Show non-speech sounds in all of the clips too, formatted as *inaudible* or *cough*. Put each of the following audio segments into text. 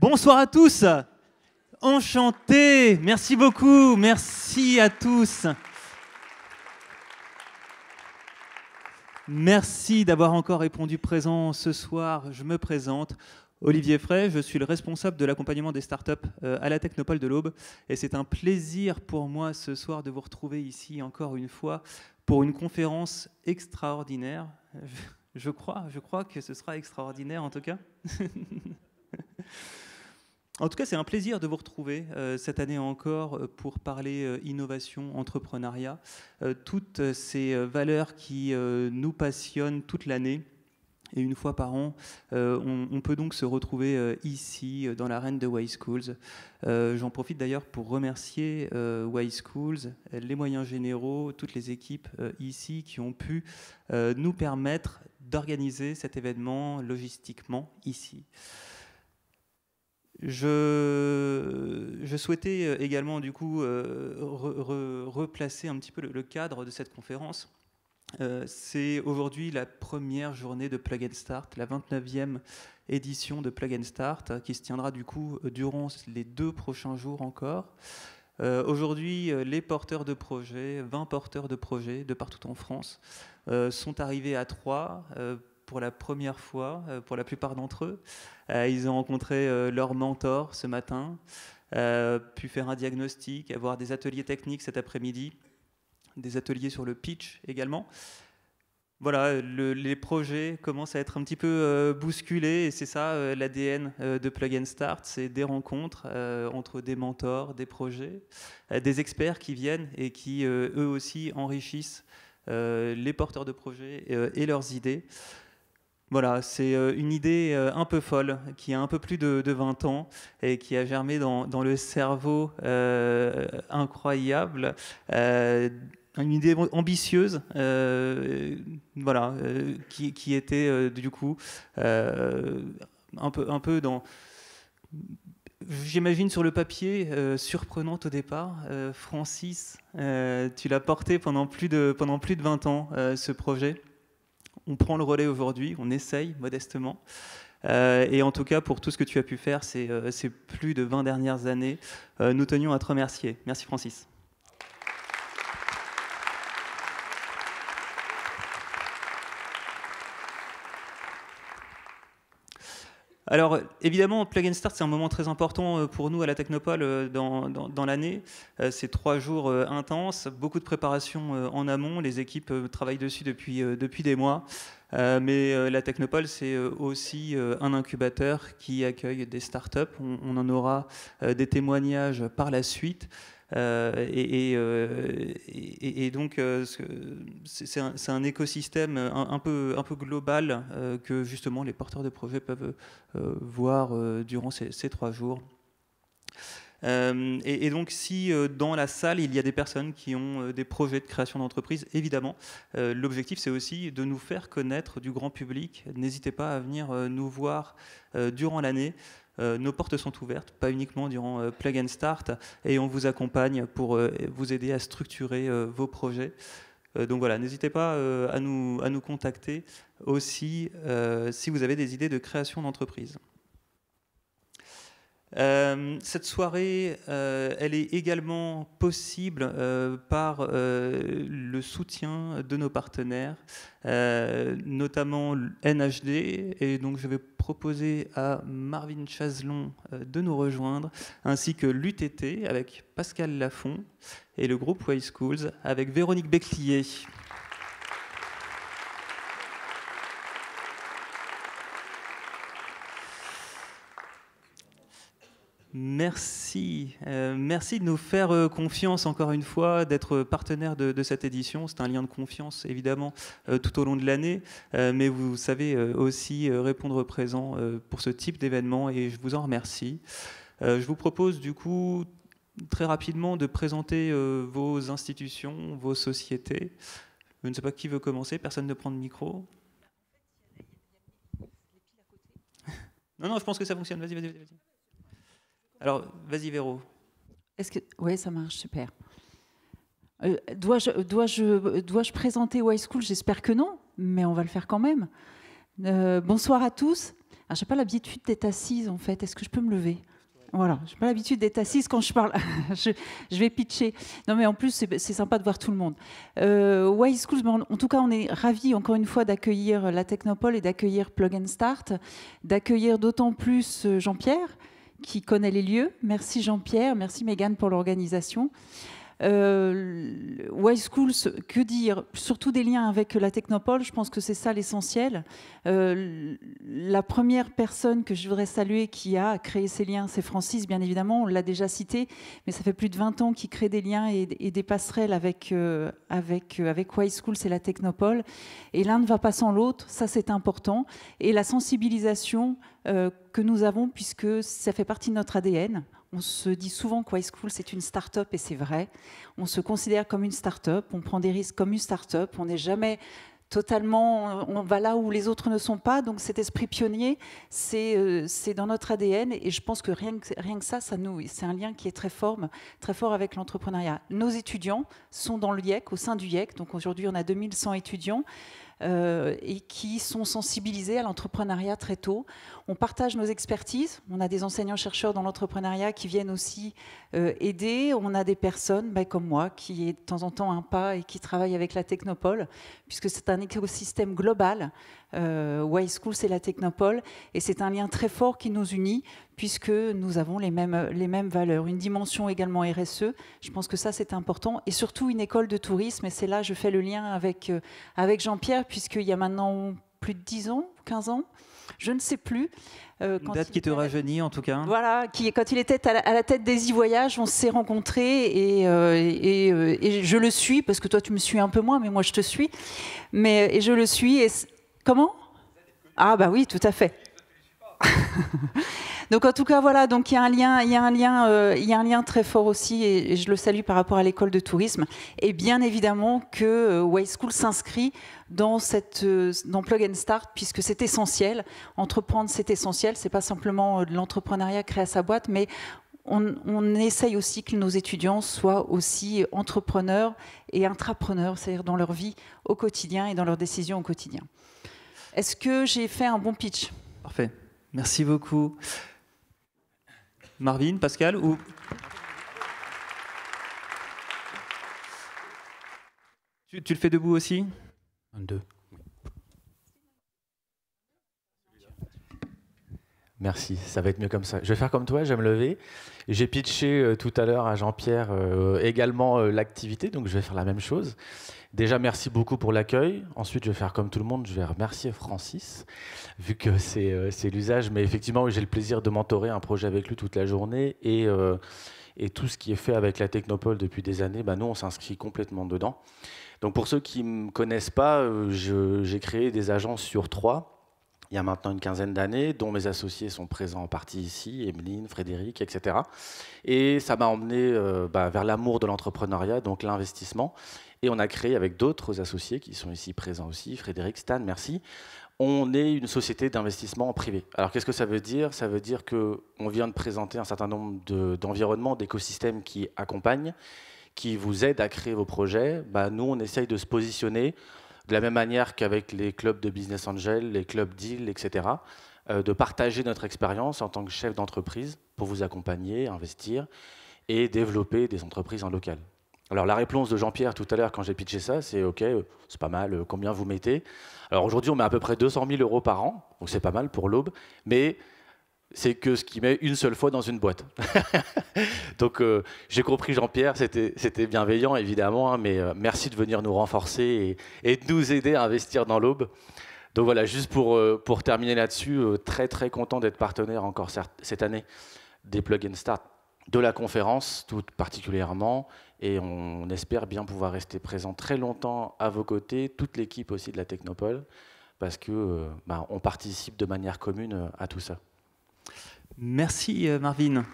Bonsoir à tous. Enchanté. Merci beaucoup. Merci à tous. Merci d'avoir encore répondu présent ce soir. Je me présente. Olivier Frey, je suis le responsable de l'accompagnement des startups euh, à la Technopole de l'Aube et c'est un plaisir pour moi ce soir de vous retrouver ici encore une fois pour une conférence extraordinaire. Je crois, je crois que ce sera extraordinaire en tout cas. *laughs* En tout cas, c'est un plaisir de vous retrouver euh, cette année encore euh, pour parler euh, innovation, entrepreneuriat, toutes ces valeurs qui nous passionnent toute l'année. Et une fois par an, on, on, peut donc se retrouver ici, dans l'arène de Y Schools. J'en profite d'ailleurs pour remercier Y Schools, les moyens généraux, toutes les équipes ici qui ont pu nous permettre d'organiser cet événement logistiquement ici. Je, souhaitais euh, également du coup euh, replacer un petit peu le, cadre de cette conférence. Euh, c'est aujourd'hui la première journée de Plug and Start, la 29e édition de Plug and Start, qui se tiendra du coup durant les deux prochains jours encore. aujourd'hui, les porteurs de projets, 20 porteurs de projets de partout en France, sont arrivés à Troyes pour la première fois, euh, pour la plupart d'entre eux. Euh, ils ont rencontré euh, leur mentor ce matin, pu faire un diagnostic, avoir des ateliers techniques cet après-midi, des ateliers sur le pitch également. Voilà, les projets commencent à être un petit peu bousculés et c'est ça l'ADN de Plug and Start, c'est des rencontres entre des mentors, des projets, des experts qui viennent et qui eux aussi enrichissent les porteurs de projets et leurs idées. Voilà, c'est euh, une idée euh, un peu folle qui a un peu plus de, 20 ans et qui a germé dans, le cerveau euh, incroyable. une idée ambitieuse, voilà, qui, était du coup un peu, dans, j'imagine sur le papier, surprenante au départ. Francis, tu l'as porté pendant plus, de, pendant plus de 20 ans, ce projet on prend le relais aujourd'hui, on essaye modestement. Euh, et en tout cas, pour tout ce que tu as pu faire ces, euh, plus de 20 dernières années, euh, nous tenions à te remercier. Merci Francis. Alors évidemment, Plug and Start, c'est un moment très important euh, pour nous à la Technopole euh, dans, l'année. Euh, c'est trois jours intenses, beaucoup de préparation en amont, les équipes travaillent dessus depuis, des mois. mais la Technopole, c'est aussi un incubateur qui accueille des startups. on en aura des témoignages par la suite. Euh, euh, et, donc, euh, c'est un, écosystème un, peu, global que justement les porteurs de projets peuvent voir durant ces trois jours. Euh, et, donc, si euh, dans la salle, il y a des personnes qui ont euh, des projets de création d'entreprise, évidemment, l'objectif, c'est aussi de nous faire connaître du grand public. N'hésitez pas à venir nous voir durant l'année. nos portes sont ouvertes, pas uniquement durant Plug and Start, et on vous accompagne pour vous aider à structurer vos projets. donc voilà, n'hésitez pas à nous, à, nous, contacter aussi si vous avez des idées de création d'entreprise. Euh, cette soirée, euh, elle est également possible euh, par le soutien de nos partenaires, notamment NHD. Et donc, je vais proposer à Marvin Chazelon de nous rejoindre, ainsi que l'UTT avec Pascal Lafont et le groupe Way Schools avec Véronique Beclier. Merci. Euh, merci de nous faire euh, confiance encore une fois, d'être partenaire de, cette édition. C'est un lien de confiance, évidemment, euh, tout au long de l'année. mais vous savez aussi répondre présent pour ce type d'événement et je vous en remercie. je vous propose du coup très rapidement de présenter vos institutions, vos sociétés. Je ne sais pas qui veut commencer, personne ne prend le micro. Non, non, je pense que ça fonctionne. Vas-y, vas-y, vas-y. Alors, vas-y Véro. Est-ce que... Oui, ça marche, super. Euh, dois-je, dois-je, dois-je présenter Y School J'espère que non, mais on va le faire quand même. Euh, bonsoir à tous. Alors, ah, j'ai pas l'habitude d'être assise en fait. Est-ce que je peux me lever voilà, je n'ai pas l'habitude d'être assise quand je parle. *laughs* je, vais pitcher. Non, mais en plus, c'est, sympa de voir tout le monde. Euh, School. en, tout cas, on est ravis encore une fois d'accueillir la Technopole et d'accueillir Plug and Start, d'accueillir d'autant plus euh, Jean-Pierre, qui connaît les lieux. Merci Jean-Pierre, merci Megan pour l'organisation. Euh, Wise Schools, que dire Surtout des liens avec la Technopole, je pense que c'est ça l'essentiel. Euh, la première personne que je voudrais saluer qui a créé ces liens, c'est Francis, bien évidemment, on l'a déjà cité, mais ça fait plus de 20 ans qu'il crée des liens et, des passerelles avec, euh, avec, euh, avec Wise Schools et la Technopole. Et l'un ne va pas sans l'autre, ça c'est important. Et la sensibilisation que nous avons, puisque ça fait partie de notre ADN. On se dit souvent que School, c'est une start-up et c'est vrai. On se considère comme une start-up, on prend des risques comme une start-up, on n'est jamais totalement, on va là où les autres ne sont pas. Donc cet esprit pionnier, c'est euh, dans notre ADN et je pense que rien que, rien que ça, ça nous, c'est un lien qui est très fort, très fort avec l'entrepreneuriat. Nos étudiants sont dans le IEC, au sein du IEC, donc aujourd'hui on a 2100 étudiants. Euh, et qui sont sensibilisés à l'entrepreneuriat très tôt. On partage nos expertises. On a des enseignants-chercheurs dans l'entrepreneuriat qui viennent aussi euh, aider. On a des personnes ben, comme moi qui est de temps en temps un pas et qui travaillent avec la Technopole, puisque c'est un écosystème global euh, School, c'est la Technopole. Et c'est un lien très fort qui nous unit, puisque nous avons les mêmes, les mêmes valeurs. Une dimension également RSE, je pense que ça, c'est important. Et surtout, une école de tourisme. Et c'est là, je fais le lien avec, euh, avec Jean-Pierre, puisqu'il y a maintenant plus de 10 ans, 15 ans, je ne sais plus. Euh, une date qui te rajeunit en tout cas. Voilà, qui, quand il était à la, tête des e-voyages, on s'est rencontrés et, euh, et, je le suis, parce que toi tu me suis un peu moins, mais moi je te suis. Mais, et je le suis, et Comment Ah bah oui, tout à fait. *laughs* donc en tout cas voilà, donc il y a un lien, il y a un lien, euh, il y un lien très fort aussi, et, je le salue par rapport à l'école de tourisme. Et bien évidemment que euh, Way School s'inscrit dans cette euh, Plug and Start puisque c'est essentiel. Entreprendre c'est essentiel, c'est pas simplement de l'entrepreneuriat créé à sa boîte, mais on, on, essaye aussi que nos étudiants soient aussi entrepreneurs et intrapreneurs, c'est-à-dire dans leur vie au quotidien et dans leurs décisions au quotidien. Est-ce que j'ai fait un bon pitch Parfait. Merci beaucoup. Marvin, Pascal ou tu, le fais debout aussi Un, deux. Merci, ça va être mieux comme ça. Je vais faire comme toi, je vais me lever. J'ai pitché euh, tout à l'heure à Jean-Pierre euh, également euh, l'activité, donc je vais faire la même chose. Déjà, merci beaucoup pour l'accueil. Ensuite, je vais faire comme tout le monde, je vais remercier Francis, vu que c'est euh, l'usage. Mais effectivement, j'ai le plaisir de mentorer un projet avec lui toute la journée. Euh, et, tout ce qui est fait avec la Technopole depuis des années, bah, nous, on s'inscrit complètement dedans. Donc pour ceux qui ne me connaissent pas, euh, j'ai créé des agences sur trois il y a maintenant une quinzaine d'années, dont mes associés sont présents en partie ici, Emeline, Frédéric, etc. Et ça m'a emmené bah, vers l'amour de l'entrepreneuriat, donc l'investissement. Et on a créé avec d'autres associés qui sont ici présents aussi, Frédéric Stan, merci. On est une société d'investissement privé. Alors qu'est-ce que ça veut dire Ça veut dire qu'on vient de présenter un certain nombre d'environnements, d'écosystèmes qui accompagnent, qui vous aident à créer vos projets. Bah, nous, on essaye de se positionner de la même manière qu'avec les clubs de business angel, les clubs deal, etc., euh, de partager notre expérience en tant que chef d'entreprise pour vous accompagner, investir et développer des entreprises en local. Alors la réponse de Jean-Pierre tout à l'heure quand j'ai pitché ça, c'est OK, euh, c'est pas mal, euh, combien vous mettez Alors aujourd'hui, on met à peu près 200 000 euros par an, donc c'est pas mal pour l'aube, mais c'est que ce qu'il met une seule fois dans une boîte. *laughs* donc euh, j'ai compris Jean-Pierre, c'était bienveillant évidemment, hein, mais merci de venir nous renforcer et, de nous aider à investir dans l'aube. Donc voilà, juste pour, pour terminer là-dessus, très très content d'être partenaire encore cette année des Plug and Start de la conférence, tout particulièrement, et on espère bien pouvoir rester présent très longtemps à vos côtés, toute l'équipe aussi de la Technopole, parce que euh, bah, on participe de manière commune euh, à tout ça. Merci euh, Marvin.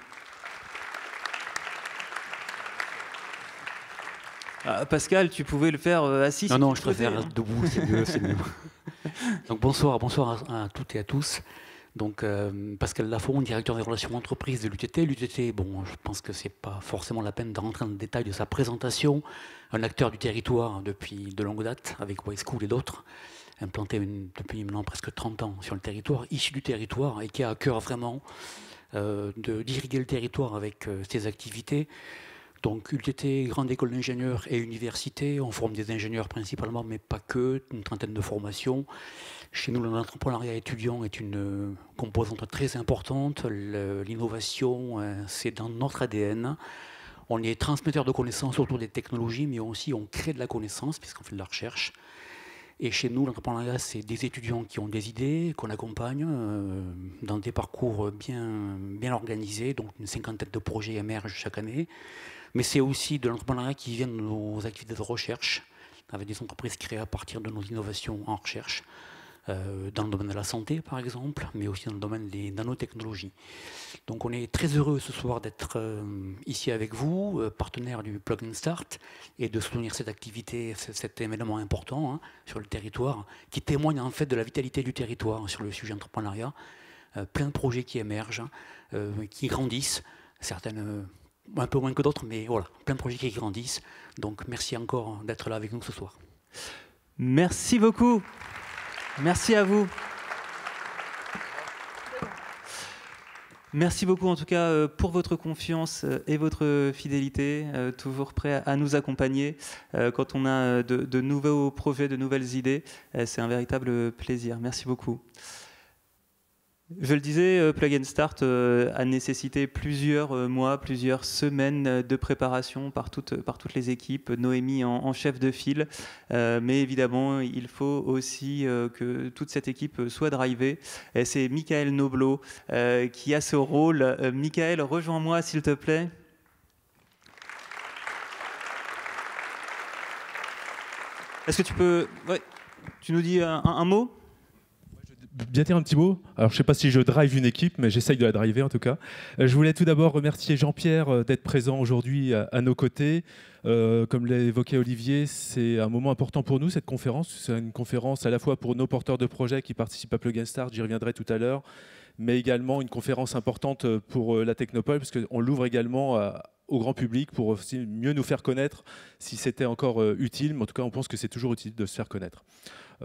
Ah, Pascal, tu pouvais le faire assis. Non, non, je préfère debout, c'est mieux, *laughs* Donc bonsoir, bonsoir à toutes et à tous. Donc, euh, Pascal Lafont, directeur des relations entreprises de l'UTT. L'UTT, bon, je pense que ce n'est pas forcément la peine de rentrer dans le détail de sa présentation. Un acteur du territoire depuis de longue date, avec White School et d'autres, implanté depuis maintenant presque 30 ans sur le territoire, issu du territoire et qui a à cœur vraiment euh, d'irriguer le territoire avec euh, ses activités donc UTT, grande école d'ingénieurs et université, on forme des ingénieurs principalement, mais pas que, une trentaine de formations. Chez nous, l'entrepreneuriat étudiant est une euh, composante très importante. L'innovation, euh, c'est dans notre ADN. On est transmetteur de connaissances autour des technologies, mais aussi on crée de la connaissance puisqu'on fait de la recherche. Et chez nous, l'entrepreneuriat, c'est des étudiants qui ont des idées, qu'on accompagne euh, dans des parcours bien, bien organisés. Donc, une cinquantaine de projets émergent chaque année mais c'est aussi de l'entrepreneuriat qui vient de nos activités de recherche, avec des entreprises créées à partir de nos innovations en recherche, euh, dans le domaine de la santé par exemple, mais aussi dans le domaine des nanotechnologies. Donc on est très heureux ce soir d'être euh, ici avec vous, euh, partenaire du Plug and Start, et de soutenir cette activité, cet événement important hein, sur le territoire, qui témoigne en fait de la vitalité du territoire sur le sujet entrepreneuriat. plein de projets qui émergent, hein, qui grandissent, certaines un peu moins que d'autres, mais voilà, plein de projets qui grandissent. Donc merci encore d'être là avec nous ce soir. Merci beaucoup. Merci à vous. Merci beaucoup en tout cas euh, pour votre confiance euh, et votre fidélité, euh, toujours prêt à nous accompagner quand on a de, de nouveaux projets, de nouvelles idées. C'est un véritable plaisir. Merci beaucoup. Je le disais, euh, Plug and Start euh, a nécessité plusieurs euh, mois, plusieurs semaines de préparation par toutes, les équipes, Noémie en, chef de file. mais évidemment, il faut aussi que toute cette équipe soit drivée. C'est Michael Noblo qui a ce rôle. Michael, rejoins-moi s'il te plaît. Est-ce que tu peux... Tu nous dis un mot bien dire un petit mot. Alors, je ne sais pas si je drive une équipe, mais j'essaye de la driver en tout cas. Euh, je voulais tout d'abord remercier Jean-Pierre euh, d'être présent aujourd'hui euh, à, nos côtés. comme l'a évoqué Olivier, c'est un moment important pour nous, cette conférence. C'est une conférence à la fois pour nos porteurs de projets qui participent à Plug and Start, j'y reviendrai tout à l'heure, mais également une conférence importante pour la Technopole, parce qu'on l'ouvre également au grand public pour mieux nous faire connaître si c'était encore utile. Mais en tout cas, on pense que c'est toujours utile de se faire connaître.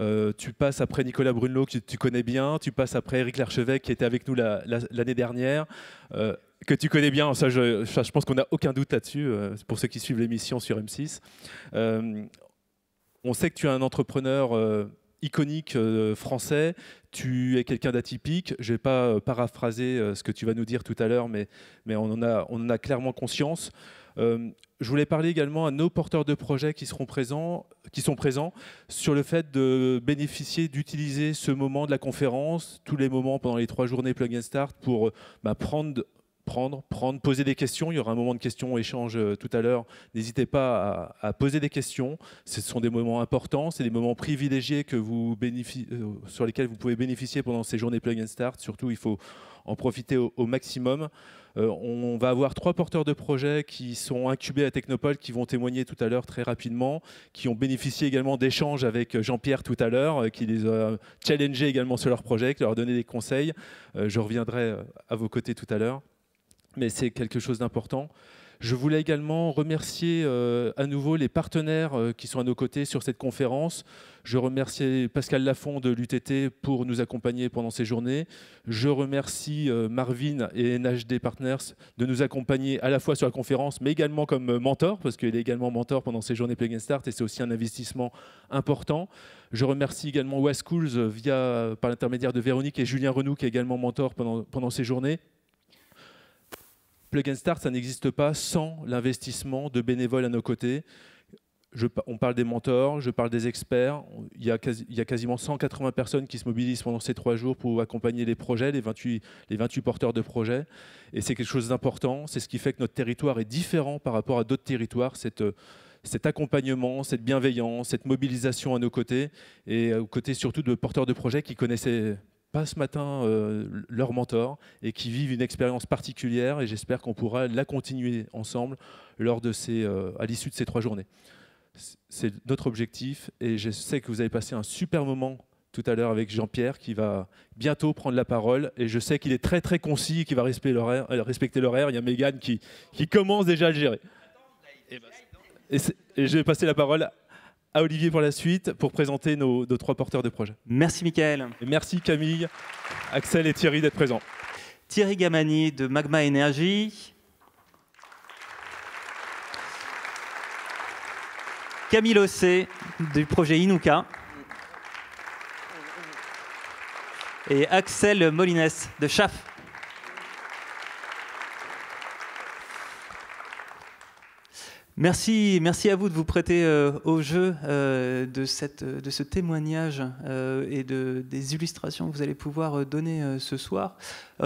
Euh, tu passes après Nicolas Brunelot, que tu connais bien. Tu passes après Eric Larchevêque, qui était avec nous l'année dernière. Euh, que tu connais bien, ça je, je pense qu'on n'a aucun doute là-dessus, euh, pour ceux qui suivent l'émission sur M6. on sait que tu es un entrepreneur iconique français, tu es quelqu'un d'atypique, je ne vais pas paraphraser ce que tu vas nous dire tout à l'heure, mais, mais on, en a, on en a clairement conscience. Euh, je voulais parler également à nos porteurs de projets qui, seront présents, qui sont présents sur le fait de bénéficier, d'utiliser ce moment de la conférence, tous les moments pendant les trois journées Plug and Start pour euh, bah, prendre prendre, prendre, poser des questions. Il y aura un moment de questions-échanges euh, tout à l'heure. N'hésitez pas à, poser des questions. Ce sont des moments importants, c'est des moments privilégiés que vous euh, sur lesquels vous pouvez bénéficier pendant ces journées Plug and Start. Surtout, il faut en profiter au, maximum. Euh, on va avoir trois porteurs de projets qui sont incubés à Technopole, qui vont témoigner tout à l'heure très rapidement, qui ont bénéficié également d'échanges avec Jean-Pierre tout à l'heure, qui les a challengés également sur leur projet, qui leur a donné des conseils. je reviendrai à vos côtés tout à l'heure mais c'est quelque chose d'important. Je voulais également remercier euh, à nouveau les partenaires euh, qui sont à nos côtés sur cette conférence. Je remercie Pascal Lafont de l'UTT pour nous accompagner pendant ces journées. Je remercie euh, Marvin et NHD Partners de nous accompagner à la fois sur la conférence, mais également comme mentor, parce qu'il est également mentor pendant ces journées Play Start et c'est aussi un investissement important. Je remercie également schools via par l'intermédiaire de Véronique et Julien Renou, qui est également mentor pendant, pendant ces journées. Plug and Start, ça n'existe pas sans l'investissement de bénévoles à nos côtés. on parle des mentors, je parle des experts. Il y, a, quasiment 180 personnes qui se mobilisent pendant ces trois jours pour accompagner les projets, les 28, porteurs de projets. Et c'est quelque chose d'important. C'est ce qui fait que notre territoire est différent par rapport à d'autres territoires. cet accompagnement, cette bienveillance, cette mobilisation à nos côtés et aux euh, côtés surtout de porteurs de projets qui connaissaient pas ce matin euh, leur mentor et qui vivent une expérience particulière et j'espère qu'on pourra la continuer ensemble lors de ces, euh, à l'issue de ces trois journées. C'est notre objectif et je sais que vous avez passé un super moment tout à l'heure avec Jean-Pierre qui va bientôt prendre la parole et je sais qu'il est très très concis et qu'il va respecter l'horaire. Euh, il y a Mégane qui, qui commence déjà à le gérer. Et, je vais passer la parole à à Olivier pour la suite, pour présenter nos, trois porteurs de projet. Merci Mickaël. merci Camille, Axel et Thierry d'être présents. Thierry Gamani de Magma Energy. Camille Océ du projet Inuka. Et Axel Molines de Schaff. Merci, merci à vous de vous prêter euh, au jeu euh, de, cette, euh, de ce témoignage et de, des illustrations que vous allez pouvoir donner ce soir.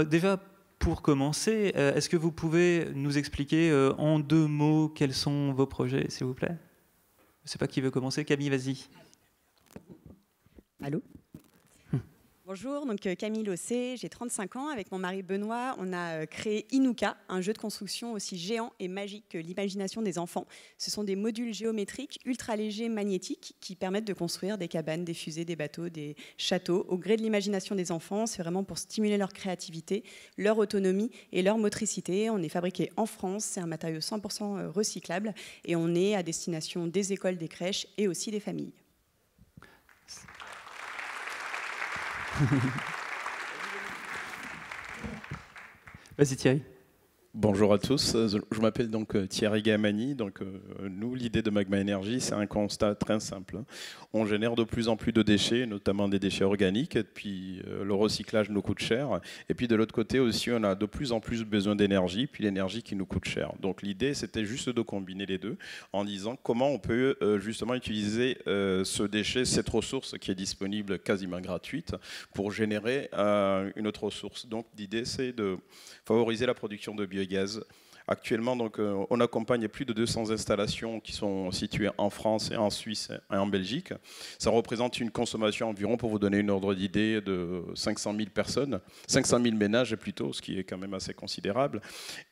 déjà, pour commencer, est-ce que vous pouvez nous expliquer en deux mots quels sont vos projets, s'il vous plaît Je ne sais pas qui veut commencer. Camille, vas-y. Allô Bonjour, donc euh, Camille Ossé, j'ai 35 ans. Avec mon mari Benoît, on a euh, créé Inuka, un jeu de construction aussi géant et magique que l'imagination des enfants. Ce sont des modules géométriques ultra légers magnétiques qui permettent de construire des cabanes, des fusées, des bateaux, des châteaux au gré de l'imagination des enfants. C'est vraiment pour stimuler leur créativité, leur autonomie et leur motricité. On est fabriqué en France, c'est un matériau 100% euh, recyclable et on est à destination des écoles, des crèches et aussi des familles. Vas-y Thierry. Bonjour à tous, je m'appelle donc euh, Thierry Gamani. Donc, euh, nous, l'idée de Magma Energy, c'est un constat très simple. Hein. On génère de plus en plus de déchets, notamment des déchets organiques, et puis euh, le recyclage nous coûte cher. Et puis de l'autre côté aussi, on a de plus en plus besoin d'énergie, puis l'énergie qui nous coûte cher. Donc l'idée, c'était juste de combiner les deux en disant comment on peut justement utiliser ce déchet, cette ressource qui est disponible quasiment gratuite pour générer une autre ressource. Donc l'idée, c'est de favoriser la production de bio gaz. Actuellement, donc, euh, on accompagne plus de 200 installations qui sont situées en France et en Suisse et en Belgique. Ça représente une consommation environ, pour vous donner une ordre d'idée, de 500 000 personnes, 500 000 ménages plutôt, ce qui est quand même assez considérable.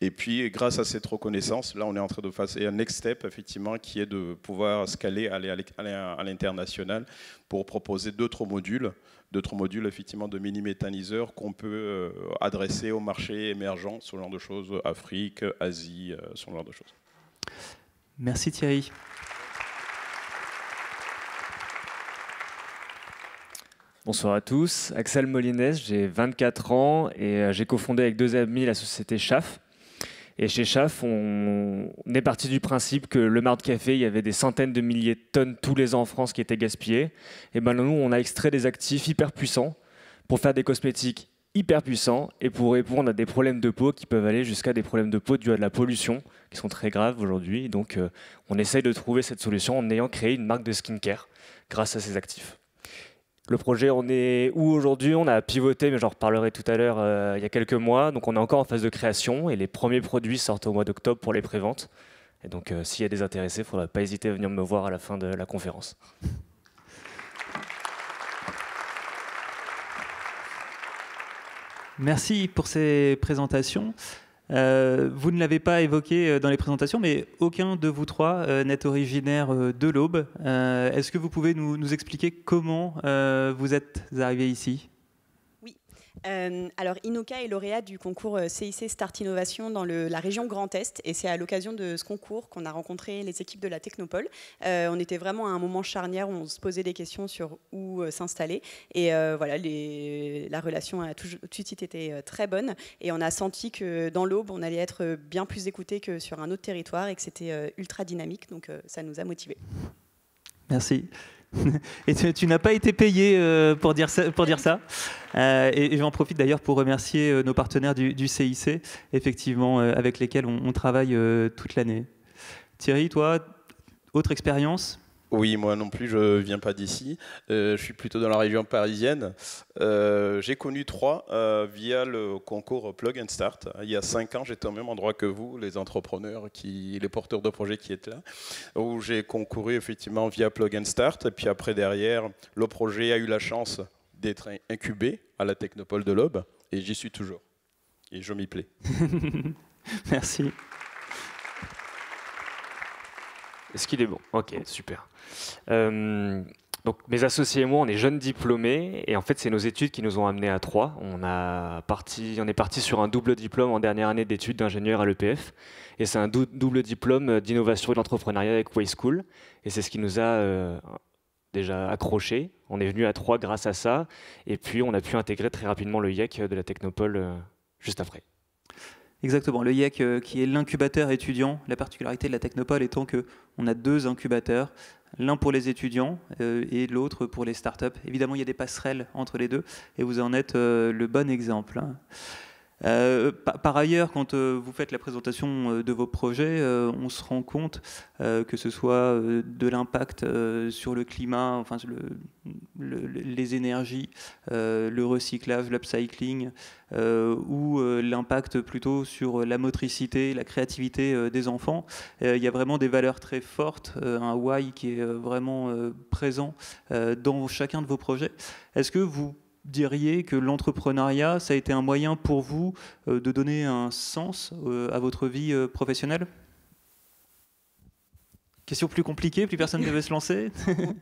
Et puis, grâce à cette reconnaissance, là, on est en train de faire un next step, effectivement, qui est de pouvoir scaler, aller à l'international pour proposer d'autres modules d'autres modules effectivement de mini-méthaniseurs qu'on peut euh, adresser au marché émergent, ce genre de choses, Afrique, Asie, euh, ce genre de choses. Merci Thierry. Bonsoir à tous. Axel Molines, j'ai 24 ans et euh, j'ai cofondé avec deux amis la société Chaff, et chez Schaff, on, est parti du principe que le marc de café, il y avait des centaines de milliers de tonnes tous les ans en France qui étaient gaspillées. Et ben nous, on a extrait des actifs hyper puissants pour faire des cosmétiques hyper puissants et pour répondre à des problèmes de peau qui peuvent aller jusqu'à des problèmes de peau dus à de la pollution, qui sont très graves aujourd'hui. Donc, euh, on essaye de trouver cette solution en ayant créé une marque de skincare grâce à ces actifs. Le projet, on est où aujourd'hui On a pivoté, mais j'en reparlerai tout à l'heure, euh, il y a quelques mois. Donc on est encore en phase de création et les premiers produits sortent au mois d'octobre pour les préventes. Et donc euh, s'il y a des intéressés, il ne faudra pas hésiter à venir me voir à la fin de la conférence. Merci pour ces présentations. Euh, vous ne l'avez pas évoqué euh, dans les présentations, mais aucun de vous trois euh, n'est originaire de l'Aube. Est-ce que vous pouvez nous, nous expliquer comment vous êtes arrivé ici euh, alors, Inoka est lauréat du concours CIC euh, Start Innovation dans la région Grand Est. Et c'est à l'occasion de ce concours qu'on a rencontré les équipes de la Technopole. Euh, on était vraiment à un moment charnière où on se posait des questions sur où s'installer. Et voilà, les, la relation a tout, tout, de suite été très bonne. Et on a senti que dans l'Aube, on allait être bien plus écouté que sur un autre territoire et que c'était ultra dynamique. Donc, ça nous a motivés. Merci. *laughs* et tu, n'as pas été payé euh, pour dire ça. Pour dire ça. Euh, et, j'en profite d'ailleurs pour remercier euh, nos partenaires du, CIC, effectivement, avec lesquels on travaille toute l'année. Thierry, toi, autre expérience oui, moi non plus, je viens pas d'ici. Euh, je suis plutôt dans la région parisienne. Euh, j'ai connu trois euh, via le concours Plug and Start. Il y a cinq ans, j'étais au même endroit que vous, les entrepreneurs, qui, les porteurs de projets qui étaient là, où j'ai concouru effectivement via Plug and Start. Et puis après, derrière, le projet a eu la chance d'être incubé à la Technopole de l'Aube, et j'y suis toujours. Et je m'y plais. *laughs* Merci. Est-ce qu'il est bon Ok, super. Euh, donc mes associés et moi, on est jeunes diplômés et en fait c'est nos études qui nous ont amenés à Troyes. On, a parti, on est parti sur un double diplôme en dernière année d'études d'ingénieur à l'EPF et c'est un double diplôme euh, d'innovation et d'entrepreneuriat avec Way School et c'est ce qui nous a euh, déjà accrochés. On est venu à Troyes grâce à ça et puis on a pu intégrer très rapidement le YEC de la Technopole juste après. Exactement, le IEC euh, qui est l'incubateur étudiant, la particularité de la Technopole étant que on a deux incubateurs, l'un pour les étudiants euh, et l'autre pour les startups. Évidemment, il y a des passerelles entre les deux et vous en êtes euh, le bon exemple. Hein. Euh, par ailleurs, quand euh, vous faites la présentation euh, de vos projets, on se rend compte que ce soit de l'impact sur le climat, enfin les énergies, le recyclage, l'upcycling, ou l'impact plutôt sur la motricité, la créativité des enfants. Il y a vraiment des valeurs très fortes, un why qui est vraiment présent dans chacun de vos projets. Est-ce que vous diriez que l'entrepreneuriat, ça a été un moyen pour vous euh, de donner un sens euh, à votre vie euh, professionnelle Question plus compliquée, plus personne ne devait se lancer *laughs*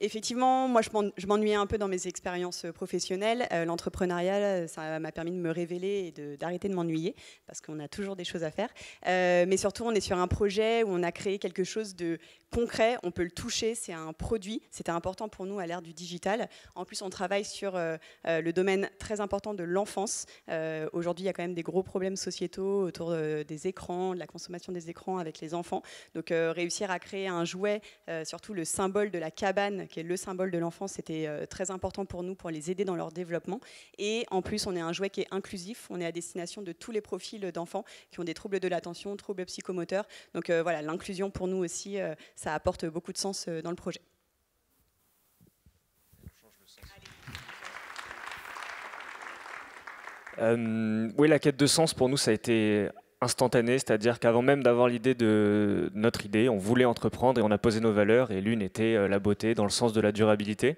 effectivement, moi, je m'ennuyais un peu dans mes expériences professionnelles. L'entrepreneuriat, ça m'a permis de me révéler et d'arrêter de, m'ennuyer, parce qu'on a toujours des choses à faire. mais surtout, on est sur un projet où on a créé quelque chose de concret, on peut le toucher, c'est un produit, c'était important pour nous à l'ère du digital. En plus, on travaille sur euh, euh, le domaine très important de l'enfance. Euh, aujourd'hui, il y a quand même des gros problèmes sociétaux autour des écrans, de la consommation des écrans avec les enfants. Donc, réussir à créer un jouet, surtout le symbole de la cabane, qui est le symbole de l'enfance, c'était très important pour nous pour les aider dans leur développement. Et en plus, on est un jouet qui est inclusif, on est à destination de tous les profils d'enfants qui ont des troubles de l'attention, troubles psychomoteurs. Donc voilà, l'inclusion pour nous aussi, ça apporte beaucoup de sens euh, dans le projet. Euh, oui, la quête de sens pour nous, ça a été instantané, c'est-à-dire qu'avant même d'avoir l'idée de notre idée, on voulait entreprendre et on a posé nos valeurs, et l'une était euh, la beauté dans le sens de la durabilité.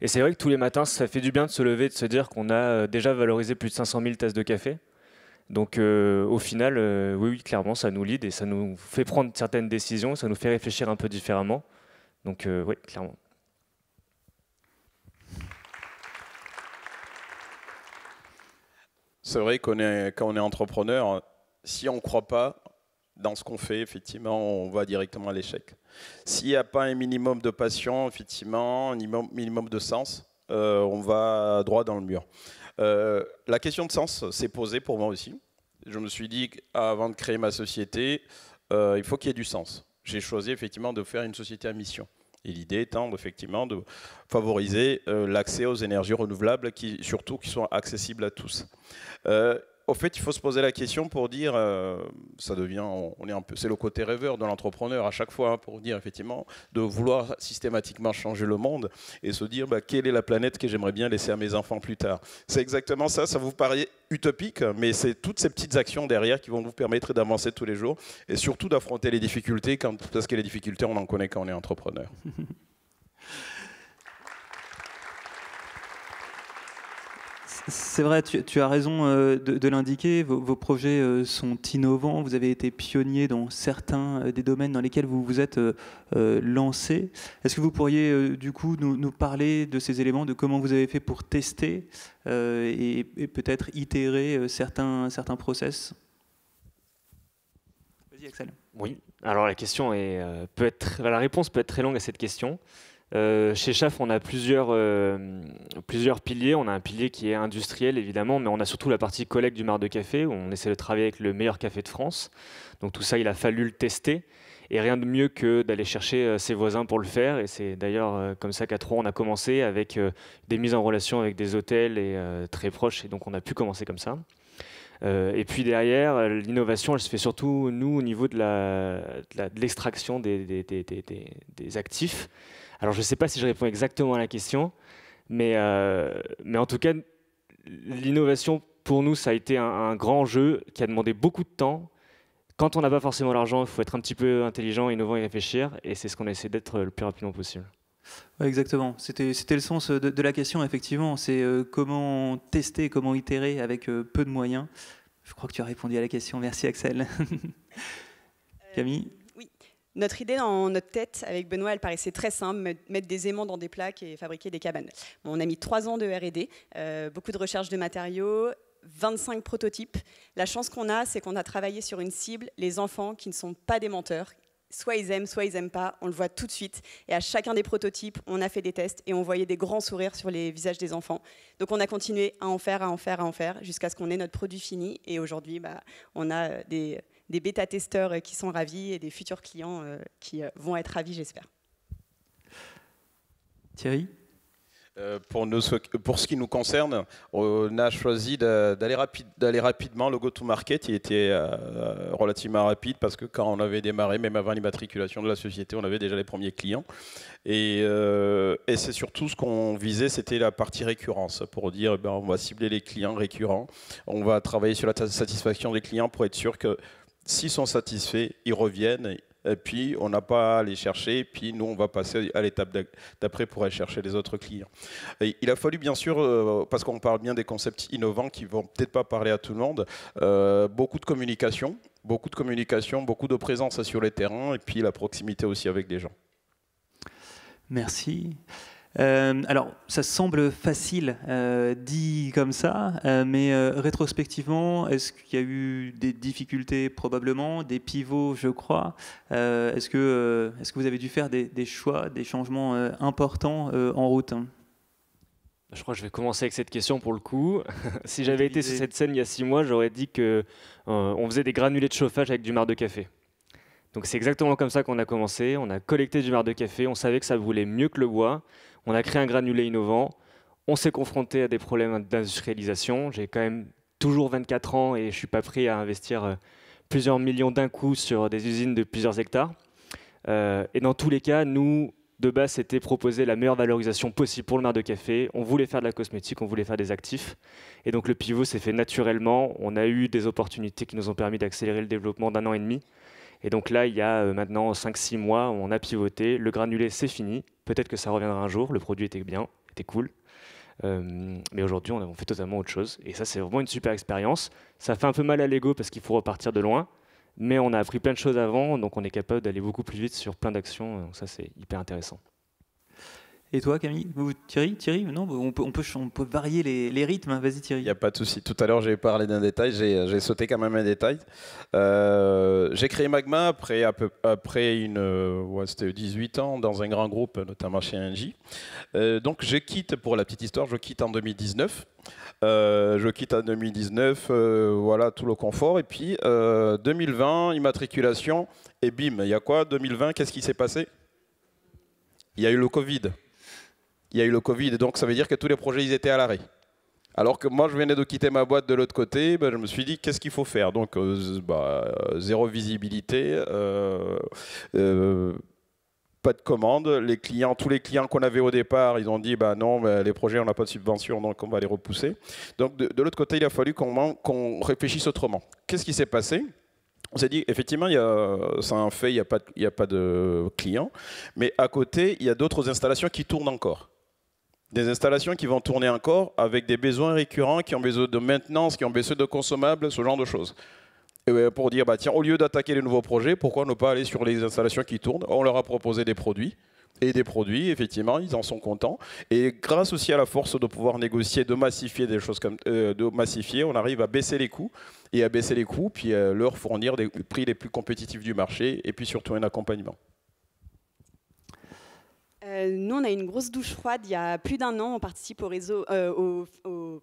Et c'est vrai que tous les matins, ça fait du bien de se lever et de se dire qu'on a déjà valorisé plus de 500 000 tasses de café. Donc euh, au final, euh, oui, oui, clairement, ça nous lead et ça nous fait prendre certaines décisions, ça nous fait réfléchir un peu différemment. Donc euh, oui, clairement. C'est vrai qu'on est, quand on est entrepreneur, si on ne croit pas dans ce qu'on fait, effectivement, on va directement à l'échec. S'il n'y a pas un minimum de passion, effectivement, un minimum de sens, on va droit dans le mur. Euh, la question de sens s'est posée pour moi aussi. Je me suis dit, avant de créer ma société, euh, il faut qu'il y ait du sens. J'ai choisi effectivement de faire une société à mission. Et l'idée étant effectivement de favoriser euh, l'accès aux énergies renouvelables, qui, surtout qui sont accessibles à tous au fait, il faut se poser la question pour dire, euh, ça devient, on, est un peu, c'est le côté rêveur de l'entrepreneur à chaque fois, hein, pour dire effectivement, de vouloir systématiquement changer le monde et se dire, bah, quelle est la planète que j'aimerais bien laisser à mes enfants plus tard. C'est exactement ça, ça vous paraît utopique, mais c'est toutes ces petites actions derrière qui vont vous permettre d'avancer tous les jours et surtout d'affronter les difficultés, quand, parce que les difficultés, on en connaît quand on est entrepreneur. *laughs* C'est vrai, tu, as raison euh, de, l'indiquer. Vos, projets euh, sont innovants. Vous avez été pionnier dans certains euh, des domaines dans lesquels vous vous êtes lancé. Est-ce que vous pourriez du coup nous, parler de ces éléments, de comment vous avez fait pour tester et, peut-être itérer certains, certains process Vas-y, Axel. Oui. Alors la question peut être, la réponse peut être très longue à cette question. Euh, chez Chaff, on a plusieurs, euh, plusieurs piliers. On a un pilier qui est industriel, évidemment, mais on a surtout la partie collecte du mar de café, où on essaie de travailler avec le meilleur café de France. Donc tout ça, il a fallu le tester. Et rien de mieux que d'aller chercher euh, ses voisins pour le faire. Et c'est d'ailleurs comme ça qu'à Troyes, on a commencé avec des mises en relation avec des hôtels et très proches. Et donc on a pu commencer comme ça. et puis derrière, l'innovation, elle se fait surtout, nous, au niveau de l'extraction des, des, des, actifs. Alors je ne sais pas si je réponds exactement à la question, mais, euh, mais en tout cas, l'innovation pour nous, ça a été un, grand jeu qui a demandé beaucoup de temps. Quand on n'a pas forcément l'argent, il faut être un petit peu intelligent, innovant et réfléchir, et c'est ce qu'on essaie d'être euh, le plus rapidement possible. exactement. C'était le sens euh, de, la question, effectivement. C'est comment tester, comment itérer avec peu de moyens. Je crois que tu as répondu à la question. Merci, Axel. *laughs* Camille notre idée dans notre tête avec Benoît, elle paraissait très simple, mettre des aimants dans des plaques et fabriquer des cabanes. on a mis trois ans de RD, euh, beaucoup de recherche de matériaux, 25 prototypes. La chance qu'on a, c'est qu'on a travaillé sur une cible, les enfants qui ne sont pas des menteurs. Soit ils aiment, soit ils n'aiment pas, on le voit tout de suite. Et à chacun des prototypes, on a fait des tests et on voyait des grands sourires sur les visages des enfants. Donc on a continué à en faire, à en faire, à en faire, jusqu'à ce qu'on ait notre produit fini. Et aujourd'hui, bah, on a euh, des des bêta-testeurs euh, qui sont ravis et des futurs clients euh, qui euh, vont être ravis, j'espère. Thierry pour, nous, pour, ce qui nous concerne, on a choisi d'aller rapide, rapidement. Le go-to-market il était relativement rapide parce que quand on avait démarré, même avant l'immatriculation de la société, on avait déjà les premiers clients. Et, c'est surtout ce qu'on visait, c'était la partie récurrence pour dire eh ben, on va cibler les clients récurrents, on va travailler sur la satisfaction des clients pour être sûr que S'ils sont satisfaits, ils reviennent. Et puis, on n'a pas à les chercher. Et puis, nous, on va passer à l'étape d'après pour aller chercher les autres clients. il a fallu, bien sûr, euh, parce qu'on parle bien des concepts innovants qui vont peut-être pas parler à tout le monde, euh, beaucoup de communication, beaucoup de communication, beaucoup de présence sur les terrains et puis la proximité aussi avec des gens. Merci. Euh, alors, ça semble facile euh, dit comme ça, euh, mais rétrospectivement, est-ce qu'il y a eu des difficultés probablement, des pivots, je crois Est-ce que, est que vous avez dû faire des, des choix, des changements importants en route bah, je crois que je vais commencer avec cette question pour le coup. *laughs* si j'avais été sur cette scène il y a six mois, j'aurais dit que on faisait des granulés de chauffage avec du marc de café. Donc c'est exactement comme ça qu'on a commencé. On a collecté du marc de café. On savait que ça voulait mieux que le bois. On a créé un granulé innovant. On s'est confronté à des problèmes d'industrialisation. J'ai quand même toujours 24 ans et je ne suis pas prêt à investir euh, plusieurs millions d'un coup sur des usines de plusieurs hectares. Euh, et dans tous les cas, nous, de base, c'était proposer la meilleure valorisation possible pour le marc de café. On voulait faire de la cosmétique, on voulait faire des actifs. Et donc le pivot s'est fait naturellement. On a eu des opportunités qui nous ont permis d'accélérer le développement d'un an et demi. Et donc là, il y a euh, maintenant 5-6 mois, on a pivoté, le granulé, c'est fini. Peut-être que ça reviendra un jour, le produit était bien, était cool. Euh, mais aujourd'hui, on, fait totalement autre chose. Et ça, c'est vraiment une super expérience. Ça fait un peu mal à l'ego parce qu'il faut repartir de loin. Mais on a appris plein de choses avant, donc on est capable d'aller beaucoup plus vite sur plein d'actions. Donc ça, c'est hyper intéressant. Et toi, Camille vous Thierry Thierry Non, on peut, on peut, peut varier les, rythmes. Hein, vas-y, Thierry. Il n'y a pas de souci. Tout à l'heure, j'ai parlé d'un détail. J'ai euh, sauté quand même un détail. Euh, j'ai créé Magma après, après une, 18 euh, ans dans un grand groupe, notamment chez NJ. donc, je quitte, pour la petite histoire, je quitte en 2019. je quitte en 2019, voilà, tout le confort. Et puis, 2020, immatriculation. Et bim, il y a quoi 2020, qu'est-ce qui s'est passé Il y a eu le Covid il y a eu le Covid, donc ça veut dire que tous les projets, ils étaient à l'arrêt. Alors que moi, je venais de quitter ma boîte de l'autre côté, ben, je me suis dit, qu'est-ce qu'il faut faire Donc, euh, bah, euh, zéro visibilité, euh, pas de commandes. Les clients, tous les clients qu'on avait au départ, ils ont dit, bah, non, les projets, on n'a pas de subvention, donc on va les repousser. Donc, de, l'autre côté, il a fallu qu'on réfléchisse autrement. Qu'est-ce qui s'est passé on s'est dit, effectivement, c'est un fait, il n'y a, a, pas de clients, mais à côté, il y a d'autres installations qui tournent encore des installations qui vont tourner encore avec des besoins récurrents, qui ont besoin de maintenance, qui ont besoin de consommables, ce genre de choses. Et ben, pour dire, bah, tiens, au lieu d'attaquer les nouveaux projets, pourquoi ne pas aller sur les installations qui tournent On leur a proposé des produits. Et des produits, effectivement, ils en sont contents. Et grâce aussi à la force de pouvoir négocier, de massifier des choses comme euh, de massifier, on arrive à baisser les coûts et à baisser les coûts, puis euh, leur fournir des prix les plus compétitifs du marché et puis surtout un accompagnement. Euh, nous, on a une grosse douche froide. Il y a plus d'un an, on participe au réseau, euh, au,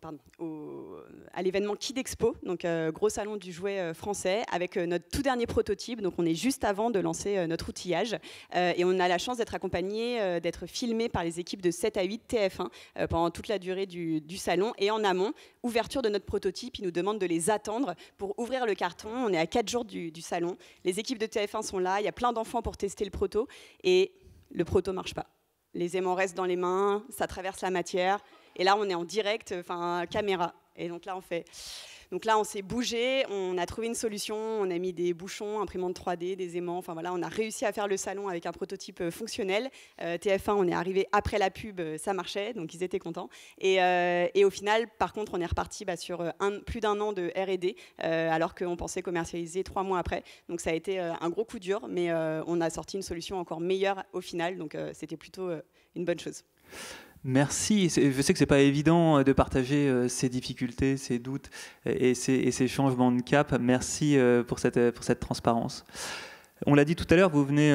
à l'événement Kid Expo, donc euh, gros salon du jouet français, avec notre tout dernier prototype. Donc, on est juste avant de lancer notre outillage. et on a la chance d'être accompagné, d'être filmé par les équipes de 7 à 8 TF1 pendant toute la durée du, salon. Et en amont, ouverture de notre prototype, ils nous demandent de les attendre pour ouvrir le carton. On est à 4 jours du, salon. Les équipes de TF1 sont là. Il y a plein d'enfants pour tester le proto. Et le proto marche pas les aimants restent dans les mains, ça traverse la matière. Et là, on est en direct, enfin, caméra. Et donc là, on fait donc là, on s'est bougé, on a trouvé une solution, on a mis des bouchons, imprimantes 3D, des aimants, enfin voilà, on a réussi à faire le salon avec un prototype euh, fonctionnel. Euh, TF1, on est arrivé après la pub, euh, ça marchait, donc ils étaient contents. Et, au final, par contre, on est reparti bah, sur plus d'un an de R&D, alors qu'on pensait commercialiser trois mois après. Donc ça a été un gros coup dur, mais on a sorti une solution encore meilleure au final, donc c'était plutôt une bonne chose. Merci. Je sais que c'est pas évident euh, de partager euh, ces difficultés, ces doutes euh, et ces, changements de cap. Merci pour cette, transparence. On l'a dit tout à l'heure, vous venez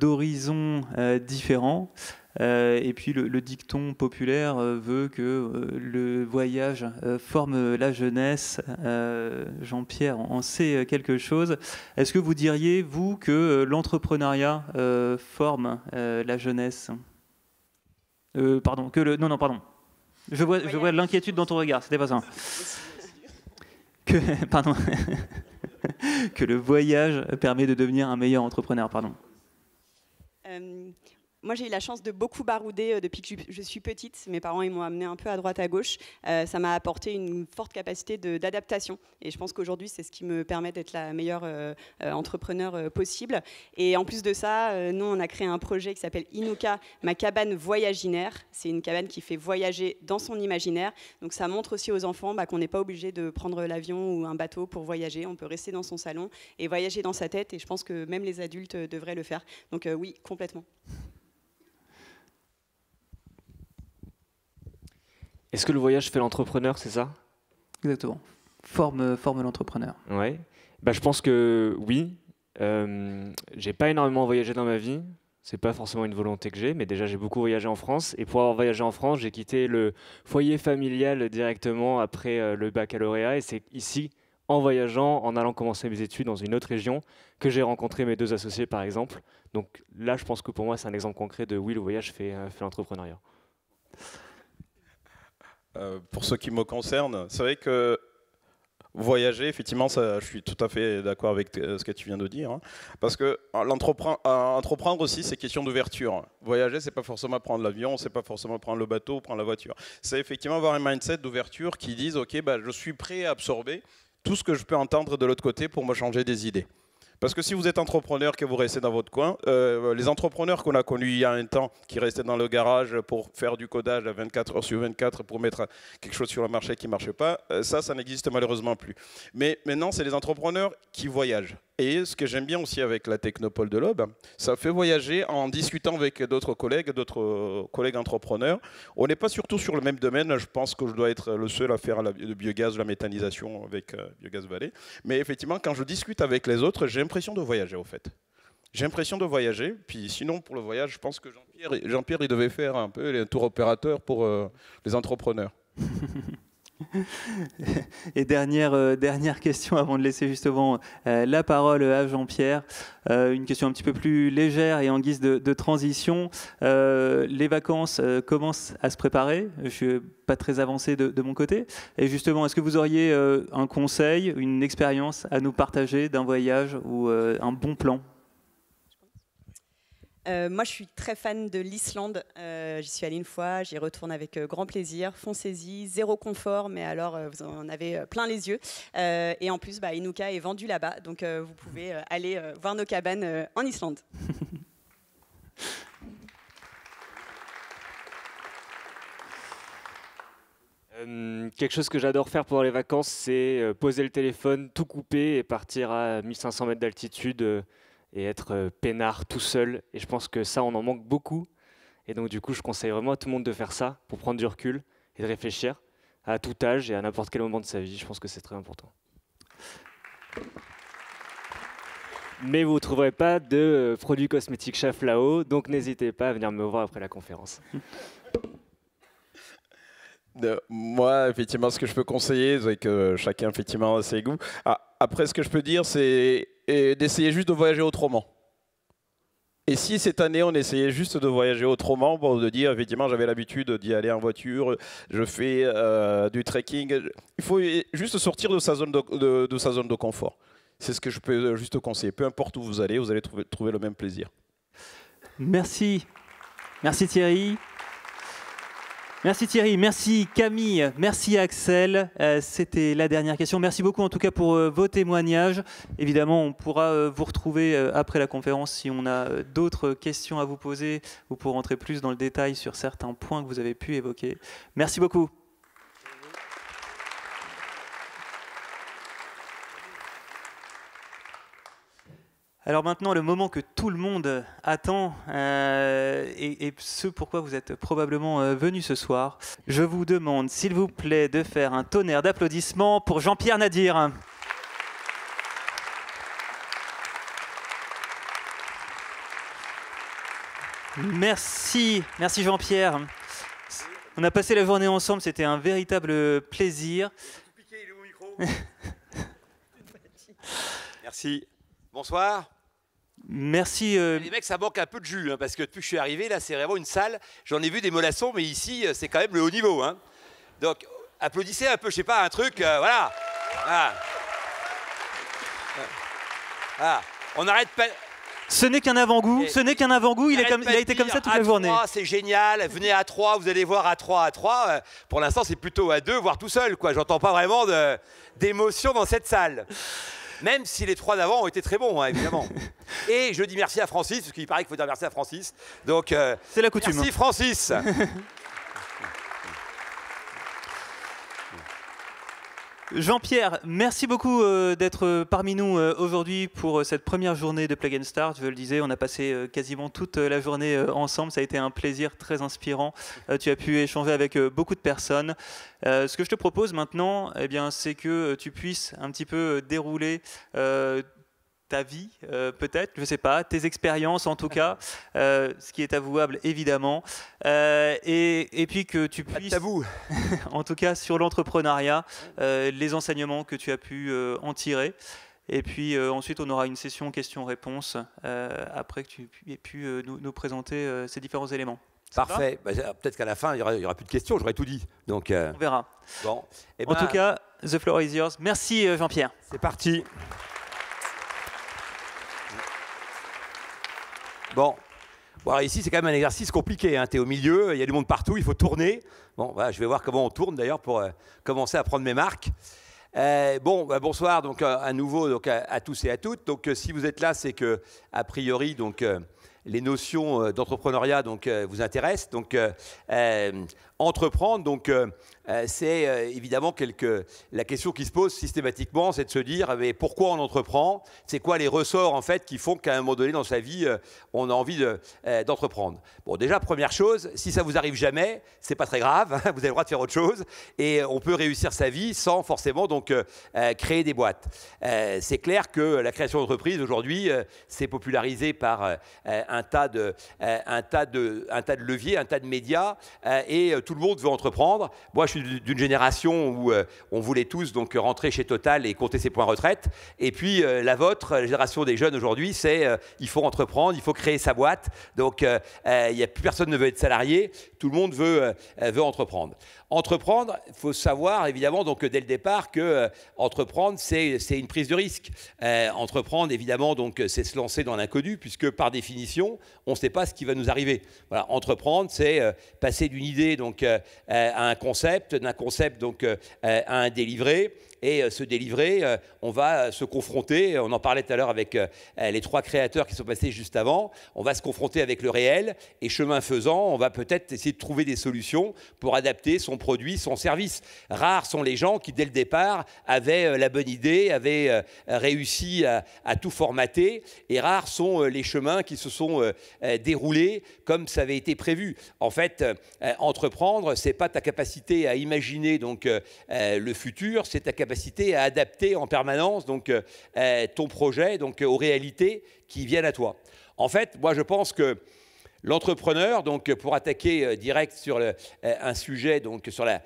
d'horizons différents. et puis le, dicton populaire veut que le voyage forme la jeunesse. Jean-Pierre on sait quelque chose. Est-ce que vous diriez, vous, que l'entrepreneuriat forme la jeunesse euh, pardon, que le. Non, non, pardon. Je vois, je l'inquiétude dans ton regard, c'était pas ça. Que, *laughs* pardon. que le voyage permet de devenir un meilleur entrepreneur, pardon. Euh, moi, j'ai eu la chance de beaucoup barouder euh, depuis que je suis petite. Mes parents, ils m'ont amené un peu à droite, à gauche. Euh, ça m'a apporté une forte capacité d'adaptation. Et je pense qu'aujourd'hui, c'est ce qui me permet d'être la meilleure entrepreneure euh, entrepreneur possible. Et en plus de ça, nous, on a créé un projet qui s'appelle Inuka, ma cabane voyaginaire. C'est une cabane qui fait voyager dans son imaginaire. Donc, ça montre aussi aux enfants bah, qu'on n'est pas obligé de prendre l'avion ou un bateau pour voyager. On peut rester dans son salon et voyager dans sa tête. Et je pense que même les adultes devraient le faire. Donc, oui, complètement. Est-ce que le voyage fait l'entrepreneur, c'est ça Exactement. Forme, euh, forme l'entrepreneur. Oui. Bah, je pense que oui. Euh, j'ai pas énormément voyagé dans ma vie. C'est pas forcément une volonté que j'ai, mais déjà j'ai beaucoup voyagé en France. Et pour avoir voyagé en France, j'ai quitté le foyer familial directement après euh, le baccalauréat. Et c'est ici, en voyageant, en allant commencer mes études dans une autre région, que j'ai rencontré mes deux associés par exemple. Donc là, je pense que pour moi, c'est un exemple concret de oui, le voyage fait, euh, fait l'entrepreneuriat. Euh, pour ce qui me concerne, c'est vrai que voyager, effectivement, je suis tout à fait d'accord avec euh, ce que tu viens de dire. Hein. parce que euh, entreprendre aussi, c'est question d'ouverture. Voyager, c'est pas forcément prendre l'avion, c'est pas forcément prendre le bateau prendre la voiture. C'est effectivement avoir un mindset d'ouverture qui dise, OK, bah, je suis prêt à absorber tout ce que je peux entendre de l'autre côté pour me changer des idées. Parce que si vous êtes entrepreneur, que vous restez dans votre coin, euh, les entrepreneurs qu'on a connus il y a un temps, qui restaient dans le garage pour faire du codage à 24 heures sur 24 pour mettre quelque chose sur le marché qui ne marchait pas, euh, ça, ça n'existe malheureusement plus. Mais maintenant, c'est les entrepreneurs qui voyagent. Et ce que j'aime bien aussi avec la Technopole de l'Aube, ça fait voyager en discutant avec d'autres collègues, d'autres collègues entrepreneurs. On n'est pas surtout sur le même domaine. Je pense que je dois être le seul à faire le biogaz, la méthanisation avec euh, Biogaz Vallée. Mais effectivement, quand je discute avec les autres, j'ai l'impression de voyager au fait. J'ai l'impression de voyager. Puis sinon, pour le voyage, je pense que Jean-Pierre, Jean-Pierre il devait faire un peu un tour opérateur pour euh, les entrepreneurs. *laughs* *laughs* Et dernière, euh, dernière question avant de laisser justement euh, la parole à Jean-Pierre. Euh, une question un petit peu plus légère et en guise de, transition. les vacances commencent à se préparer. Je suis pas très avancé de mon côté. Et justement, est-ce que vous auriez un conseil, une expérience à nous partager d'un voyage ou un bon plan euh, moi, je suis très fan de l'Islande. Euh, j'y suis allée une fois, j'y retourne avec euh, grand plaisir. Foncez-y, zéro confort, mais alors vous en avez plein les yeux. et en plus, bah, Inuka est vendu là-bas, donc vous pouvez aller voir nos cabanes en Islande. *laughs* quelque chose que j'adore faire pendant les vacances, c'est poser le téléphone, tout couper et partir à 1500 mètres d'altitude, et être euh, peinard tout seul. Et je pense que ça, on en manque beaucoup. Et donc, du coup, je conseille vraiment à tout le monde de faire ça pour prendre du recul et de réfléchir à tout âge et à n'importe quel moment de sa vie. Je pense que c'est très important. Mais vous ne trouverez pas de euh, produits cosmétiques chef là-haut, donc n'hésitez pas à venir me voir après la conférence. *laughs* Euh, moi, effectivement, ce que je peux conseiller, c'est que chacun, effectivement, a ses goûts. Ah, après, ce que je peux dire, c'est d'essayer juste de voyager autrement. Et si cette année on essayait juste de voyager autrement, pour de dire effectivement j'avais l'habitude d'y aller en voiture, je fais euh, du trekking, il faut juste sortir de sa zone de, de, sa zone de confort. C'est ce que je peux euh, juste conseiller. Peu importe où vous allez, vous allez trouver, trouver le même plaisir. Merci. Merci Thierry. Merci Thierry, merci Camille, merci Axel. Euh, c'était la dernière question. Merci beaucoup en tout cas pour euh, vos témoignages. Évidemment, on pourra euh, vous retrouver après la conférence si on a d'autres questions à vous poser ou pour rentrer plus dans le détail sur certains points que vous avez pu évoquer. Merci beaucoup. Alors maintenant, le moment que tout le monde attend euh, et, ce pourquoi vous êtes probablement euh, venu ce soir, je vous demande s'il vous plaît de faire un tonnerre d'applaudissements pour Jean-Pierre Nadir. Merci, merci Jean-Pierre. On a passé la journée ensemble, c'était un véritable plaisir. Merci. Bonsoir. Merci. Euh, Les mecs, ça manque un peu de jus, hein, parce que depuis que je suis arrivé, là, c'est vraiment une salle. J'en ai vu des molassons, mais ici, euh, c'est quand même le haut niveau. Hein. Donc, applaudissez un peu, je sais pas, un truc, euh, voilà. Ah. Ah. Ah. On arrête pas. Ce n'est qu'un avant-goût, ce n'est qu'un avant-goût, il, il, a été comme ça toute la journée. C'est génial, venez à 3, vous allez voir à 3, à 3. Pour l'instant, c'est plutôt à deux, voire tout seul. quoi. J'entends pas vraiment d'émotion dans cette salle. Même si les trois d'avant ont été très bons, hein, évidemment. *laughs* Et je dis merci à Francis, parce qu'il paraît qu'il faut dire merci à Francis. Donc, euh, c'est la coutume. Merci hein. Francis. *laughs* Jean-Pierre, merci beaucoup euh, d'être euh, parmi nous euh, aujourd'hui pour cette première journée de Plug and Start. Je le disais, on a passé quasiment toute la journée ensemble. Ça a été un plaisir très inspirant. tu as pu échanger avec beaucoup de personnes. ce que je te propose maintenant, eh c'est que tu puisses un petit peu dérouler ta vie, euh, peut-être, je ne sais pas, tes expériences en tout cas, *laughs* euh, ce qui est avouable évidemment, euh, et, puis que tu puisses, tabou. *laughs* en tout cas sur l'entrepreneuriat, les enseignements que tu as pu en tirer. Et puis ensuite, on aura une session questions-réponses après que tu aies pu nous, présenter ces différents éléments. Parfait. Bah, peut-être qu'à la fin, il n'y aura, plus de questions, j'aurais tout dit. Donc, On verra. Bon. Et eh en ben, tout cas, The Floor is yours. Merci Jean-Pierre. C'est parti. Bon. voilà. ici, c'est quand même un exercice compliqué. Hein. Tu es au milieu, il y a du monde partout, il faut tourner. Bon, je vais voir comment on tourne d'ailleurs pour euh, commencer à prendre mes marques. Euh, bon, bah, bonsoir donc euh, à, nouveau donc à, tous et à toutes. Donc si vous êtes là, c'est que a priori donc les notions d'entrepreneuriat donc vous intéressent. Donc entreprendre. Donc, euh, euh, c'est euh, évidemment quelque... la question qui se pose systématiquement, c'est de se dire ah, mais pourquoi on entreprend C'est quoi les ressorts en fait qui font qu'à un moment donné dans sa vie, on a envie d'entreprendre Bon, déjà première chose, si ça vous arrive jamais, c'est pas très grave. *laughs* vous avez le droit de faire autre chose et on peut réussir sa vie sans forcément donc créer des boîtes. c'est clair que la création d'entreprise aujourd'hui, s'est popularisé par un tas de, un tas de, un tas de leviers, un tas de médias et tout le monde veut entreprendre. Moi, je suis d'une génération où euh, on voulait tous donc rentrer chez Total et compter ses points retraite. Et puis euh, la vôtre, la génération des jeunes aujourd'hui, c'est euh, il faut entreprendre, il faut créer sa boîte. Donc, il y a plus personne ne veut être salarié. Tout le monde veut veut entreprendre. Entreprendre, il faut savoir évidemment donc dès le départ que euh, entreprendre c'est une prise de risque. Euh, entreprendre évidemment donc c'est se lancer dans l'inconnu puisque par définition on ne sait pas ce qui va nous arriver. entreprendre c'est euh, passer d'une idée donc à un concept, d'un concept donc à un délivré, et euh, se délivrer. Euh, on va euh, se confronter, on en parlait tout à l'heure avec les trois créateurs qui sont passés juste avant, on va se confronter avec le réel et chemin faisant, on va peut-être essayer de trouver des solutions pour adapter son produit, son service. Rares sont les gens qui, dès le départ, avaient la bonne idée, avaient réussi à, tout formater, et rares sont les chemins qui se sont déroulés comme ça avait été prévu. En fait, entreprendre, c'est pas ta capacité à imaginer donc le futur, c'est ta capacité à adapter en permanence euh, euh, ton projet donc, euh, aux réalités qui viennent à toi. En fait, moi, je pense que l'entrepreneur, donc pour attaquer direct sur un sujet, donc sur la,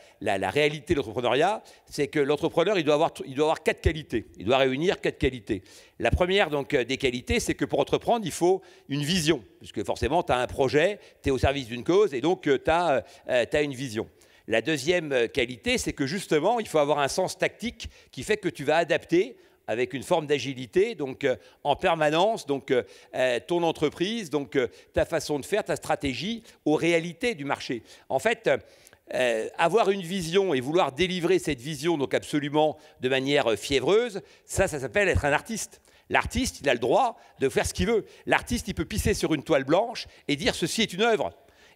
réalité de l'entrepreneuriat, c'est que l'entrepreneur, il, doit avoir, quatre qualités. Il doit réunir quatre qualités. La première donc, des qualités, c'est que pour entreprendre, il faut une vision, puisque forcément, tu as un projet, tu es au service d'une cause, et donc tu as, une vision. La deuxième euh, qualité, c'est que justement, il faut avoir un sens tactique qui fait que tu vas adapter avec une forme d'agilité, donc euh, en permanence, donc euh, ton entreprise, donc ta façon de faire, ta stratégie aux réalités du marché. En fait, avoir une vision et vouloir délivrer cette vision donc absolument de manière fiévreuse, ça, ça s'appelle être un artiste. L'artiste, il a le droit de faire ce qu'il veut. L'artiste, il peut pisser sur une toile blanche et dire ceci est une œuvre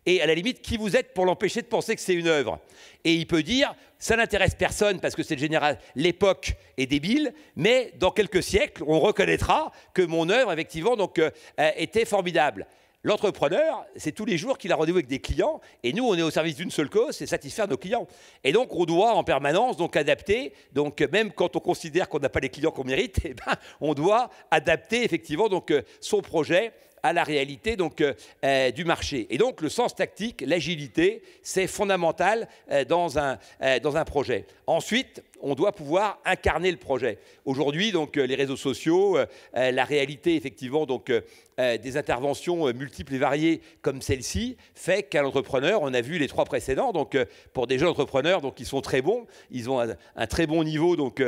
et à la limite, qui vous êtes pour l'empêcher de penser que c'est une œuvre Et il peut dire, ça n'intéresse personne parce que c'est général, l'époque est débile, mais dans quelques siècles, on reconnaîtra que mon œuvre, effectivement, donc, euh, euh, était formidable. L'entrepreneur, c'est tous les jours qu'il a rendez-vous avec des clients, et nous, on est au service d'une seule cause, c'est satisfaire nos clients. Et donc, on doit en permanence donc adapter. Donc, même quand on considère qu'on n'a pas les clients qu'on mérite, *laughs* eh ben, on doit adapter effectivement donc euh, son projet à la réalité donc, euh, euh, du marché. Et donc le sens tactique, l'agilité, c'est fondamental euh, dans, un, dans un projet. Ensuite, on doit pouvoir incarner le projet. Aujourd'hui, donc les réseaux sociaux, la réalité effectivement donc des interventions multiples et variées comme celle-ci fait qu'un entrepreneur, on a vu les trois précédents, donc pour des jeunes entrepreneurs, donc ils sont très bons, ils ont un, très bon niveau donc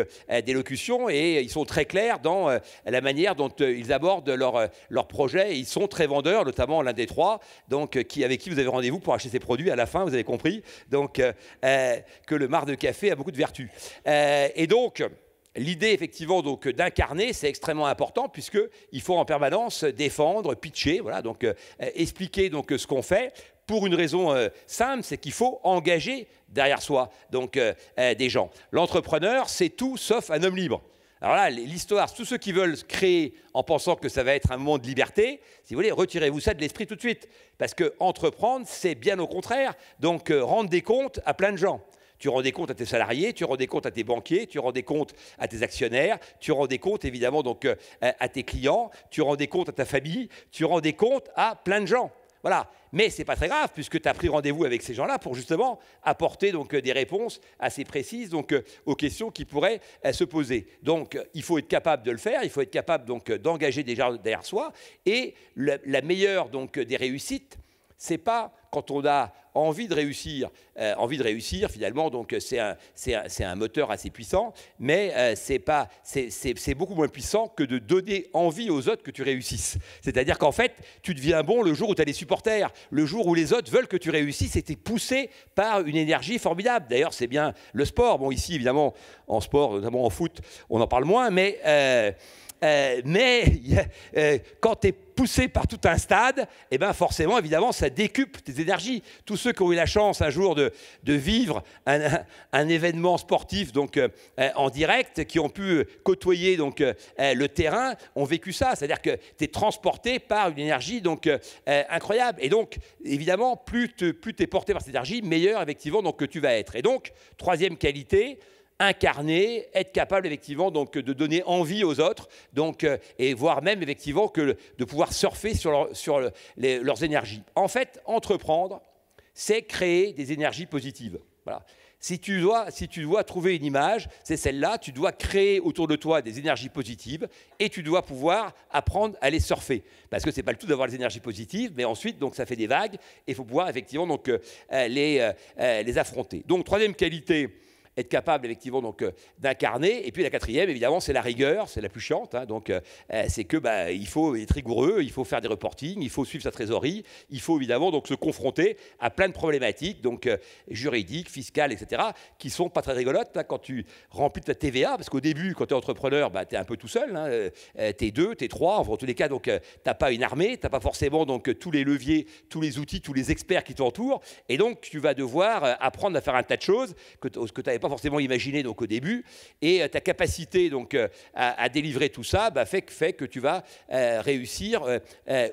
d'élocution et ils sont très clairs dans la manière dont ils abordent leur, leur projet ils sont très vendeurs, notamment l'un des trois, donc, euh, qui, avec qui vous avez rendez-vous pour acheter ces produits. À la fin, vous avez compris euh, euh, que le marc de café a beaucoup de vertus. et donc, L'idée, effectivement, donc d'incarner, c'est extrêmement important puisqu'il faut en permanence défendre, pitcher, voilà, donc expliquer donc ce qu'on fait pour une raison simple, c'est qu'il faut engager derrière soi donc des gens. L'entrepreneur, c'est tout sauf un homme libre. Alors là, l'histoire, tous ceux qui veulent créer en pensant que ça va être un moment de liberté, si vous voulez, retirez-vous ça de l'esprit tout de suite. Parce que entreprendre, c'est bien au contraire. Donc, euh, rendre des comptes à plein de gens. Tu rends des comptes à tes salariés, tu rends des comptes à tes banquiers, tu rends des comptes à tes actionnaires, tu rends des comptes évidemment donc euh, à tes clients, tu rends des comptes à ta famille, tu rends des comptes à plein de gens. Voilà. Mais ce n'est pas très grave, puisque tu as pris rendez-vous avec ces gens-là pour justement apporter donc, euh, des réponses assez précises donc, euh, aux questions qui pourraient euh, se poser. Donc, il faut être capable de le faire, il faut être capable d'engager des gens derrière soi. Et la, la meilleure donc, des réussites, ce n'est pas quand on a envie de réussir. Euh, envie de réussir, finalement, donc euh, c'est un, un, moteur assez puissant, mais euh, c'est pas c'est beaucoup moins puissant que de donner envie aux autres que tu réussisses. C'est-à-dire qu'en fait, tu deviens bon le jour où tu as des supporters, le jour où les autres veulent que tu réussisses et tu es poussé par une énergie formidable. D'ailleurs, c'est bien le sport. Bon, ici, évidemment, en sport, notamment en foot, on en parle moins, mais euh, mais *laughs* euh, quand tu es poussé par tout un stade, eh ben forcément, évidemment, ça décupe tes énergies. Tous ceux qui ont eu la chance un jour de, vivre un, événement sportif donc, euh, en direct, qui ont pu côtoyer donc, le terrain, ont vécu ça. C'est-à-dire que tu es transporté par une énergie donc, incroyable. Et donc, évidemment, plus tu es porté par cette énergie, meilleur effectivement donc, que tu vas être. Et donc, troisième qualité, incarner, être capable effectivement donc de donner envie aux autres, donc euh, et voire même effectivement que de pouvoir surfer sur, leurs énergies. En fait, entreprendre, c'est créer des énergies positives. Voilà. Si tu, dois, si tu dois trouver une image, c'est celle-là. Tu dois créer autour de toi des énergies positives et tu dois pouvoir apprendre à les surfer. Parce que c'est pas le tout d'avoir les énergies positives, mais ensuite, donc, ça fait des vagues et il faut pouvoir effectivement donc, euh, euh, les, les affronter. Donc, troisième qualité être capable effectivement donc euh, d'incarner. Et puis la quatrième, évidemment, c'est la rigueur, c'est la plus chiante. Hein. donc euh, euh, c'est que bah, il faut être rigoureux, il faut faire des reportings, il faut suivre sa trésorerie, il faut évidemment donc se confronter à plein de problématiques donc juridiques, fiscales, etc. qui sont pas très rigolotes hein, quand tu remplis ta TVA, parce qu'au début, quand tu es entrepreneur, bah, tu es un peu tout seul, hein, tu es deux, tu es trois, en tous les cas, donc t'as pas une armée, t'as pas forcément donc tous les leviers, tous les outils, tous les experts qui t'entourent, et donc tu vas devoir apprendre à faire un tas de choses que, que tu pas forcément imaginé donc, au début. Et euh, ta capacité donc, euh, à, délivrer tout ça bah, fait, fait, que tu vas euh, réussir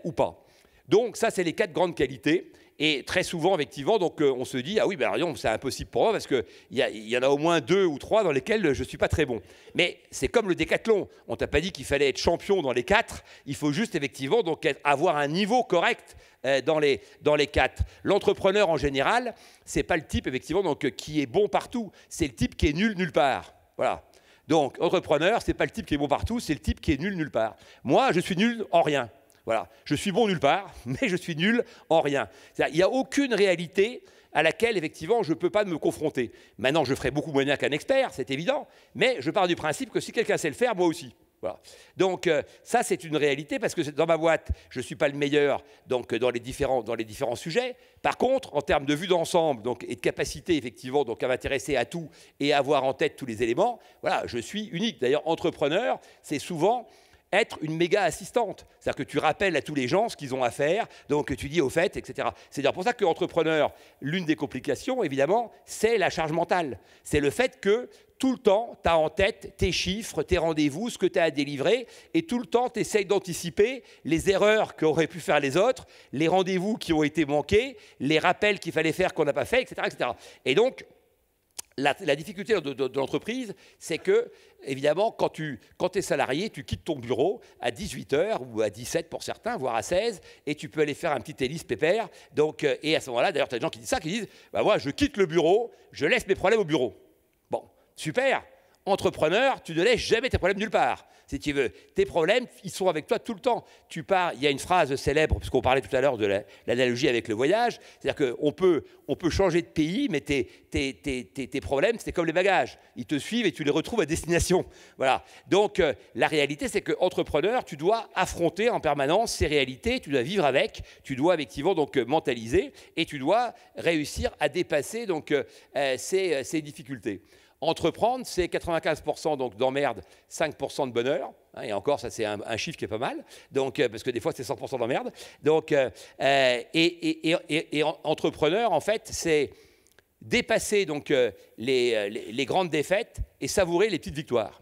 ou pas. Donc ça, c'est les quatre grandes qualités. Et très souvent, effectivement, donc, euh, on se dit, ah oui, ben, c'est impossible pour moi parce qu'il y, y en a au moins deux ou trois dans lesquels je ne suis pas très bon. Mais c'est comme le décathlon. On t'a pas dit qu'il fallait être champion dans les quatre. Il faut juste, effectivement, donc, avoir un niveau correct euh, dans les, dans les quatre. L'entrepreneur, en général, c'est pas le type, effectivement, donc, qui est bon partout. C'est le type qui est nul nulle part. Voilà. Donc, entrepreneur, n'est pas le type qui est bon partout, c'est le type qui est nul nulle part. Moi, je suis nul en rien. Voilà, je suis bon nulle part, *laughs* mais je suis nul en rien. Il n'y a aucune réalité à laquelle, effectivement, je ne peux pas me confronter. Maintenant, je ferai beaucoup moins bien qu'un expert, c'est évident, mais je pars du principe que si quelqu'un sait le faire, moi aussi. Donc euh, ça, c'est une réalité parce que dans ma boîte, je ne suis pas le meilleur donc, euh, dans, les différents, dans les différents sujets. Par contre, en termes de vue d'ensemble et de capacité, effectivement, donc, à m'intéresser à tout et à avoir en tête tous les éléments, voilà, je suis unique. D'ailleurs, entrepreneur, c'est souvent être une méga assistante. C'est-à-dire que tu rappelles à tous les gens ce qu'ils ont à faire, donc tu dis au fait, etc. C'est-à-dire pour ça que l'une des complications, évidemment, c'est la charge mentale. C'est le fait que tout le temps, tu as en tête tes chiffres, tes rendez-vous, ce que tu as à délivrer, et tout le temps, tu essayes d'anticiper les erreurs qu'auraient pu faire les autres, les rendez-vous qui ont été manqués, les rappels qu'il fallait faire qu'on n'a pas fait, etc., etc. Et donc, la, difficulté de, l'entreprise, c'est que, évidemment, quand tu es salarié, tu quittes ton bureau à 18h ou à 17 pour certains, voire à 16, et tu peux aller faire un petit hélice pépère. Donc, euh, et à ce moment-là, d'ailleurs, tu as des gens qui disent ça, qui disent bah, Moi, je quitte le bureau, je laisse mes problèmes au bureau. Bon, super entrepreneur, tu ne laisses jamais tes problèmes nulle part. Si tu veux, tes problèmes, ils sont avec toi tout le temps. Tu pars, il y a une phrase célèbre, puisqu'on parlait tout à l'heure de l'analogie avec le voyage, c'est-à-dire qu'on peut, on peut changer de pays, mais tes, problèmes, c'est comme les bagages. Ils te suivent et tu les retrouves à destination. *laughs* Voilà. Donc, euh, la réalité, c'est qu'entrepreneur, tu dois affronter en permanence ces réalités, tu dois vivre avec, tu dois effectivement donc euh, mentaliser et tu dois réussir à dépasser euh, ces difficultés. Entreprendre, c'est 95% donc d'emmerde, 5% de bonheur. Hein, et encore, ça, c'est un, chiffre qui est pas mal. Donc, euh, parce que des fois, c'est 100% d'emmerde. Donc, euh, euh, et, entrepreneur, en fait, c'est dépasser donc, les grandes défaites et savourer les petites victoires.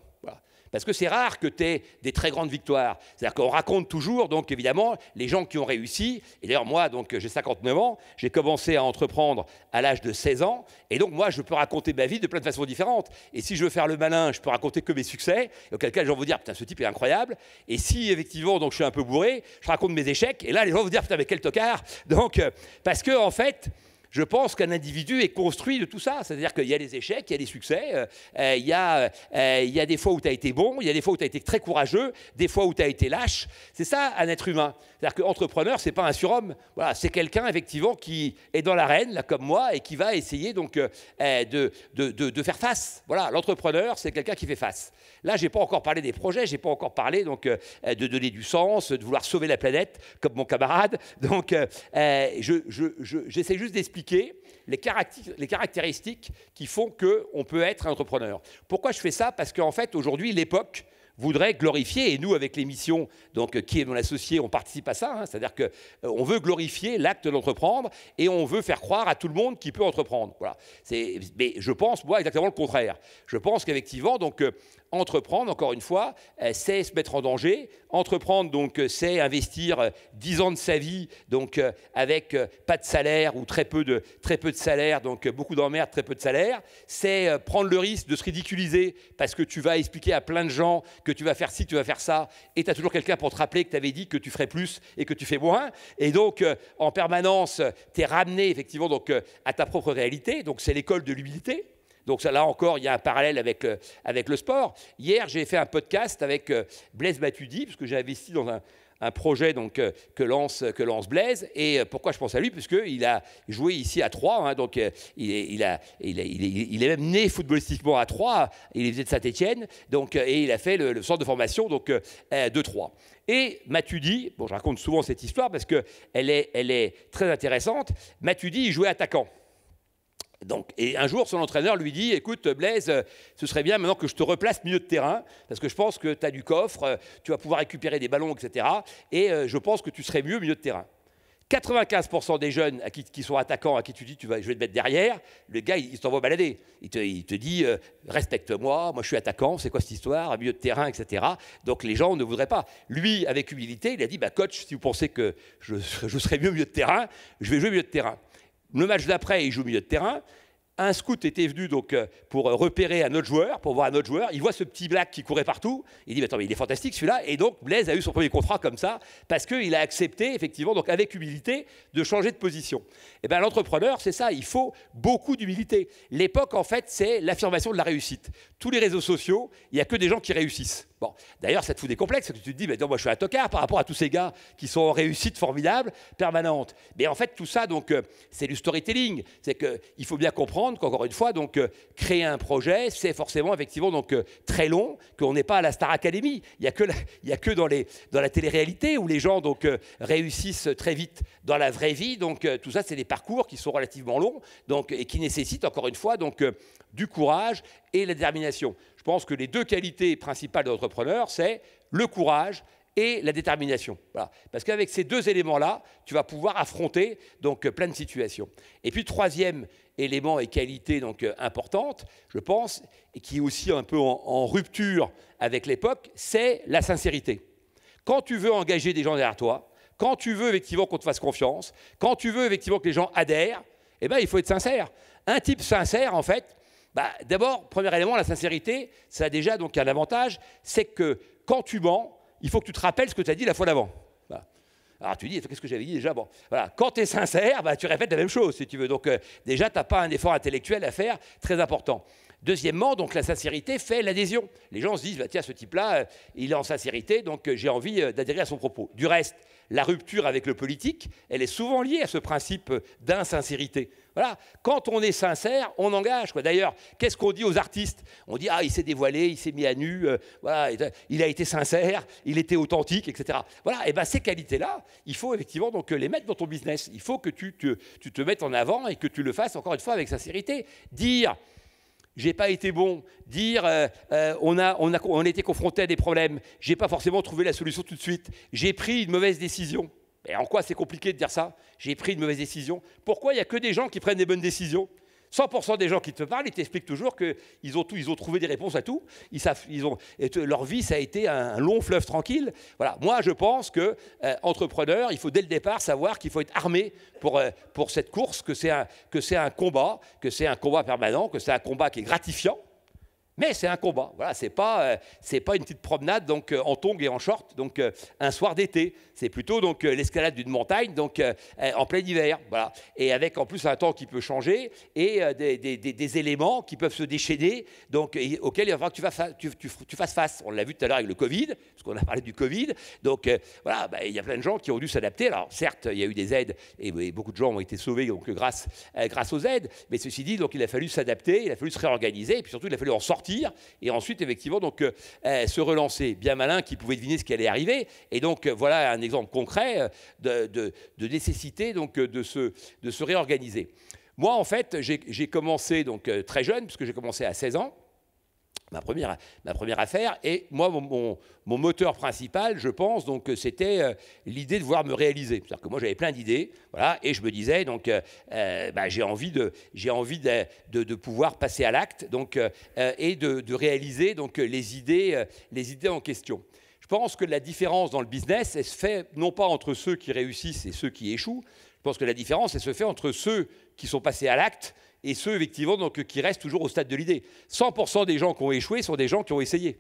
Parce que c'est rare que tu aies des très grandes victoires. C'est-à-dire qu'on raconte toujours, donc évidemment, les gens qui ont réussi. Et d'ailleurs, moi, donc j'ai 59 ans, j'ai commencé à entreprendre à l'âge de 16 ans. Et donc, moi, je peux raconter ma vie de plein de façons différentes. Et si je veux faire le malin, je peux raconter que mes succès. Et Auquel cas, les gens vont dire, putain, ce type est incroyable. Et si, effectivement, donc je suis un peu bourré, je raconte mes échecs. Et là, les gens vont dire, putain, mais quel tocard. Donc, euh, parce que, en fait, je pense qu'un individu est construit de tout ça. C'est-à-dire qu'il y a des échecs, il y a des succès, euh, euh, il, y a, euh, il y a des fois où tu as été bon, il y a des fois où tu as été très courageux, des fois où tu as été lâche. C'est ça un être humain. C'est-à-dire qu'entrepreneur, ce n'est pas un surhomme. Voilà, c'est quelqu'un, effectivement, qui est dans l'arène, là, comme moi, et qui va essayer donc euh, eh, de, faire face. Voilà, l'entrepreneur, c'est quelqu'un qui fait face. Là, je n'ai pas encore parlé des projets, je n'ai pas encore parlé donc, euh, eh, de donner du sens, de vouloir sauver la planète, comme mon camarade. Donc, euh, eh, j'essaie juste d'expliquer les, les caractéristiques qui font qu'on peut être un entrepreneur. Pourquoi je fais ça Parce qu'en fait, aujourd'hui, l'époque voudrait glorifier, et nous, avec l'émission donc, euh, Qui est mon associé, on participe à ça, hein, c'est-à-dire qu'on euh, veut glorifier l'acte d'entreprendre et on veut faire croire à tout le monde qu'il peut entreprendre. Voilà. mais je pense, moi, exactement le contraire. Je pense qu'effectivement, donc, euh, Entreprendre, encore une fois, euh, c'est se mettre en danger. Entreprendre, donc, euh, c'est investir euh, dix ans de sa vie, donc, avec pas de salaire ou très peu de, très peu de salaire, donc beaucoup d'emmerdes, très peu de salaire. C'est prendre le risque de se ridiculiser parce que tu vas expliquer à plein de gens que tu vas faire ci, tu vas faire ça, et tu as toujours quelqu'un pour te rappeler que tu avais dit que tu ferais plus et que tu fais moins. Et donc, en permanence, tu es ramené effectivement donc, à ta propre réalité. Donc, c'est l'école de l'humilité. Donc là encore, il y a un parallèle avec, euh, avec le sport. Hier, j'ai fait un podcast avec euh, Blaise Matuidi, puisque j'ai investi dans un, projet donc, euh, que, lance, que lance Blaise. Et pourquoi je pense à lui Parce il a joué ici à Troyes. donc il, est, même né footballistiquement à Troyes. Il est de Saint-Etienne. Donc, et il a fait le, centre de formation donc, de Troyes. Et Matudi, bon, je raconte souvent cette histoire parce qu'elle est, elle est très intéressante. Matudi, il jouait attaquant et un jour, son entraîneur lui dit Écoute, Blaise, ce serait bien maintenant que je te replace milieu de terrain, parce que je pense que tu as du coffre, tu vas pouvoir récupérer des ballons, etc. Et euh, je pense que tu serais mieux milieu de terrain. 95% des jeunes qui, sont attaquants, à qui tu dis tu vas, je vais te mettre derrière, le gars, il, t'envoie balader. Il te, dit euh, respecte-moi, moi je suis attaquant, c'est quoi cette histoire, milieu de terrain, etc. Donc les gens ne voudraient pas. Lui, avec humilité, il a dit bah, coach, si vous pensez que je, je serais mieux milieu de terrain, je vais jouer milieu de terrain. Le match d'après, il joue au milieu de terrain. Un scout était venu donc euh, pour euh, repérer un autre joueur, pour voir un autre joueur. Il voit ce petit black qui courait partout. Il dit Attends, mais il est fantastique celui-là. Et donc Blaise a eu son premier contrat comme ça, parce qu'il a accepté, effectivement, donc avec humilité, de changer de position. Et eh bien l'entrepreneur, c'est ça, il faut beaucoup d'humilité. L'époque, en fait, c'est l'affirmation de la réussite. Tous les réseaux sociaux, il n'y a que des gens qui réussissent. Bon, d'ailleurs, ça te fout des complexes, parce que tu te dis, mais moi je suis un tocard par rapport à tous ces gars qui sont en réussite formidable, permanente. Mais en fait, tout ça, donc, euh, c'est du storytelling. C'est qu'il faut bien comprendre qu'encore une fois, donc, euh, créer un projet, c'est forcément, effectivement, donc, euh, très long, qu'on n'est pas à la Star Academy. Il n'y a que, *laughs* il y a que dans, les, dans la télé-réalité où les gens, donc, réussissent très vite dans la vraie vie. Donc, tout ça, c'est des parcours qui sont relativement longs, donc, et qui nécessitent, encore une fois, donc, du courage et la détermination. Je pense que les deux qualités principales d'entrepreneur, c'est le courage et la détermination. Parce qu'avec ces deux éléments-là, tu vas pouvoir affronter donc euh, plein de situations. Et puis troisième élément et qualité donc euh, importante, je pense, et qui est aussi un peu en, rupture avec l'époque, c'est la sincérité. Quand tu veux engager des gens derrière toi, quand tu veux effectivement qu'on te fasse confiance, quand tu veux effectivement que les gens adhèrent, eh ben, il faut être sincère. Un type sincère, en fait, bah, d'abord, premier élément, la sincérité, ça a déjà donc un avantage, c'est que quand tu mens, il faut que tu te rappelles ce que tu as dit la fois d'avant. Alors bah. ah, tu dis, qu'est-ce que j'avais dit déjà bon, voilà. Quand tu es sincère, bah, tu répètes la même chose, si tu veux. Donc euh, déjà, tu n'as pas un effort intellectuel à faire très important. Deuxièmement, donc la sincérité fait l'adhésion. Les gens se disent, bah, tiens, ce type-là, euh, il est en sincérité, donc euh, j'ai envie d'adhérer à son propos. Du reste, la rupture avec le politique, elle est souvent liée à ce principe d'insincérité. Voilà, quand on est sincère, on engage. D'ailleurs, qu'est-ce qu'on dit aux artistes On dit ah, il s'est dévoilé, il s'est mis à nu, euh, euh, il a été sincère, il était authentique, etc. Voilà, et eh ben ces qualités-là, il faut effectivement donc les mettre dans ton business. Il faut que tu, tu, tu te mettes en avant et que tu le fasses encore une fois avec sincérité. Dire j'ai pas été bon, dire euh, euh, on, a, été confronté à des problèmes, j'ai pas forcément trouvé la solution tout de suite, j'ai pris une mauvaise décision. Et en quoi c'est compliqué de dire ça J'ai pris une mauvaise décision. Pourquoi il n'y a que des gens qui prennent des bonnes décisions 100% des gens qui te parlent, ils t'expliquent toujours qu'ils ont, ils ont trouvé des réponses à tout. Ils savent, ont, leur vie, ça a été un long fleuve tranquille. Voilà. Moi, je pense que euh, entrepreneur, il faut dès le départ savoir qu'il faut être armé pour, euh, pour cette course, que c'est un, que c'est un combat, que c'est un combat permanent, que c'est un combat qui est gratifiant. Mais c'est un combat. Voilà, c'est pas, euh, pas une petite promenade donc en tongs et en short, donc un soir d'été c'est plutôt donc euh, l'escalade d'une montagne, donc euh, euh, en plein hiver, voilà. Et avec en plus un temps qui peut changer et des, éléments qui peuvent se déchaîner, donc auxquels il va falloir que tu, tu, fasses face. On l'a vu tout à l'heure avec le Covid, parce qu'on a parlé du Covid. Donc voilà, bah, il y a plein de gens qui ont dû s'adapter. Alors certes, il y a eu des aides et, beaucoup de gens ont été sauvés donc grâce, grâce aux aides. Mais ceci dit, donc il a fallu s'adapter, il a fallu se réorganiser, et puis surtout il a fallu en sortir et ensuite effectivement donc se relancer. Bien malin qui pouvait deviner ce qui allait arriver. Et donc voilà un exemple concret euh, de, nécessité donc, euh, de, se, réorganiser. Moi, en fait, j'ai commencé donc euh, très jeune, puisque j'ai commencé à 16 ans, ma première, ma première affaire. Et moi, mon, moteur principal, je pense, donc, c'était l'idée de voir me réaliser. C'est-à-dire que moi, j'avais plein d'idées, et je me disais, bah, j'ai envie, de, envie de, pouvoir passer à l'acte, et de, réaliser donc les idées, les idées en question. Je pense que la différence dans le business, elle se fait non pas entre ceux qui réussissent et ceux qui échouent, je pense que la différence, elle se fait entre ceux qui sont passés à l'acte et ceux, effectivement, donc, qui restent toujours au stade de l'idée. 100% des gens qui ont échoué sont des gens qui ont essayé.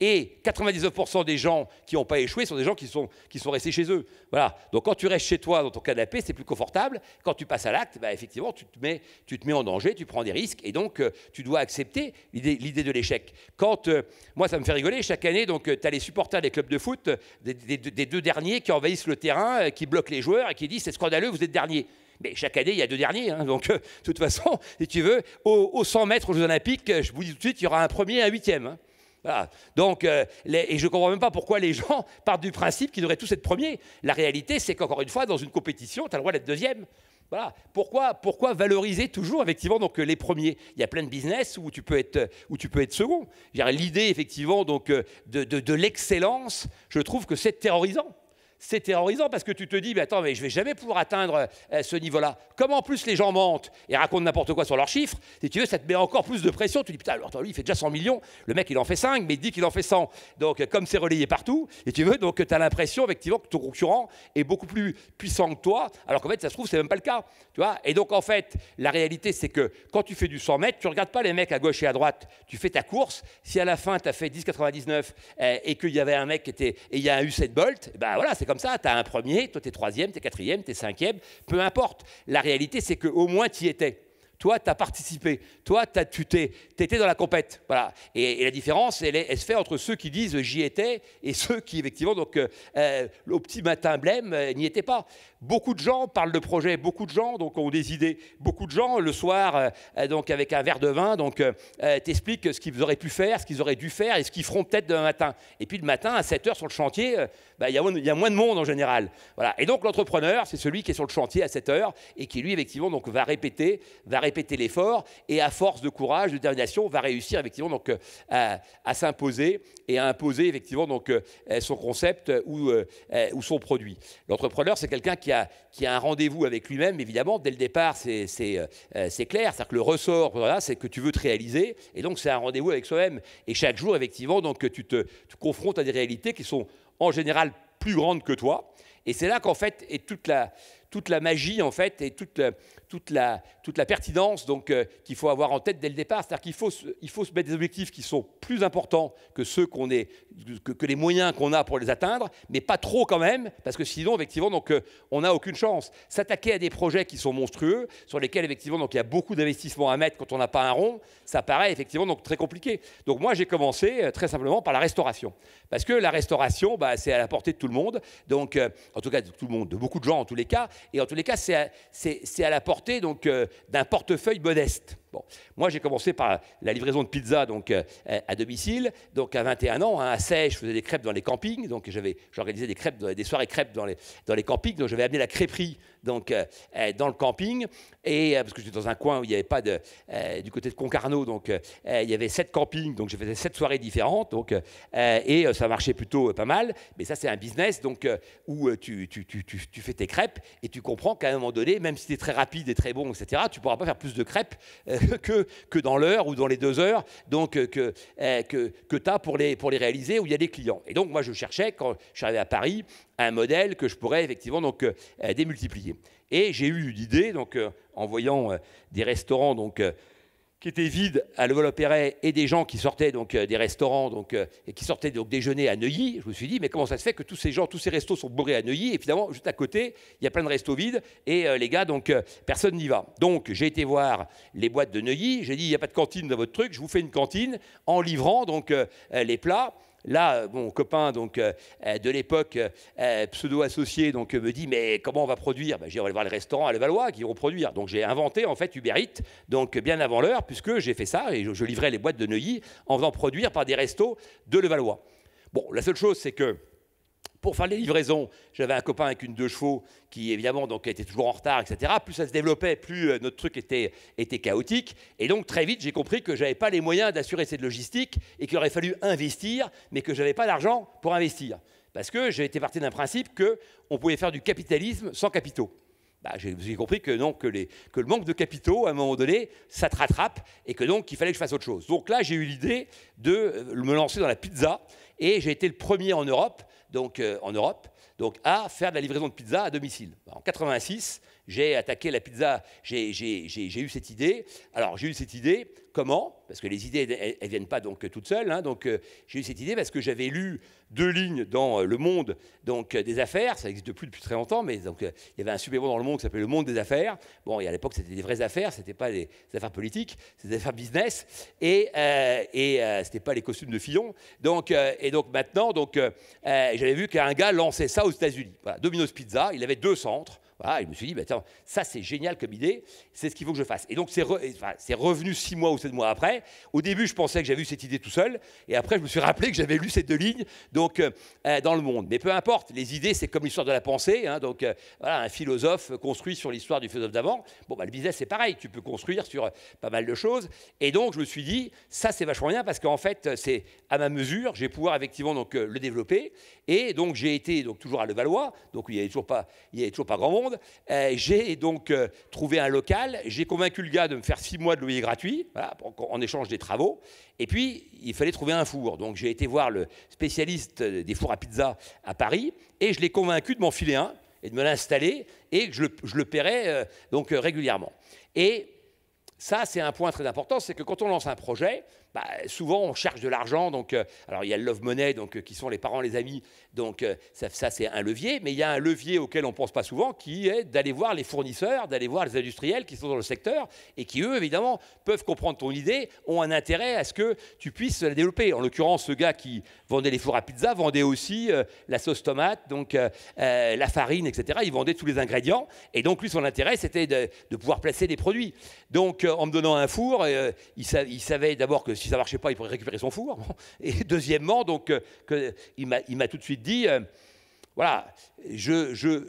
Et 99% des gens qui n'ont pas échoué sont des gens qui sont, qui sont restés chez eux. Voilà. Donc quand tu restes chez toi dans ton canapé, c'est plus confortable. Quand tu passes à l'acte, bah, effectivement, tu te, mets, tu te mets en danger, tu prends des risques et donc euh, tu dois accepter l'idée de l'échec. Quand, euh, moi, ça me fait rigoler, chaque année, donc euh, tu as les supporters des clubs de foot, des, des, deux derniers qui envahissent le terrain, qui bloquent les joueurs et qui disent c'est scandaleux, vous êtes dernier. Mais chaque année, il y a deux derniers. Hein. donc, de toute façon, *laughs* si tu veux, aux 100 mètres aux Jeux Olympiques, je vous dis tout de suite, il y aura un premier et un huitième. Hein. Voilà. Donc, euh, et je ne comprends même pas pourquoi les gens *laughs* partent du principe qu'ils devraient tous être premiers. La réalité, c'est qu'encore une fois, dans une compétition, tu as le droit d'être deuxième. Voilà. Pourquoi, pourquoi valoriser toujours effectivement donc euh, les premiers Il y a plein de business où tu peux être où tu peux être second. L'idée effectivement donc euh, de l'excellence, je trouve que c'est terrorisant c'est terrorisant parce que tu te dis, mais attends, mais je vais jamais pouvoir atteindre euh, ce niveau-là. Comme en plus les gens mentent et racontent n'importe quoi sur leurs chiffres, si tu veux, ça te met encore plus de pression. Tu dis, putain, alors lui, il fait déjà 100 millions, le mec, il en fait 5, mais il dit qu'il en fait 100. Donc, comme c'est relayé partout, et tu veux, donc tu as l'impression, effectivement, que ton concurrent est beaucoup plus puissant que toi, alors qu'en fait, ça se trouve, c'est même pas le cas. Tu vois et donc, en fait, la réalité, c'est que quand tu fais du 100 mètres, tu regardes pas les mecs à gauche et à droite. Tu fais ta course. Si à la fin, tu as fait 10,99 euh, et qu'il y avait un mec qui était. et il y a eu 7 Bolt, ben bah, voilà, c'est comme ça, tu as un premier, toi es troisième, tu es quatrième, tu es cinquième, peu importe. La réalité, c'est qu'au moins y étais. Toi, tu as participé. Toi, as, tu étais dans la compète. Voilà. Et, la différence, elle, est, se fait entre ceux qui disent j'y étais et ceux qui, effectivement, donc, euh, euh, au petit matin blême, euh, n'y étaient pas. Beaucoup de gens parlent de projet, beaucoup de gens donc ont des idées, beaucoup de gens le soir euh, donc avec un verre de vin donc euh, euh, t'expliquent ce qu'ils auraient pu faire, ce qu'ils auraient dû faire et ce qu'ils feront peut-être demain matin. Et puis le matin à 7 heures sur le chantier, bah, il y, a moins de monde en général. Voilà. Et donc l'entrepreneur, c'est celui qui est sur le chantier à 7 heures et qui lui effectivement donc va répéter, va répéter l'effort et à force de courage, de détermination, va réussir effectivement donc à, à s'imposer et à imposer effectivement donc son concept ou, ou son produit. L'entrepreneur, c'est quelqu'un qui qui a, un rendez-vous avec lui-même, évidemment, dès le départ, euh, c'est clair. C'est-à-dire que le ressort, voilà, c'est que tu veux te réaliser. Et donc, c'est un rendez-vous avec soi-même. Et chaque jour, effectivement, donc, tu te, confrontes à des réalités qui sont en général plus grandes que toi. Et c'est là qu'en fait est toute la, toute la magie en fait et toute, toute la, toute la pertinence donc euh, qu'il faut avoir en tête dès le départ. C'est-à-dire qu'il faut, il faut se mettre des objectifs qui sont plus importants que ceux qu'on est, que, les moyens qu'on a pour les atteindre, mais pas trop quand même, parce que sinon, effectivement, donc, euh, on n'a aucune chance. S'attaquer à des projets qui sont monstrueux, sur lesquels, effectivement, donc, il y a beaucoup d'investissements à mettre quand on n'a pas un rond, ça paraît effectivement donc, très compliqué. Donc moi, j'ai commencé euh, très simplement par la restauration. Parce que la restauration, bah, c'est à la portée de tout le monde, donc, en tout cas de tout le monde, de beaucoup de gens en tous les cas, et en tous les cas, c'est à, à la portée donc euh, d'un portefeuille modeste. Bon, moi j'ai commencé par la livraison de pizza donc euh, à domicile. Donc à 21 ans, hein, à 16, je faisais des crêpes dans les campings. Donc j'avais, j'organisais des crêpes, des soirées crêpes dans les, campings. Donc j'avais amené la crêperie donc euh, euh, dans le camping, et euh, parce que j'étais dans un coin où il n'y avait pas de, du côté de Concarneau, donc il y avait sept campings, donc je faisais sept soirées différentes, donc et ça marchait plutôt pas mal. Mais ça c'est un business, donc où tu, fais tes crêpes et tu comprends qu'à un moment donné, même si tu es très rapide et très bon, etc., tu pourras pas faire plus de crêpes *laughs* que que dans l'heure ou dans les deux heures, donc que que, tu as pour les pour les réaliser où il y a des clients. Et donc moi je cherchais quand je suis arrivé à Paris un modèle que je pourrais effectivement donc euh, euh, démultiplier. Et j'ai eu l'idée, donc euh, en voyant des restaurants donc qui étaient vides à levallois et des gens qui sortaient donc des restaurants donc et qui sortaient donc déjeuner à Neuilly, je me suis dit mais comment ça se fait que tous ces gens, tous ces restos sont bourrés à Neuilly et finalement juste à côté il y a plein de restos vides et les gars donc personne n'y va. Donc j'ai été voir les boîtes de Neuilly, j'ai dit il n'y a pas de cantine dans votre truc, je vous fais une cantine en livrant donc les plats Là, euh, mon copain donc, euh, euh, de l'époque, pseudo-associé, donc, me dit Mais comment on va produire J'ai J'ai On va voir le restaurant à Levallois qui vont produire. Donc j'ai inventé en fait Uber donc bien avant l'heure, puisque j'ai fait ça et je, je, livrais les boîtes de Neuilly en faisant produire par des restos de Levallois. Bon, la seule chose, c'est que pour faire les livraisons, j'avais un copain avec une deux chevaux qui, évidemment, donc, était toujours en retard, etc. Plus ça se développait, plus euh, notre truc était, chaotique. Et donc, très vite, j'ai compris que je n'avais pas les moyens d'assurer cette logistique et qu'il aurait fallu investir, mais que je n'avais pas l'argent pour investir. Parce que été parti d'un principe qu'on pouvait faire du capitalisme sans capitaux. Bah, j'ai compris que non, que, que, le manque de capitaux, à un moment donné, ça te rattrape et que donc il fallait que je fasse autre chose. Donc là, j'ai eu l'idée de euh, me lancer dans la pizza et j'ai été le premier en Europe donc, euh, en Europe, donc, à faire de la livraison de pizza à domicile. Bah, en 86, j'ai attaqué la pizza, j'ai eu cette idée. Alors, j'ai eu cette idée, comment Parce que les idées, elles ne viennent pas donc toutes seules. Hein, donc, euh, j'ai eu cette idée parce que j'avais lu deux lignes dans euh, Le Monde donc, euh, des affaires. Ça existe plus depuis très longtemps, mais euh, il y avait un supplément dans Le Monde qui s'appelait Le Monde des affaires. Bon, et à l'époque, c'était des vraies affaires, c'était pas des affaires politiques, c'était des affaires business. Et, ce et c'était pas les costumes de Fillon. et donc maintenant, j'avais vu qu'un gars lançait ça aux États-Unis. Domino's Pizza, il avait deux centres il ah, je me suis dit, bah, ça c'est génial comme idée, c'est ce qu'il faut que je fasse. Et donc c'est, revenu six mois ou sept mois après. Au début, je pensais que j'avais eu cette idée tout seul, et après, je me suis rappelé que j'avais lu ces deux lignes donc, euh, euh, dans le monde. Mais peu importe, les idées, c'est comme l'histoire de la pensée. Hein, donc euh, voilà, un philosophe construit sur l'histoire du philosophe d'avant. Bon, bah, le business, c'est pareil, tu peux construire sur pas mal de choses. Et donc, je me suis dit, ça c'est vachement bien parce qu'en fait, c'est à ma mesure, je vais pouvoir effectivement donc, le développer. Et donc, j'ai été donc, toujours à Levallois, donc il n'y avait toujours pas grand monde. Euh, j'ai donc euh, trouvé un local, j'ai convaincu le gars de me faire six mois de loyer gratuit, en échange des travaux. Et puis, il fallait trouver un four. Donc, j'ai été voir le spécialiste des fours à pizza à Paris, et je l'ai convaincu de m'en filer un et de me l'installer, et que je le, je paierais euh, donc régulièrement. Et ça, c'est un point très important, c'est que quand on lance un projet, bah, souvent on cherche de l'argent. Donc, euh, alors il y a le love money, donc euh, qui sont les parents, les amis. Donc euh, ça, c'est un levier. Mais il y a un levier auquel on pense pas souvent, qui est d'aller voir les fournisseurs, d'aller voir les industriels qui sont dans le secteur et qui eux évidemment peuvent comprendre ton idée, ont un intérêt à ce que tu puisses la développer. En l'occurrence, ce gars qui vendait les fours à pizza vendait aussi la sauce tomate, donc la farine, etc. Il vendait tous les ingrédients. Et donc lui, son intérêt, c'était de, pouvoir placer des produits. Donc en me donnant un four, il, il savait d'abord que si ça marchait pas, il pourrait récupérer son four. *laughs* Et deuxièmement, donc, euh, il m'a tout de suite dit, euh, voilà, je,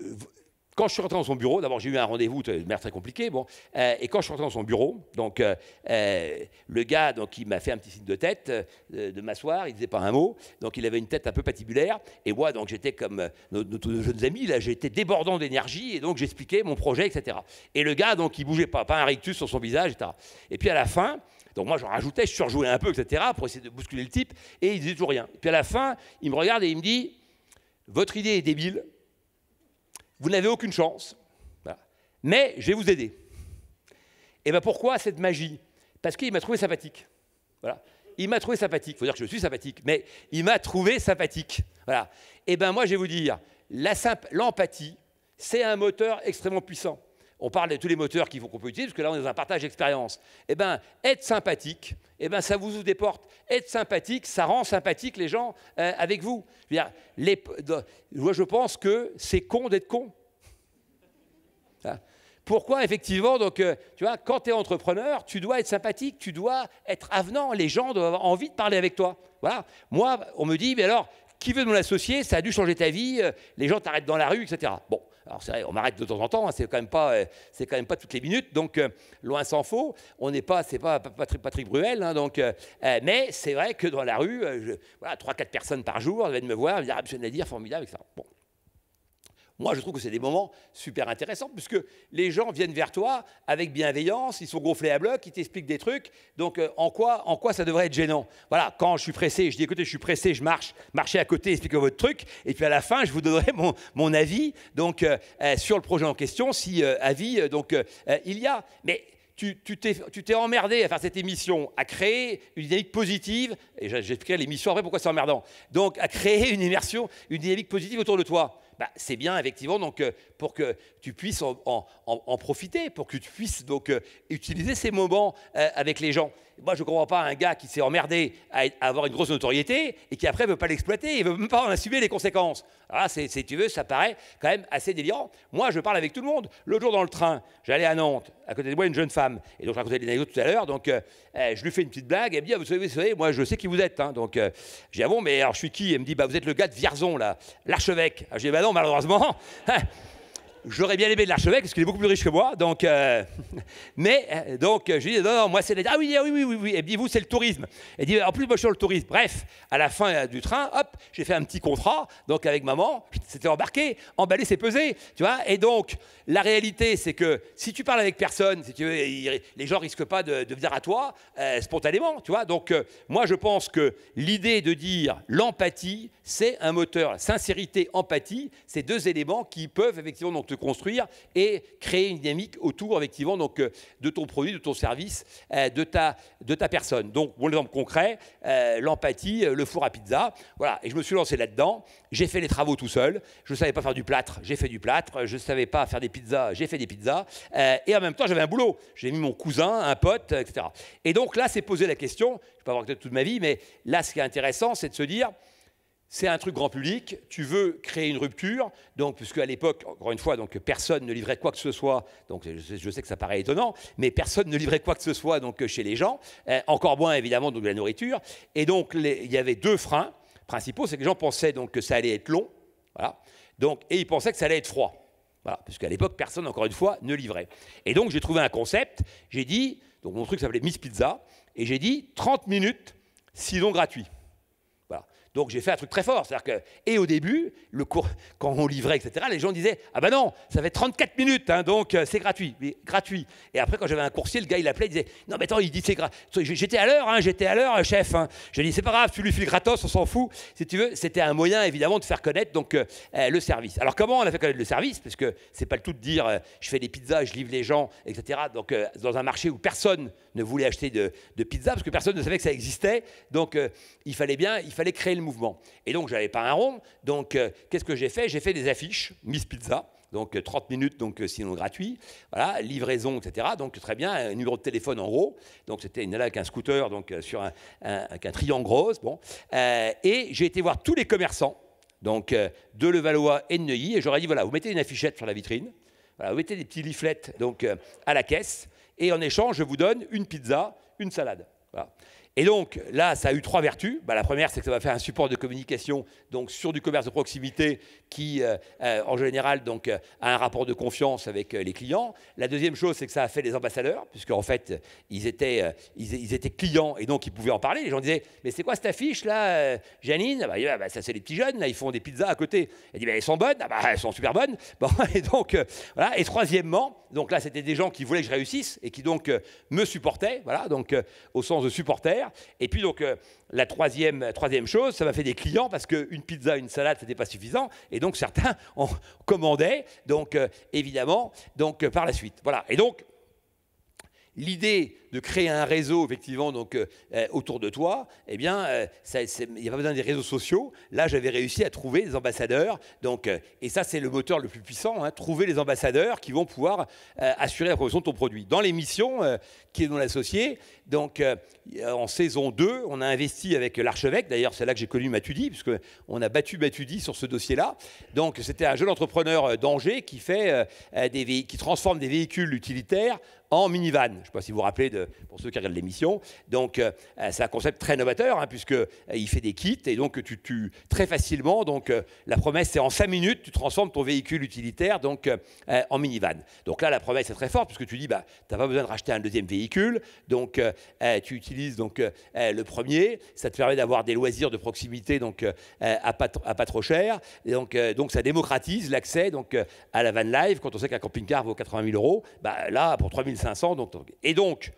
quand je suis rentré dans son bureau, d'abord j'ai eu un rendez-vous de manière très compliqué, bon, euh, et quand je suis rentré dans son bureau, donc le gars donc il m'a fait un petit signe de tête de m'asseoir, il disait pas un mot, donc il avait une tête un peu patibulaire, et moi donc j'étais comme nos, jeunes amis là, j'étais débordant d'énergie et donc j'expliquais mon projet etc. Et le gars donc il bougeait pas, pas un rictus sur son visage etc. Et puis à la fin, donc moi, j'en rajoutais, je surjouais un peu, etc., pour essayer de bousculer le type, et il disait toujours rien. Puis à la fin, il me regarde et il me dit Votre idée est débile, vous n'avez aucune chance, mais je vais vous aider. Et bien pourquoi cette magie Parce qu'il m'a trouvé sympathique. Voilà. Il m'a trouvé sympathique. Il faut dire que je suis sympathique, mais il m'a trouvé sympathique. Voilà. Et bien moi, je vais vous dire l'empathie, c'est un moteur extrêmement puissant on parle de tous les moteurs qui faut qu'on peut utiliser, parce que là, on est dans un partage d'expérience. Eh bien, être sympathique, eh ben, ça vous ouvre des portes. Être sympathique, ça rend sympathique les gens euh, avec vous. Je, dire, moi, je pense que c'est con d'être con. Hein? Pourquoi, effectivement, donc, euh, tu vois, quand tu es entrepreneur, tu dois être sympathique, tu dois être avenant. Les gens doivent avoir envie de parler avec toi. Voilà. Moi, on me dit, mais alors, qui veut nous l'associer Ça a dû changer ta vie. Euh, les gens t'arrêtent dans la rue, etc. Bon. Alors c'est vrai, on m'arrête de temps en temps, hein, c'est quand même pas, euh, c'est quand même pas toutes les minutes. Donc euh, loin s'en faut, on n'est pas, c'est pas Patrick, Bruel. Hein, donc, euh, mais c'est vrai que dans la rue, voilà, 3-4 personnes par jour viennent me voir, me dire ah, formidable, etc. Bon. Moi, je trouve que c'est des moments super intéressants, puisque les gens viennent vers toi avec bienveillance, ils sont gonflés à bloc, ils t'expliquent des trucs. Donc, euh, en, quoi, en quoi ça devrait être gênant Voilà, quand je suis pressé, je dis écoutez, je suis pressé, je marche, marchez à côté, expliquez votre truc, et puis à la fin, je vous donnerai mon, avis donc, euh, euh, sur le projet en question, si avis, donc il y a. Mais tu t'es emmerdé à faire cette émission, à créer une dynamique positive, et j'expliquerai l'émission après pourquoi c'est emmerdant, donc à créer une immersion, une dynamique positive autour de toi. Bah, c'est bien effectivement donc euh, pour que tu puisses en, profiter, pour que tu puisses donc euh, utiliser ces moments euh, avec les gens. Moi, je ne comprends pas un gars qui s'est emmerdé à, avoir une grosse notoriété et qui après ne veut pas l'exploiter, il ne veut même pas en assumer les conséquences. Ah, c'est, si tu veux, ça paraît quand même assez délirant. Moi, je parle avec tout le monde. L'autre jour dans le train, j'allais à Nantes, à côté de moi une jeune femme, et donc je racontais des tout à l'heure, donc je lui fais une petite blague, elle me dit, ah, vous, savez, moi je sais qui vous êtes, hein. donc euh, j'ai ah bon, mais alors je suis qui Elle me dit, bah, vous êtes le gars de Vierzon, l'archevêque. Ah, je dis, bah malheureusement. Hein, J'aurais bien aimé de l'archevêque parce qu'il est beaucoup plus riche que moi. Donc, euh, *laughs* mais euh, donc je lui non, non moi c'est ah, ah oui, oui, oui, oui, oui. Elle me vous c'est le tourisme. Elle dit en plus moi je suis le tourisme. Bref, à la fin euh, du train, hop, j'ai fait un petit contrat donc avec maman. C'était embarqué, emballé, c'est pesé, tu vois. Et donc la réalité c'est que si tu parles avec personne, si tu les gens risquent pas de, venir à toi spontanément, tu vois. Donc moi je pense que l'idée de dire l'empathie, c'est un moteur. Sincérité, empathie, c'est deux éléments qui peuvent effectivement construire et créer une dynamique autour, effectivement, donc, euh, de ton produit, de ton service, euh, de, ta, de ta personne. Donc, mon exemple concret, euh, l'empathie, le four à pizza. Voilà. Et je me suis lancé là-dedans. J'ai fait les travaux tout seul. Je ne savais pas faire du plâtre. J'ai fait du plâtre. Je ne savais pas faire des pizzas. J'ai fait des pizzas. et en même temps, j'avais un boulot. J'ai mis mon cousin, un pote, etc. Et donc là, c'est poser la question. Je pas avoir pas toute ma vie, mais là, ce qui est intéressant, c'est de se dire c'est un truc grand public, tu veux créer une rupture, donc puisque à l'époque, encore une fois, donc personne ne livrait quoi que ce soit, donc je, sais que ça paraît étonnant, mais personne ne livrait quoi que ce soit donc chez les gens, euh, encore moins évidemment donc, de la nourriture, et donc il y avait deux freins principaux, c'est que les gens pensaient donc que ça allait être long, voilà, donc et ils pensaient que ça allait être froid, voilà, puisqu'à l'époque personne encore une fois ne livrait, et donc j'ai trouvé un concept, j'ai dit, donc mon truc s'appelait Miss Pizza, et j'ai dit 30 minutes, sinon gratuit. Donc j'ai fait un truc très fort. C'est-à-dire que, et au début, le cours, quand on livrait, etc., les gens disaient Ah ben non, ça fait 34 minutes, hein, donc euh, c'est gratuit. Mais, gratuit. Et après, quand j'avais un coursier, le gars, il appelait, il disait Non, mais attends, il dit c'est gratuit. J'étais à l'heure, hein, j'étais à l'heure, chef. Hein. Je dis C'est pas grave, tu lui files gratos, on s'en fout. Si tu veux, c'était un moyen, évidemment, de faire connaître donc, euh, euh, le service. Alors comment on a fait connaître le service Parce que c'est pas le tout de dire Je fais des pizzas, je livre les gens, etc. Donc dans un marché où personne ne voulait acheter de, de pizza, parce que personne ne savait que ça existait. Donc il fallait bien, il fallait créer le mouvement. Et donc, n'avais pas un rond. Donc, euh, qu'est-ce que j'ai fait J'ai fait des affiches, Miss Pizza. Donc 30 euh, minutes, donc euh, sinon gratuit. Voilà, livraison, etc. Donc très bien, un numéro de téléphone en gros. Donc c'était une ala avec un scooter, donc sur un, un triangle rose. Bon. et j'ai été voir tous les commerçants, donc de Levallois et de Neuilly, et j'aurais dit voilà, vous mettez une affichette sur la vitrine, vous mettez des petits leaflets donc, à la caisse, et en échange, je vous donne une pizza, une salade. Voilà. Et donc là, ça a eu trois vertus. Bah, la première, c'est que ça va faire un support de communication donc sur du commerce de proximité qui, euh, euh, en général, donc euh, a un rapport de confiance avec les clients. La deuxième chose, c'est que ça a fait les ambassadeurs, puisque en fait, ils étaient, ils, étaient clients et donc ils pouvaient en parler. Les gens disaient, mais c'est quoi cette affiche là, Janine bah, bah, Ça, c'est les petits jeunes. Là, ils font des pizzas à côté. Elle dit, bah, elles sont bonnes. Ah, elles sont super bonnes. *laughs* et donc voilà. Et troisièmement, donc là, c'était des gens qui voulaient que je réussisse et qui donc me supportaient. Voilà, donc au sens de supporter. Et puis donc euh, la troisième, troisième chose, ça m'a fait des clients parce qu'une pizza, une salade, n'était pas suffisant. Et donc certains en *laughs* commandaient, donc euh, évidemment, donc euh, par la suite. Voilà. Et donc L'idée de créer un réseau, effectivement, donc, euh, euh, autour de toi, eh bien, euh, il n'y a pas besoin des réseaux sociaux. Là, j'avais réussi à trouver des ambassadeurs. Donc, et ça, c'est le moteur le plus puissant, hein, trouver les ambassadeurs qui vont pouvoir assurer la promotion de ton produit. Dans l'émission qui est dans l'associé donc, en saison 2, on a investi avec l'archevêque. D'ailleurs, c'est là que j'ai connu Matudi, puisqu'on a battu Matudi sur ce dossier-là. Donc, c'était un jeune entrepreneur d'Angers qui, fait, qui transforme des véhicules utilitaires en minivan. Je ne sais pas si vous vous rappelez, de, pour ceux qui regardent l'émission. Donc, euh, euh, c'est un concept très novateur, hein, puisque puisqu'il euh, fait des kits, et donc tu, tu très facilement, donc la promesse, c'est en 5 minutes, tu transformes ton véhicule utilitaire donc en minivan. Donc là, la promesse est très forte, puisque tu dis, bah, tu n'as pas besoin de racheter un deuxième véhicule, donc tu utilises donc le premier, ça te permet d'avoir des loisirs de proximité donc à pas, à, pas, trop cher, et donc, donc ça démocratise l'accès donc à la van life, quand on sait qu'un camping-car vaut 80 000 euros, bah, là, pour 3 500 et donc,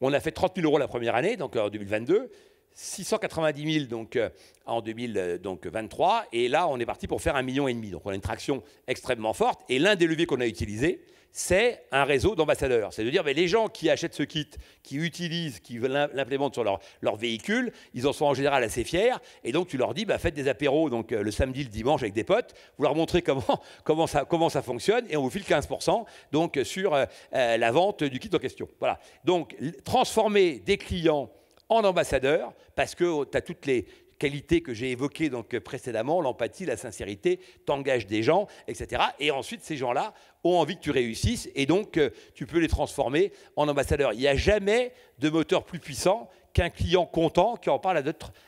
on a fait 30 000 euros la première année, donc euh, en 2022, 690 000 donc, euh, en 2023, euh, et là, on est parti pour faire un million et demi. Donc, on a une traction extrêmement forte. Et l'un des leviers qu'on a utilisé, c'est un réseau d'ambassadeurs. C'est de dire, mais les gens qui achètent ce kit, qui utilisent, qui l'implémentent sur leur, véhicule, ils en sont en général assez fiers. Et donc, tu leur dis, bah, faites des apéros donc, euh, le samedi, le dimanche avec des potes. Vous leur montrez comment, *laughs* comment, ça, comment ça fonctionne et on vous file 15% donc, sur euh, euh, la vente du kit en question. Voilà. Donc, transformer des clients en ambassadeurs parce que oh, tu as toutes les qualités que j'ai évoquées donc euh, précédemment, l'empathie, la sincérité, t'engages des gens, etc. Et ensuite, ces gens-là ont envie que tu réussisses et donc euh, tu peux les transformer en ambassadeurs. Il n'y a jamais de moteur plus puissant qu'un client content qui en parle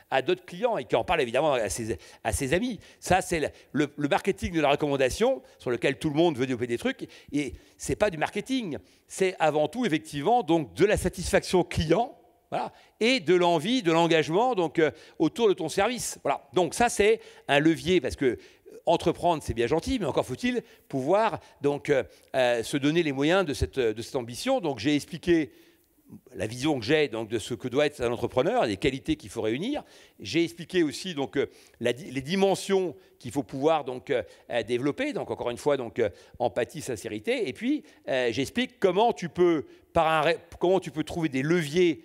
à d'autres clients et qui en parle évidemment à ses, amis. Ça, c'est le, marketing de la recommandation sur lequel tout le monde veut développer des trucs. Et n'est pas du marketing, c'est avant tout effectivement donc de la satisfaction client et de l'envie, de l'engagement donc euh, autour de ton service. Voilà. Donc ça c'est un levier parce que euh, entreprendre c'est bien gentil, mais encore faut-il pouvoir donc euh, se donner les moyens de cette, de cette ambition. Donc j'ai expliqué la vision que j'ai donc de ce que doit être un entrepreneur, les qualités qu'il faut réunir. J'ai expliqué aussi donc les dimensions qu'il faut pouvoir donc développer. Donc encore une fois donc empathie, sincérité. Et puis j'explique comment tu peux par un, comment tu peux trouver des leviers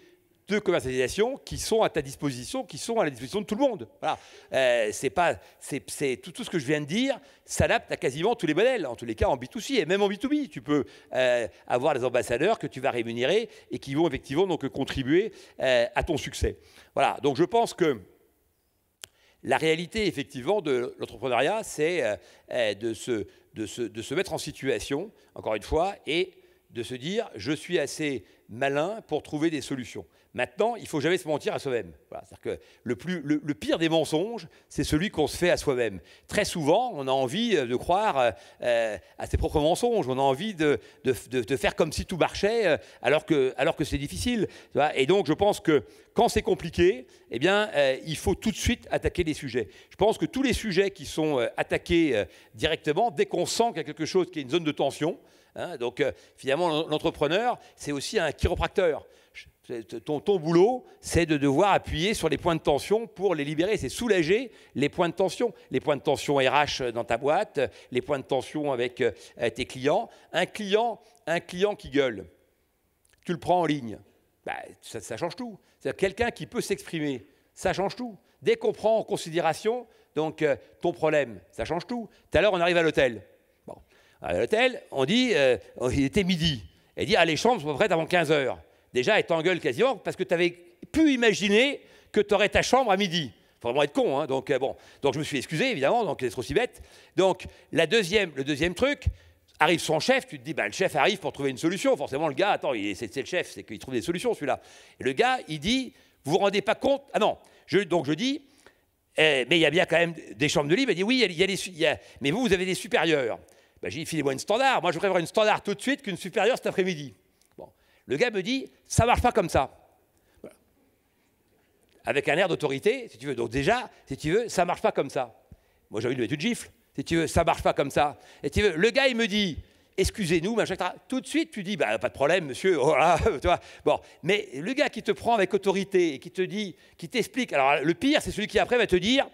de commercialisation qui sont à ta disposition, qui sont à la disposition de tout le monde. Voilà. Euh, c'est pas, c'est, tout, tout, ce que je viens de dire s'adapte à quasiment tous les modèles, en tous les cas en B2C et même en B2B. Tu peux euh, avoir des ambassadeurs que tu vas rémunérer et qui vont effectivement donc contribuer euh, à ton succès. Voilà. Donc je pense que la réalité effectivement de l'entrepreneuriat, c'est de se mettre en situation, encore une fois, et de se dire je suis assez malin pour trouver des solutions. Maintenant, il faut jamais se mentir à soi-même. que le, pire des mensonges, c'est celui qu'on se fait à soi-même. Très souvent, on a envie euh, de croire euh, euh, à ses propres mensonges. On a envie de, faire comme si tout marchait, alors que, c'est difficile. Et donc, je pense que quand c'est compliqué, eh bien, il faut tout de suite attaquer les sujets. Je pense que tous les sujets qui sont attaqués directement, dès qu'on sent qu'il y a quelque chose qui est une zone de tension, hein, donc finalement, l'entrepreneur, c'est aussi un chiropracteur ton, ton boulot, c'est de devoir appuyer sur les points de tension pour les libérer, c'est soulager les points de tension, les points de tension RH dans ta boîte, les points de tension avec euh, tes clients. Un client, un client qui gueule, tu le prends en ligne, bah, ça, change tout. C'est quelqu'un qui peut s'exprimer, ça change tout. Dès qu'on prend en considération donc euh, ton problème, ça change tout. Tout à l'heure, on arrive à l'hôtel. Bon, à l'hôtel, on dit, euh, il était midi. elle dit, ah, les chambres sont prêtes avant 15 heures déjà, elle t'engueule quasiment parce que tu avais pu imaginer que tu aurais ta chambre à midi. Faut vraiment être con, hein. donc euh, bon. Donc je me suis excusé, évidemment, donc d'être aussi bête. Donc la deuxième, le deuxième truc, arrive son chef, tu te dis, bah, le chef arrive pour trouver une solution. Forcément, le gars, attends, c'est le chef, c'est qu'il trouve des solutions, celui-là. Et le gars, il dit, vous vous rendez pas compte Ah non, je, donc je dis, eh, mais il y a bien quand même des chambres de libre. Il dit, oui, il y, a, des, mais vous, vous avez des supérieurs. Bah, J'ai dit, filez-moi une standard. Moi, je préfère une standard tout de suite qu'une supérieure cet après-midi. Le gars me dit, ça marche pas comme ça. Avec un air d'autorité, si tu veux. Donc déjà, si tu veux, ça marche pas comme ça. Moi, j'ai envie de lui mettre une gifle. Si tu veux, ça marche pas comme ça. Et tu veux, le gars, il me dit, excusez-nous, machin, tout de suite tu dis, bah, pas de problème, monsieur, oh *laughs* tu vois. Bon, mais le gars qui te prend avec autorité et qui te dit, qui t'explique, alors le pire, c'est celui qui après va te dire,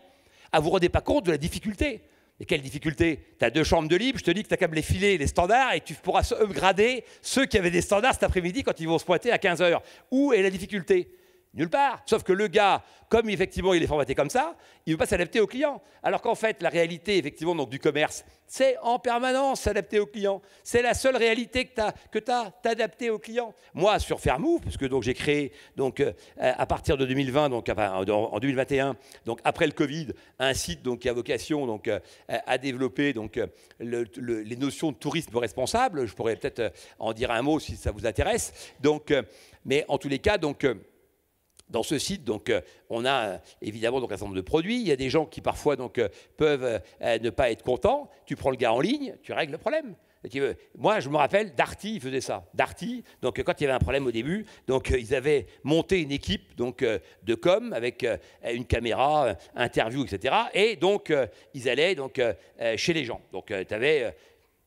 ah, vous ne vous rendez pas compte de la difficulté. Et quelle difficulté Tu as deux chambres de libre, je te dis que tu as les filets, les standards, et tu pourras upgrader ceux qui avaient des standards cet après-midi quand ils vont se pointer à 15h. Où est la difficulté Nulle part. Sauf que le gars, comme effectivement il est formaté comme ça, il ne veut pas s'adapter au client. Alors qu'en fait, la réalité effectivement donc, du commerce, c'est en permanence s'adapter au client. C'est la seule réalité que tu as, que t'adapter au client. Moi, sur Fairmove, parce que donc, j'ai créé donc, euh, à partir de 2020, donc, en 2021, donc, après le Covid, un site donc, qui a vocation donc, euh, à développer donc, euh, les notions de tourisme responsable. Je pourrais peut-être en dire un mot si ça vous intéresse. Donc, mais en tous les cas, donc dans ce site, donc, euh, on a euh, évidemment donc, un certain nombre de produits. Il y a des gens qui parfois donc, euh, peuvent ne pas être contents. Tu prends le gars en ligne, tu règles le problème. Moi, je me rappelle, Darty faisait ça. Darty, donc quand il y avait un problème au début, donc ils avaient monté une équipe donc de com avec une caméra, interview, etc. Et donc ils allaient donc chez les gens. Donc tu avais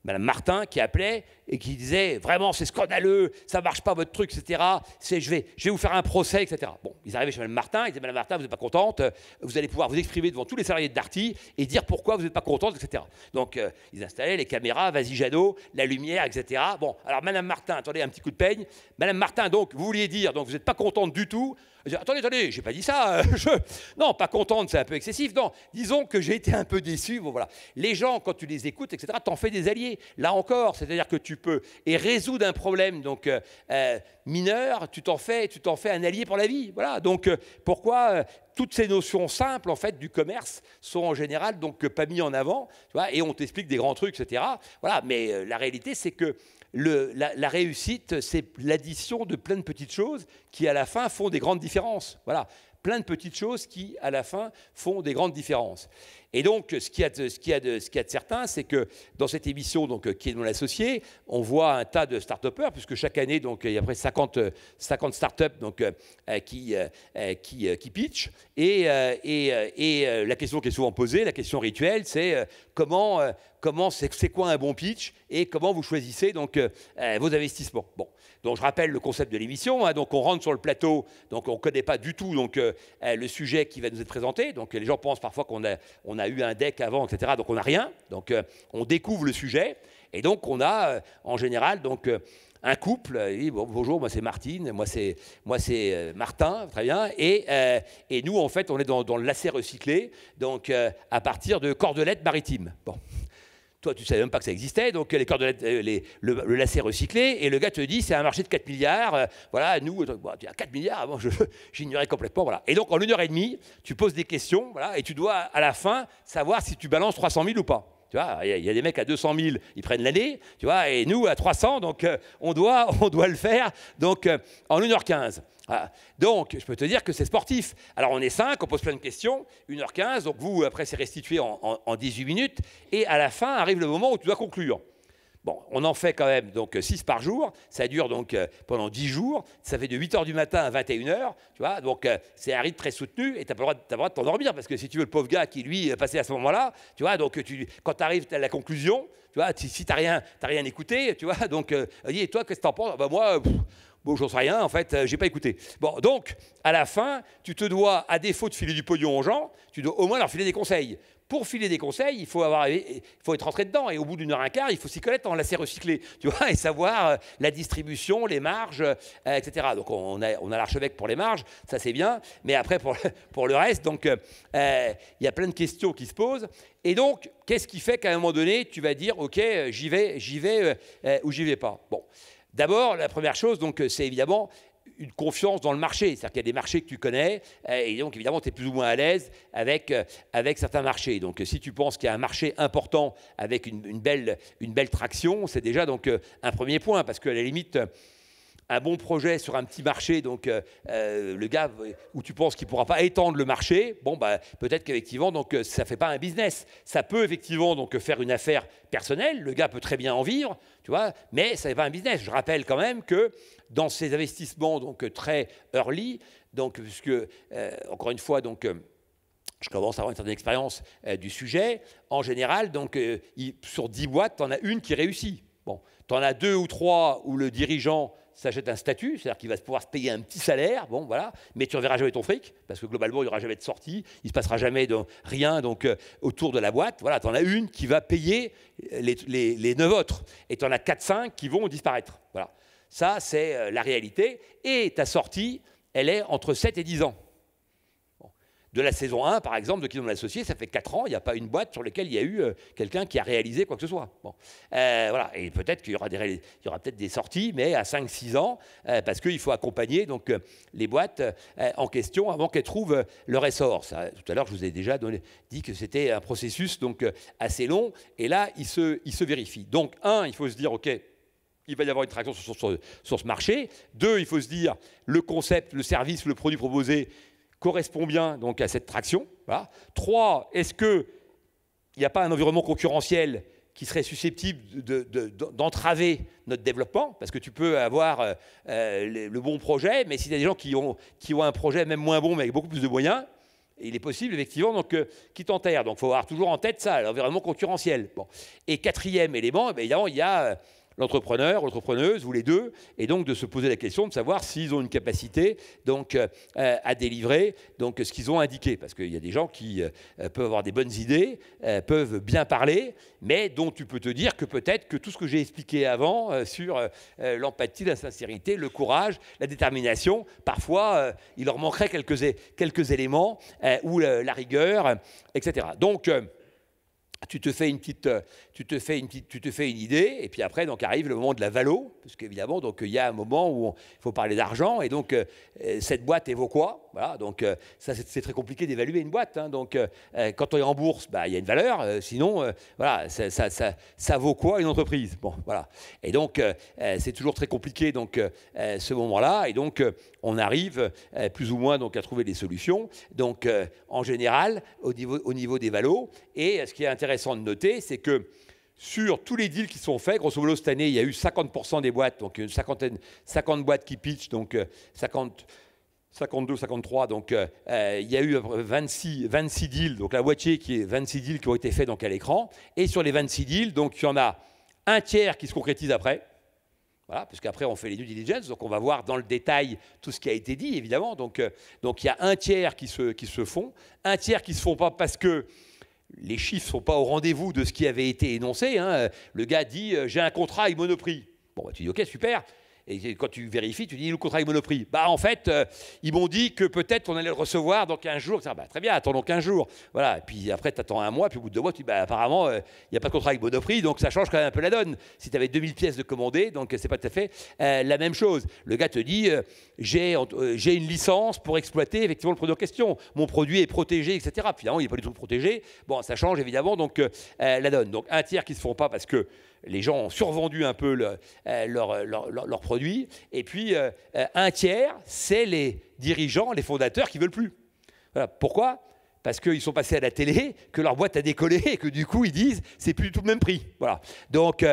Madame Martin qui appelait et qui disait vraiment c'est scandaleux, ça marche pas votre truc, etc. C'est je vais, je vais vous faire un procès, etc. Bon, ils arrivaient chez Madame Martin, ils disaient Madame Martin, vous n'êtes pas contente, euh, vous allez pouvoir vous exprimer devant tous les salariés de Darty et dire pourquoi vous n'êtes pas contente, etc. Donc euh, ils installaient les caméras, vas-y Jadot, la lumière, etc. Bon, alors Madame Martin, attendez un petit coup de peigne. Madame Martin, donc vous vouliez dire donc vous n'êtes pas contente du tout attendez, attendez, j'ai pas dit ça. Euh, *laughs* je... Non, pas contente, c'est un peu excessif. Non, disons que j'ai été un peu déçu. Bon, voilà. Les gens, quand tu les écoutes, etc., t'en fais des alliés. Là encore, c'est-à-dire que tu peux et résoudre un problème donc euh, euh, mineur, tu t'en fais, tu t'en fais un allié pour la vie. Voilà. Donc pourquoi toutes ces notions simples en fait du commerce sont en général donc pas mises en avant, tu vois, et on t'explique des grands trucs, etc. Voilà. Mais la réalité, c'est que la, la, réussite, c'est l'addition de plein de petites choses qui, à la fin, font des grandes différences. Voilà plein de petites choses qui, à la fin, font des grandes différences. Et donc, ce qu'il y a de, ce certain, c'est que dans cette émission, donc, qui est mon associé, on voit un tas de start-upers, puisque chaque année, donc, il y a près de 50, 50 start-up donc, euh, euh, euh, qui, pitchent. Et, la question qui est souvent posée, la question rituelle, c'est comment, comment c'est, c'est quoi un bon pitch et comment vous choisissez donc, vos investissements. Bon. Donc je rappelle le concept de l'émission. Hein. donc on rentre sur le plateau, donc on ne connaît pas du tout donc, euh, euh, le sujet qui va nous être présenté. Donc les gens pensent parfois qu'on a, eu un deck avant, etc. Donc on n'a rien. Donc euh, on découvre le sujet. Et donc on a en général donc un couple, bonjour, moi c'est Martine, moi c'est moi c'est Martin, très bien, et, nous en fait on est dans, dans le lacet recyclé, donc à partir de cordelettes maritimes. Bon. Toi, tu ne savais même pas que ça existait. Donc, euh, les euh, le, lacet recyclé. Et le gars te dit, c'est un marché de 4 milliards. Euh, voilà, nous, 4 milliards. Avant, *laughs* j'ignorais complètement. Voilà. Et donc, en 1 heure et demie, tu poses des questions. Voilà, et tu dois, à la fin, savoir si tu balances 300 000 ou pas. Tu vois, il y, a des mecs à 200 000, ils prennent l'année, tu vois, et nous à 300, donc on, doit, *laughs* on doit le faire, donc en 1h15. Ah, donc, je peux te dire que c'est sportif. Alors, on est 5, on pose plein de questions, 1h15, donc vous, après, c'est restitué en, 18 minutes, et à la fin arrive le moment où tu dois conclure. Bon, on en fait quand même donc 6 par jour, ça dure donc euh, pendant 10 jours, ça fait de 8h du matin à 21h, tu vois, donc euh, c'est un rythme très soutenu, et tu n'as pas le droit de t'endormir, parce que si tu veux le pauvre gars qui, lui, passé à ce moment-là, tu vois, donc quand tu arrives à la conclusion, tu vois, si, tu n'as rien, rien écouté, tu vois, donc, euh, et toi, qu'est-ce que tu en penses ben, Moi, Bon, j'en sais rien, en fait, euh, j'ai pas écouté. Bon, donc, à la fin, tu te dois, à défaut de filer du pognon aux gens, tu dois au moins leur filer des conseils. Pour filer des conseils, il faut, avoir, il faut être rentré dedans. Et au bout d'une heure et un quart, il faut s'y connaître en lacet recyclé, *laughs* tu vois, et savoir euh, la distribution, les marges, euh, etc. Donc, on a, on a l'archevêque pour les marges, ça c'est bien. Mais après, pour, le *laughs* reste, donc, il y a plein de questions qui se posent. Et donc, qu'est-ce qui fait qu'à un moment donné, tu vas dire, OK, j'y vais, j'y vais ou j'y vais pas Bon. D'abord, la première chose, donc, euh, c'est évidemment une confiance dans le marché. C'est-à-dire qu'il y a des marchés que tu connais, euh, et donc évidemment, tu es plus ou moins à l'aise euh, avec, certains marchés. Donc si tu penses qu'il y a un marché important avec une, belle, traction, c'est déjà donc un premier point, parce qu'à la limite, un bon projet sur un petit marché, donc euh, euh, le gars euh, où tu penses qu'il ne pourra pas étendre le marché, bon, bah, peut-être qu'effectivement, donc ça ne fait pas un business. Ça peut effectivement donc faire une affaire personnelle, le gars peut très bien en vivre, tu vois, mais ça n'est pas un business. Je rappelle quand même que dans ces investissements donc très early, donc, puisque, encore une fois, donc je commence à avoir une certaine expérience du sujet. En général, donc, sur 10 boîtes, tu en as une qui réussit. Bon, tu en as deux ou trois où le dirigeant s'achète un statut, c'est-à-dire qu'il va pouvoir se payer un petit salaire, bon voilà, mais tu ne reverras jamais ton fric, parce que globalement, il n'y aura jamais de sortie, il ne se passera jamais de rien donc, euh, autour de la boîte. Voilà, tu en as une qui va payer les, neuf autres, et tu en as quatre, cinq qui vont disparaître. Voilà. Ça, c'est euh, la réalité, et ta sortie, elle est entre 7 et 10 ans de la saison 1, par exemple, de Qui l'associé, ça fait 4 ans, il n'y a pas une boîte sur laquelle il y a eu euh, quelqu'un qui a réalisé quoi que ce soit. Euh, voilà. Et peut-être qu'il y aura, des, peut-être des sorties, mais à 5-6 ans, euh, parce qu'il faut accompagner donc, les boîtes en question avant qu'elles trouvent leur essor. tout à l'heure, je vous ai déjà dit que c'était un processus donc, assez long, et là, il se, vérifie. Donc, un, il faut se dire, OK, il va y avoir une traction sur, sur, ce marché. Deux, il faut se dire, le concept, le service, le produit proposé, correspond bien donc à cette traction. Voilà. Trois, est-ce qu'il n'y a pas un environnement concurrentiel qui serait susceptible d'entraver notre développement, parce que tu peux avoir euh, euh, le, bon projet, mais si tu as des gens qui ont, qui ont un projet même moins bon, mais avec beaucoup plus de moyens, il est possible, effectivement, donc, euh, qu'ils t'enterrent. Donc, il faut avoir toujours en tête ça, l'environnement concurrentiel. Et quatrième élément, eh évidemment, il y a l'entrepreneur, l'entrepreneuse, ou les deux, et donc de se poser la question de savoir s'ils ont une capacité donc, euh, à délivrer donc, ce qu'ils ont indiqué. Parce qu'il y a des gens qui euh, peuvent avoir des bonnes idées, euh, peuvent bien parler, mais dont tu peux te dire que peut-être que tout ce que j'ai expliqué avant sur l'empathie, la sincérité, le courage, la détermination, parfois il leur manquerait quelques, quelques éléments, ou la rigueur, etc. Donc, tu te fais une petite, tu te fais une, tu te fais une idée, et puis après, donc arrive le moment de la valo, parce qu'évidemment, donc il y a un moment où il faut parler d'argent, et donc euh, euh, cette boîte vaut quoi Voilà, donc euh, ça c'est très compliqué d'évaluer une boîte. Hein, donc quand on est en bourse, bah, il y a une valeur, sinon, voilà, ça, ça, ça, ça, vaut quoi une entreprise Bon, voilà. Et donc c'est toujours très compliqué donc ce moment-là, et donc on arrive plus ou moins donc à trouver des solutions. Donc en général, au niveau, au niveau des valos, et ce qui est intéressant de noter, c'est que sur tous les deals qui sont faits. Grosso modo, cette année, il y a eu 50% des boîtes, donc une cinquantaine, 50 boîtes qui pitchent, donc 52, euh, 53. Donc, euh, euh, il y a eu 26, 26 deals, donc la moitié qui est 26 deals qui ont été faits dans à l'écran. Et sur les 26 deals, donc il y en a un tiers qui se concrétise après. Voilà, parce qu'après on fait les due diligence, donc on va voir dans le détail tout ce qui a été dit, évidemment. Donc, donc il y a un tiers qui se, qui se font, un tiers qui ne se font pas parce que les chiffres ne sont pas au rendez-vous de ce qui avait été énoncé. Hein. Le gars dit euh, J'ai un contrat il Monoprix. Bon, bah, tu dis Ok, super. Et quand tu vérifies, tu dis le contrat avec Monoprix. Bah, en fait, euh, ils m'ont dit que peut-être on allait le recevoir dans 15 jours. Ah, bah, très bien, attendons 15 jours. Voilà. Et puis après, tu attends un mois, puis au bout de deux mois, tu dis bah, apparemment, euh, il n'y a pas de contrat avec Monoprix, donc ça change quand même un peu la donne. Si tu avais 2000 pièces de commandées, donc euh, c'est pas tout à fait la même chose. Le gars te dit j'ai une licence pour exploiter effectivement le produit en question. Mon produit est protégé, etc. Finalement, il n'est pas du tout protégé. Bon, ça change évidemment donc la donne. Donc un tiers qui ne se font pas parce que les gens ont survendu un peu leurs euh, leur, euh, produits. Et puis, euh, un tiers, c'est les dirigeants, les fondateurs qui veulent plus. Pourquoi parce qu'ils sont passés à la télé, que leur boîte a décollé et que du coup ils disent c'est plus du tout le même prix. Voilà. Donc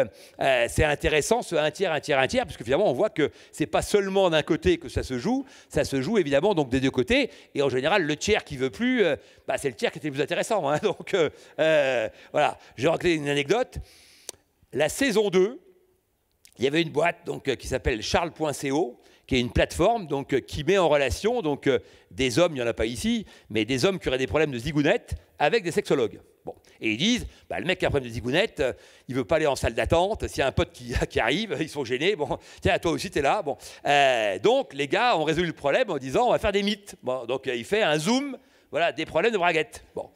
c'est intéressant ce un tiers, un tiers, un tiers, parce que finalement on voit que n'est pas seulement d'un côté que ça se joue, ça se joue évidemment donc des deux côtés. Et en général le tiers qui veut plus, bah, c'est le tiers qui était le plus intéressant. Hein. *laughs* donc voilà, je vais raconter une anecdote la saison 2, il y avait une boîte donc, euh, qui s'appelle charles.co, qui est une plateforme donc, euh, qui met en relation donc, euh, des hommes, il n'y en a pas ici, mais des hommes qui auraient des problèmes de zigounette avec des sexologues. Bon. Et ils disent, bah, le mec qui a un problème de zigounette, il ne veut pas aller en salle d'attente, s'il y a un pote qui, *laughs* arrive, ils sont gênés, bon, *laughs* tiens, toi aussi, tu es là. Bon. donc, les gars ont résolu le problème en disant, on va faire des mythes. Bon, donc, il fait un zoom voilà, des problèmes de braguette. Bon.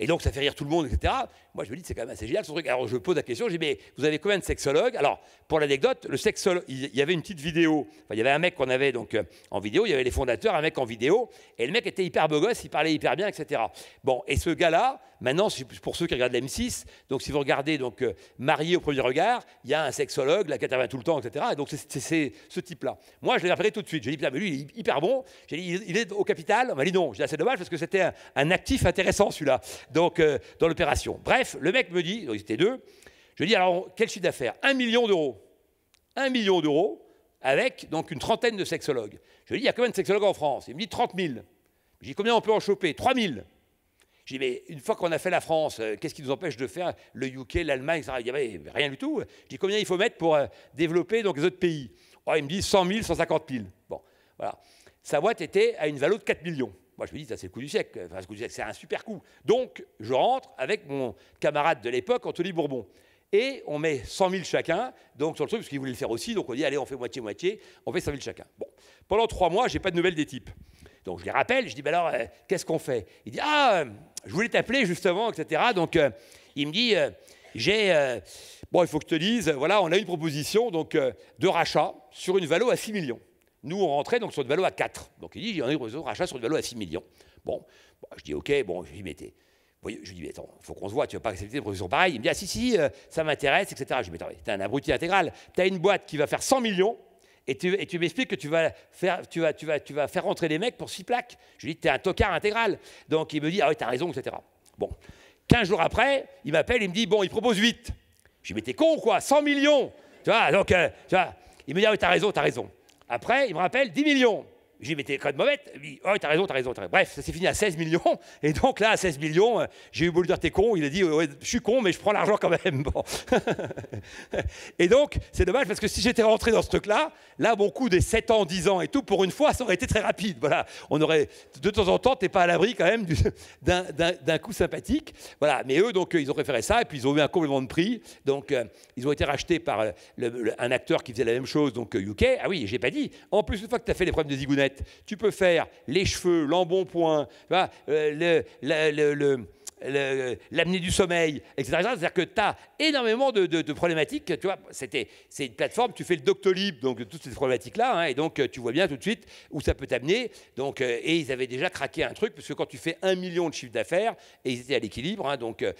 Et donc, ça fait rire tout le monde, etc. Moi, je me dis, c'est quand même assez génial, ce truc. Alors, je pose la question, je dis, mais vous avez combien de sexologues Alors, pour l'anecdote, le sexologue, il y avait une petite vidéo. Enfin, il y avait un mec qu'on avait donc euh, en vidéo, il y avait les fondateurs, un mec en vidéo, et le mec était hyper beau gosse, il parlait hyper bien, etc. Bon, et ce gars-là, maintenant, pour ceux qui regardent m 6 donc si vous regardez donc euh, Marié au premier regard, il y a un sexologue là qui intervient tout le temps, etc. Et donc, c'est ce type-là. Moi, je l'ai repéré tout de suite. J'ai dit, mais lui, il est hyper bon. il est au capital. On m'a dit non. J'ai dit, ah, c'est dommage parce que c'était un actif intéressant, celui-là donc, euh, dans l'opération. Bref, le mec me dit, ils étaient deux, je lui dis alors quel chiffre d'affaires Un million d'euros. Un million d'euros avec donc une trentaine de sexologues. Je lui dis il y a combien de sexologues en France Il me dit 30 000. Je dis combien on peut en choper 3 000. lui dis, mais une fois qu'on a fait la France, euh, qu'est-ce qui nous empêche de faire le UK, l'Allemagne, etc. Il ah, rien du tout. Je dis, combien il faut mettre pour euh, développer donc, les autres pays oh, Il me dit 100 000, 150 000. Bon, voilà. Sa boîte était à une valeur de 4 millions. Moi, je me dis, ça, c'est le coup du siècle. c'est un super coup. Donc, je rentre avec mon camarade de l'époque, Anthony Bourbon. Et on met 100 000 chacun, donc sur le truc, parce qu'il voulait le faire aussi. Donc, on dit, allez, on fait moitié-moitié, on fait 100 000 chacun. Bon. Pendant trois mois, j'ai pas de nouvelles des types. Donc, je les rappelle, je dis, bah, alors, euh, qu'est-ce qu'on fait Il dit, ah, euh, je voulais t'appeler, justement, etc. Donc, euh, il me dit, j'ai. bon, il faut que je te dise, voilà, on a une proposition, donc, de rachat sur une valo à 6 millions. Nous, on rentrait donc sur une vélo à 4. Donc il dit, j'ai y a un rachat sur une vélo à 6 millions. Bon, bah, je dis, ok, bon, je lui mettais. Je lui dis, mais attends, faut qu'on se voit, tu vas pas accepter des propositions pareilles. Il me dit, ah si, si, euh, ça m'intéresse, etc. Je lui dis, mais attends, t'es un abruti intégral. T'as une boîte qui va faire 100 millions et tu, m'expliques que tu vas, faire, tu, vas, tu, vas, tu vas faire rentrer les mecs pour 6 plaques. Je lui dis, t'es un tocard intégral. Donc il me dit, ah oui, t'as raison, etc. Bon, 15 jours après, il m'appelle, il me dit, bon, il propose 8. Je lui dis, mais t'es con quoi, 100 millions. Tu vois, donc, euh, tu vois, il me dit, ah oui, t'as raison, t'as raison. Après, il me rappelle 10 millions. J'ai dit, mais t'es quand même mauvaise. Oui, t'as raison, t'as raison, t'as raison. Bref, ça s'est fini à 16 millions. Et donc là, à 16 millions, euh, j'ai eu beau lui dire, t'es con. Il a dit, ouais, je suis con, mais je prends l'argent quand même. Bon. *laughs* et donc, c'est dommage parce que si j'étais rentré dans ce truc-là, là, mon coup des 7 ans, 10 ans et tout, pour une fois, ça aurait été très rapide. Voilà. On aurait, de temps en temps, t'es pas à l'abri quand même *laughs* d'un coup sympathique. Voilà. Mais eux, donc, euh, ils ont préféré ça. Et puis, ils ont eu un complément de prix. Donc, euh, ils ont été rachetés par un acteur qui faisait la même chose, donc UK. Ah oui, j'ai pas dit. En plus, une fois que t'as fait les problèmes de Zigounette, tu peux faire les cheveux, l'embonpoint, euh, le, le, le, l'amener du sommeil, etc. C'est-à-dire que tu as énormément de, problématiques. Tu vois, c'était, c'est une plateforme, tu fais le Doctolib, donc toutes ces problématiques-là, hein, et donc euh, tu vois bien tout de suite où ça peut t'amener. Donc, euh, et ils avaient déjà craqué un truc, parce que quand tu fais un million de chiffre d'affaires, et ils étaient à l'équilibre, hein, donc euh,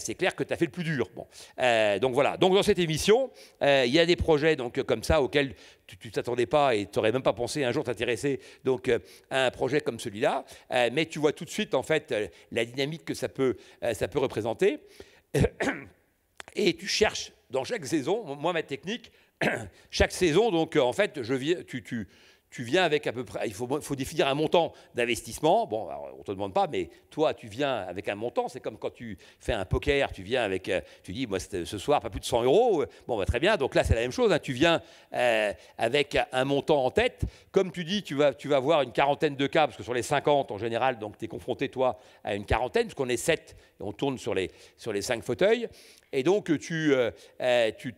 c'est clair que tu as fait le plus dur. Bon. donc voilà, donc dans cette émission, il y a des projets donc, comme ça auxquels tu ne t'attendais pas et tu n'aurais même pas pensé un jour t'intéresser donc, à un projet comme celui-là, mais tu vois tout de suite en fait la dynamique que ça peut euh, ça peut représenter. *clears throat* Et tu cherches dans chaque saison, moi ma technique, *clears throat* chaque saison, donc euh, en fait, je, tu, tu, tu viens avec à peu près, il faut, définir un montant d'investissement. Bon, on ne te demande pas, mais toi, tu viens avec un montant. C'est comme quand tu fais un poker, tu viens avec, euh, tu dis, moi, ce soir, pas plus de 100 euros. Bon, bah, très bien. Donc là, c'est la même chose. Hein. Tu viens euh, avec un montant en tête. Comme tu dis, tu vas, tu vas voir une quarantaine de cas, parce que sur les 50 en général, donc tu es confronté, toi, à une quarantaine, qu'on est 7 et on tourne sur les, sur les 5 fauteuils. Et donc, euh, euh, tu,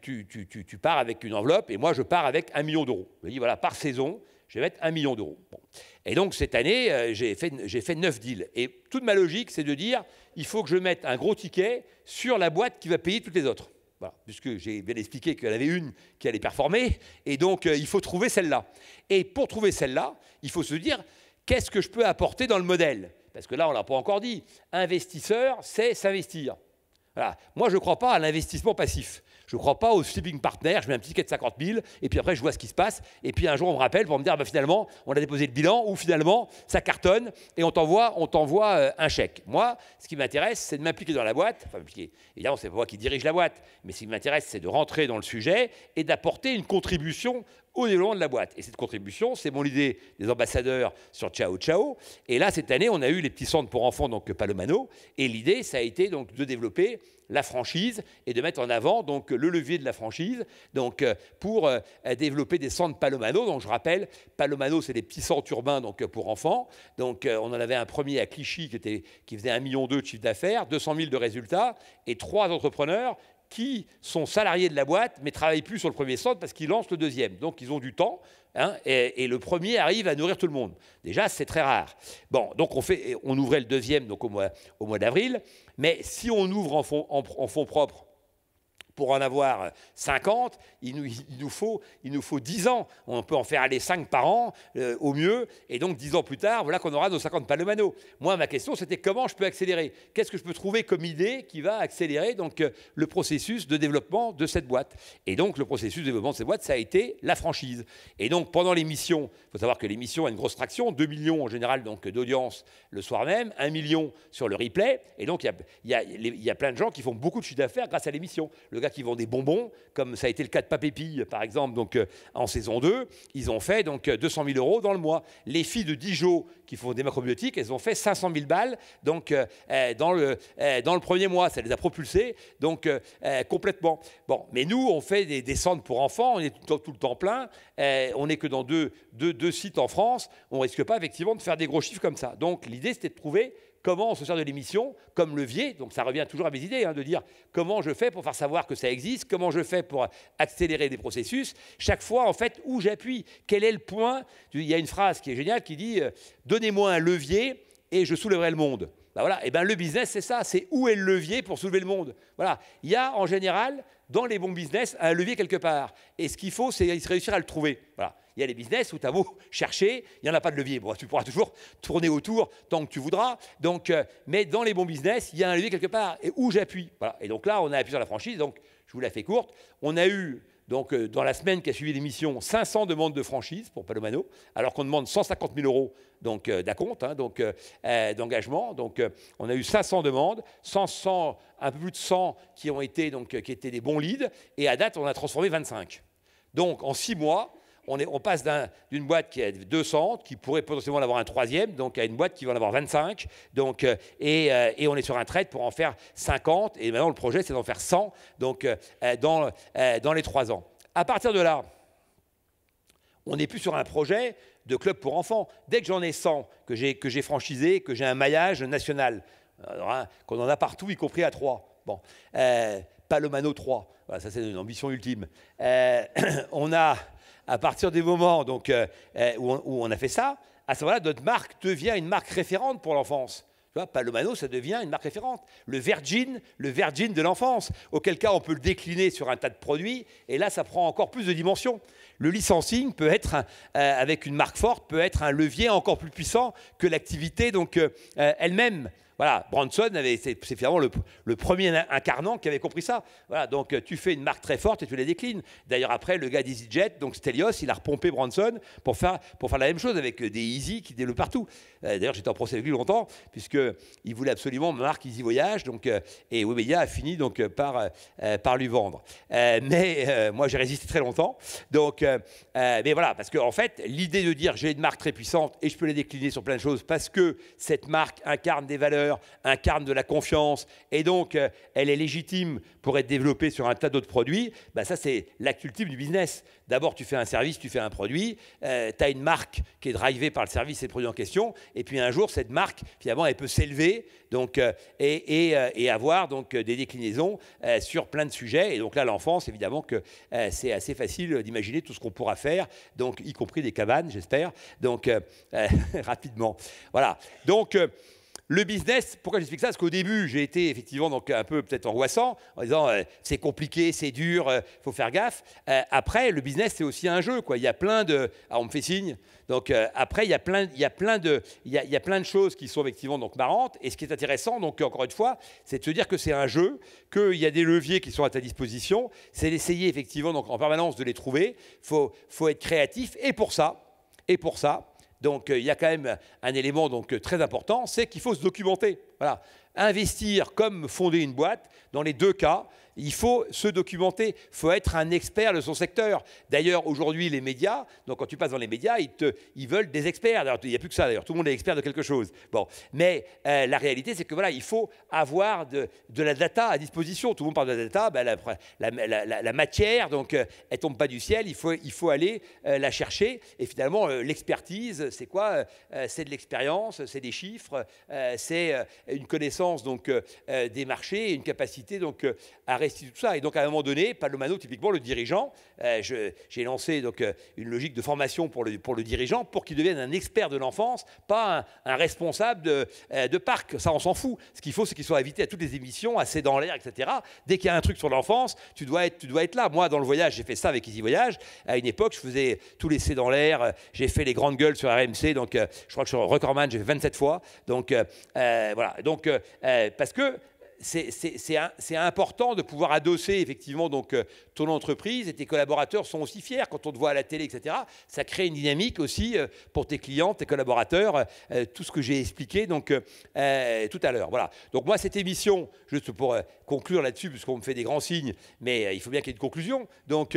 tu, pars avec une enveloppe, et moi, je pars avec un million d'euros. Je dis, voilà, par saison, je vais mettre un million d'euros. Et donc, cette année, euh, j'ai fait, neuf deals. Et toute ma logique, c'est de dire, il faut que je mette un gros ticket sur la boîte qui va payer toutes les autres. puisque j'ai bien expliqué qu'il avait une qui allait performer, et donc il faut trouver celle-là. Et pour trouver celle-là, il faut se dire, qu'est-ce que je peux apporter dans le modèle Parce que là, on ne l'a pas encore dit. Investisseur, c'est s'investir. Moi, je ne crois pas à l'investissement passif. Je ne crois pas au sleeping partner. Je mets un petit ticket de 50 000 et puis après, je vois ce qui se passe. Et puis un jour, on me rappelle pour me dire bah, finalement, on a déposé le bilan ou finalement, ça cartonne et on t'envoie, on t'envoie euh, un chèque. Moi, ce qui m'intéresse, c'est de m'impliquer dans la boîte. Enfin, m'impliquer. Évidemment, c'est pas moi qui dirige la boîte, mais ce qui m'intéresse, c'est de rentrer dans le sujet et d'apporter une contribution au développement de la boîte. Et cette contribution, c'est mon idée des ambassadeurs sur Ciao Ciao. Et là, cette année, on a eu les petits centres pour enfants, donc Palomano. Et l'idée, ça a été donc de développer la franchise et de mettre en avant donc le levier de la franchise donc euh, pour euh, développer des centres Palomano donc je rappelle Palomano c'est des petits centres urbains donc pour enfants donc euh, on en avait un premier à Clichy qui était qui faisait 1,2 million de chiffre d'affaires 200 000 de résultats et trois entrepreneurs qui sont salariés de la boîte, mais travaillent plus sur le premier centre parce qu'ils lancent le deuxième. Donc ils ont du temps, hein, et, le premier arrive à nourrir tout le monde. Déjà, c'est très rare. Bon, donc on, fait, on ouvrait le deuxième donc au mois, au mois d'avril, mais si on ouvre en en fonds propres pour en avoir 50, il nous, faut, il nous faut 10 ans. On peut en faire aller 5 par an, euh, au mieux. Et donc, 10 ans plus tard, voilà qu'on aura nos 50 palomano. Moi, ma question, c'était comment je peux accélérer Qu'est-ce que je peux trouver comme idée qui va accélérer donc, euh, le processus de développement de cette boîte Et donc, le processus de développement de cette boîte, ça a été la franchise. Et donc, pendant l'émission, il faut savoir que l'émission a une grosse traction, 2 millions en général donc d'audience le soir même, 1 million sur le replay. Et donc, il y a, plein de gens qui font beaucoup de chiffre d'affaires grâce à l'émission. Le qui vend des bonbons, comme ça a été le cas de Papépille, par exemple, donc euh, en saison 2, ils ont fait donc 200 euh, 000 euros dans le mois. Les filles de Dijon qui font des macrobiotiques, elles ont fait 500 000 balles donc, euh, dans, le, dans le premier mois. Ça les a propulsées donc, complètement. Bon, mais nous, on fait des, descentes pour enfants, on est tout, le temps plein, on n'est que dans deux, deux, deux sites en France, on ne risque pas effectivement de faire des gros chiffres comme ça. Donc l'idée, c'était de trouver comment on se sert de l'émission comme levier, donc ça revient toujours à mes idées, hein, de dire comment je fais pour faire savoir que ça existe, comment je fais pour accélérer des processus, chaque fois en fait où j'appuie, quel est le point, il y a une phrase qui est géniale qui dit euh, donnez-moi un levier et je soulèverai le monde. Ben voilà, et eh ben le business c'est ça, c'est où est le levier pour soulever le monde. Voilà, il y a en général dans les bons business un levier quelque part, et ce qu'il faut c'est réussir à le trouver. Voilà il y a les business où tu as beau chercher, il n'y en a pas de levier. tu pourras toujours tourner autour tant que tu voudras. Donc, euh, mais dans les bons business, il y a un levier quelque part et où j'appuie. Et donc là, on a appuyé sur la franchise. Donc, je vous la fais courte. On a eu donc, euh, dans la semaine qui a suivi l'émission, 500 demandes de franchise pour Palomano, alors qu'on demande 150 000 euros donc euh, hein, donc d'engagement. Donc, on a eu 500 demandes, 100, un peu plus de 100 qui ont été donc qui étaient des bons leads, et à date, on a transformé 25. Donc, en six mois, on, passe d'une boîte qui a 200, qui pourrait potentiellement en avoir un troisième, donc à une boîte qui va en avoir 25. Donc, euh, euh, et, on est sur un trade pour en faire 50. Et maintenant, le projet, c'est d'en faire 100 donc, euh, dans, les trois ans. À partir de là, on n'est plus sur un projet de club pour enfants. Dès que j'en ai 100, que j'ai franchisé, que j'ai un maillage national, hein, qu'on en a partout, y compris à 3. Bon. Palomano 3, ça c'est une ambition ultime. *clears throat* on a à partir des moments euh, euh, où, on, a fait ça, à ce moment-là, notre marque devient une marque référente pour l'enfance. Tu vois, Palomano, ça devient une marque référente. Le Virgin, le Virgin de l'enfance, auquel cas on peut le décliner sur un tas de produits, et là, ça prend encore plus de dimensions. Le licensing peut être, euh, avec une marque forte, peut être un levier encore plus puissant que l'activité elle-même voilà, Branson, c'est finalement le, premier incarnant qui avait compris ça. Voilà, donc euh, tu fais une marque très forte et tu la déclines. D'ailleurs, après, le gars d'EasyJet, donc Stelios, il a repompé Branson pour faire, pour faire la même chose avec euh, des Easy qui le partout. Euh, d'ailleurs, j'étais en procès avec lui longtemps, puisqu'il voulait absolument marque Easy Voyage, donc, et Webeya a fini donc, par, par lui vendre. mais moi, j'ai résisté très longtemps. Donc, mais voilà, parce qu'en en fait, l'idée de dire j'ai une marque très puissante et je peux la décliner sur plein de choses parce que cette marque incarne des valeurs incarne de la confiance, et donc euh, elle est légitime pour être développée sur un tas d'autres produits, bah, ça c'est l'acte ultime du business. D'abord tu fais un service, tu fais un produit, euh, tu as une marque qui est drivée par le service et le produit en question, et puis un jour cette marque finalement elle peut s'élever donc, euh, et, et, avoir donc, des déclinaisons sur plein de sujets, et donc là l'enfance évidemment que c'est assez facile d'imaginer tout ce qu'on pourra faire, donc y compris des cabanes j'espère, donc *laughs* rapidement. Voilà. Donc, le business, pourquoi j'explique ça Parce qu'au début, j'ai été effectivement donc un peu peut-être angoissant en disant euh, c'est compliqué, c'est dur, il euh, faut faire gaffe. Euh, après, le business c'est aussi un jeu quoi. Il y a plein de, ah, on me fait signe. Donc après, il y a plein, il y a plein de, il y a, plein de choses qui sont effectivement donc marrantes. Et ce qui est intéressant, donc encore une fois, c'est de se dire que c'est un jeu, qu'il y a des leviers qui sont à ta disposition. C'est d'essayer effectivement donc en permanence de les trouver. Faut, faut être créatif. Et pour ça, et pour ça, donc euh, il y a quand même un élément donc, euh, très important, c'est qu'il faut se documenter. Voilà. Investir comme fonder une boîte, dans les deux cas, il faut se documenter, il faut être un expert de son secteur. D'ailleurs, aujourd'hui, les médias, donc quand tu passes dans les médias, ils, te, ils veulent des experts. il n'y a plus que ça, d'ailleurs, tout le monde est expert de quelque chose. Bon, mais euh, la réalité, c'est que voilà, il faut avoir de, la data à disposition. Tout le monde parle de la data, ben, la, matière, donc euh, elle tombe pas du ciel, il faut, il faut aller euh, la chercher. Et finalement, euh, l'expertise, c'est quoi C'est de l'expérience, c'est des chiffres, c'est une connaissance donc des marchés, une capacité donc à tout ça. Et donc, à un moment donné, Palomano, typiquement, le dirigeant, euh, j'ai lancé donc euh, une logique de formation pour le, pour le dirigeant pour qu'il devienne un expert de l'enfance, pas un, responsable euh, de, parc. Ça, on s'en fout. Ce qu'il faut, c'est qu'il soit invité à toutes les émissions, à C'est dans l'air, etc. Dès qu'il y a un truc sur l'enfance, tu dois être, tu dois être là. Moi, dans le voyage, j'ai fait ça avec Easy Voyage. À une époque, je faisais tous les C'est dans l'air. J'ai fait les grandes gueules sur RMC. Donc, je crois que sur Recordman, j'ai fait 27 fois. Donc, voilà. Donc, parce que c'est important de pouvoir adosser effectivement donc euh, ton entreprise et tes collaborateurs sont aussi fiers quand on te voit à la télé, etc. Ça crée une dynamique aussi euh, pour tes clients, tes collaborateurs, euh, tout ce que j'ai expliqué donc tout à l'heure. Voilà. Donc moi cette émission, juste pour conclure là-dessus puisqu'on me fait des grands signes, mais il faut bien qu'il y ait une conclusion. Donc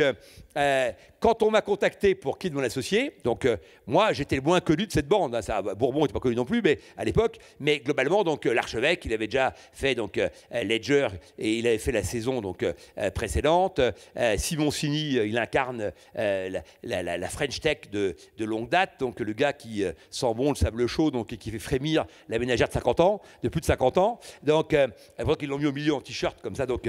quand on m'a contacté pour quitter mon associé, donc moi j'étais le moins connu de cette bande. Hein. ça, Bourbon n'était pas connu non plus, mais à l'époque, mais globalement donc l'archevêque il avait déjà fait donc euh, Ledger, et il avait fait la saison donc, euh, précédente. Euh, Simon Sini, il incarne la, French Tech de, de, longue date, donc le gars qui sent bon le sable chaud, donc, et qui fait frémir la ménagère de 50 ans, de plus de 50 ans. Donc, qu'ils l'ont mis au milieu en t-shirt, comme ça, donc,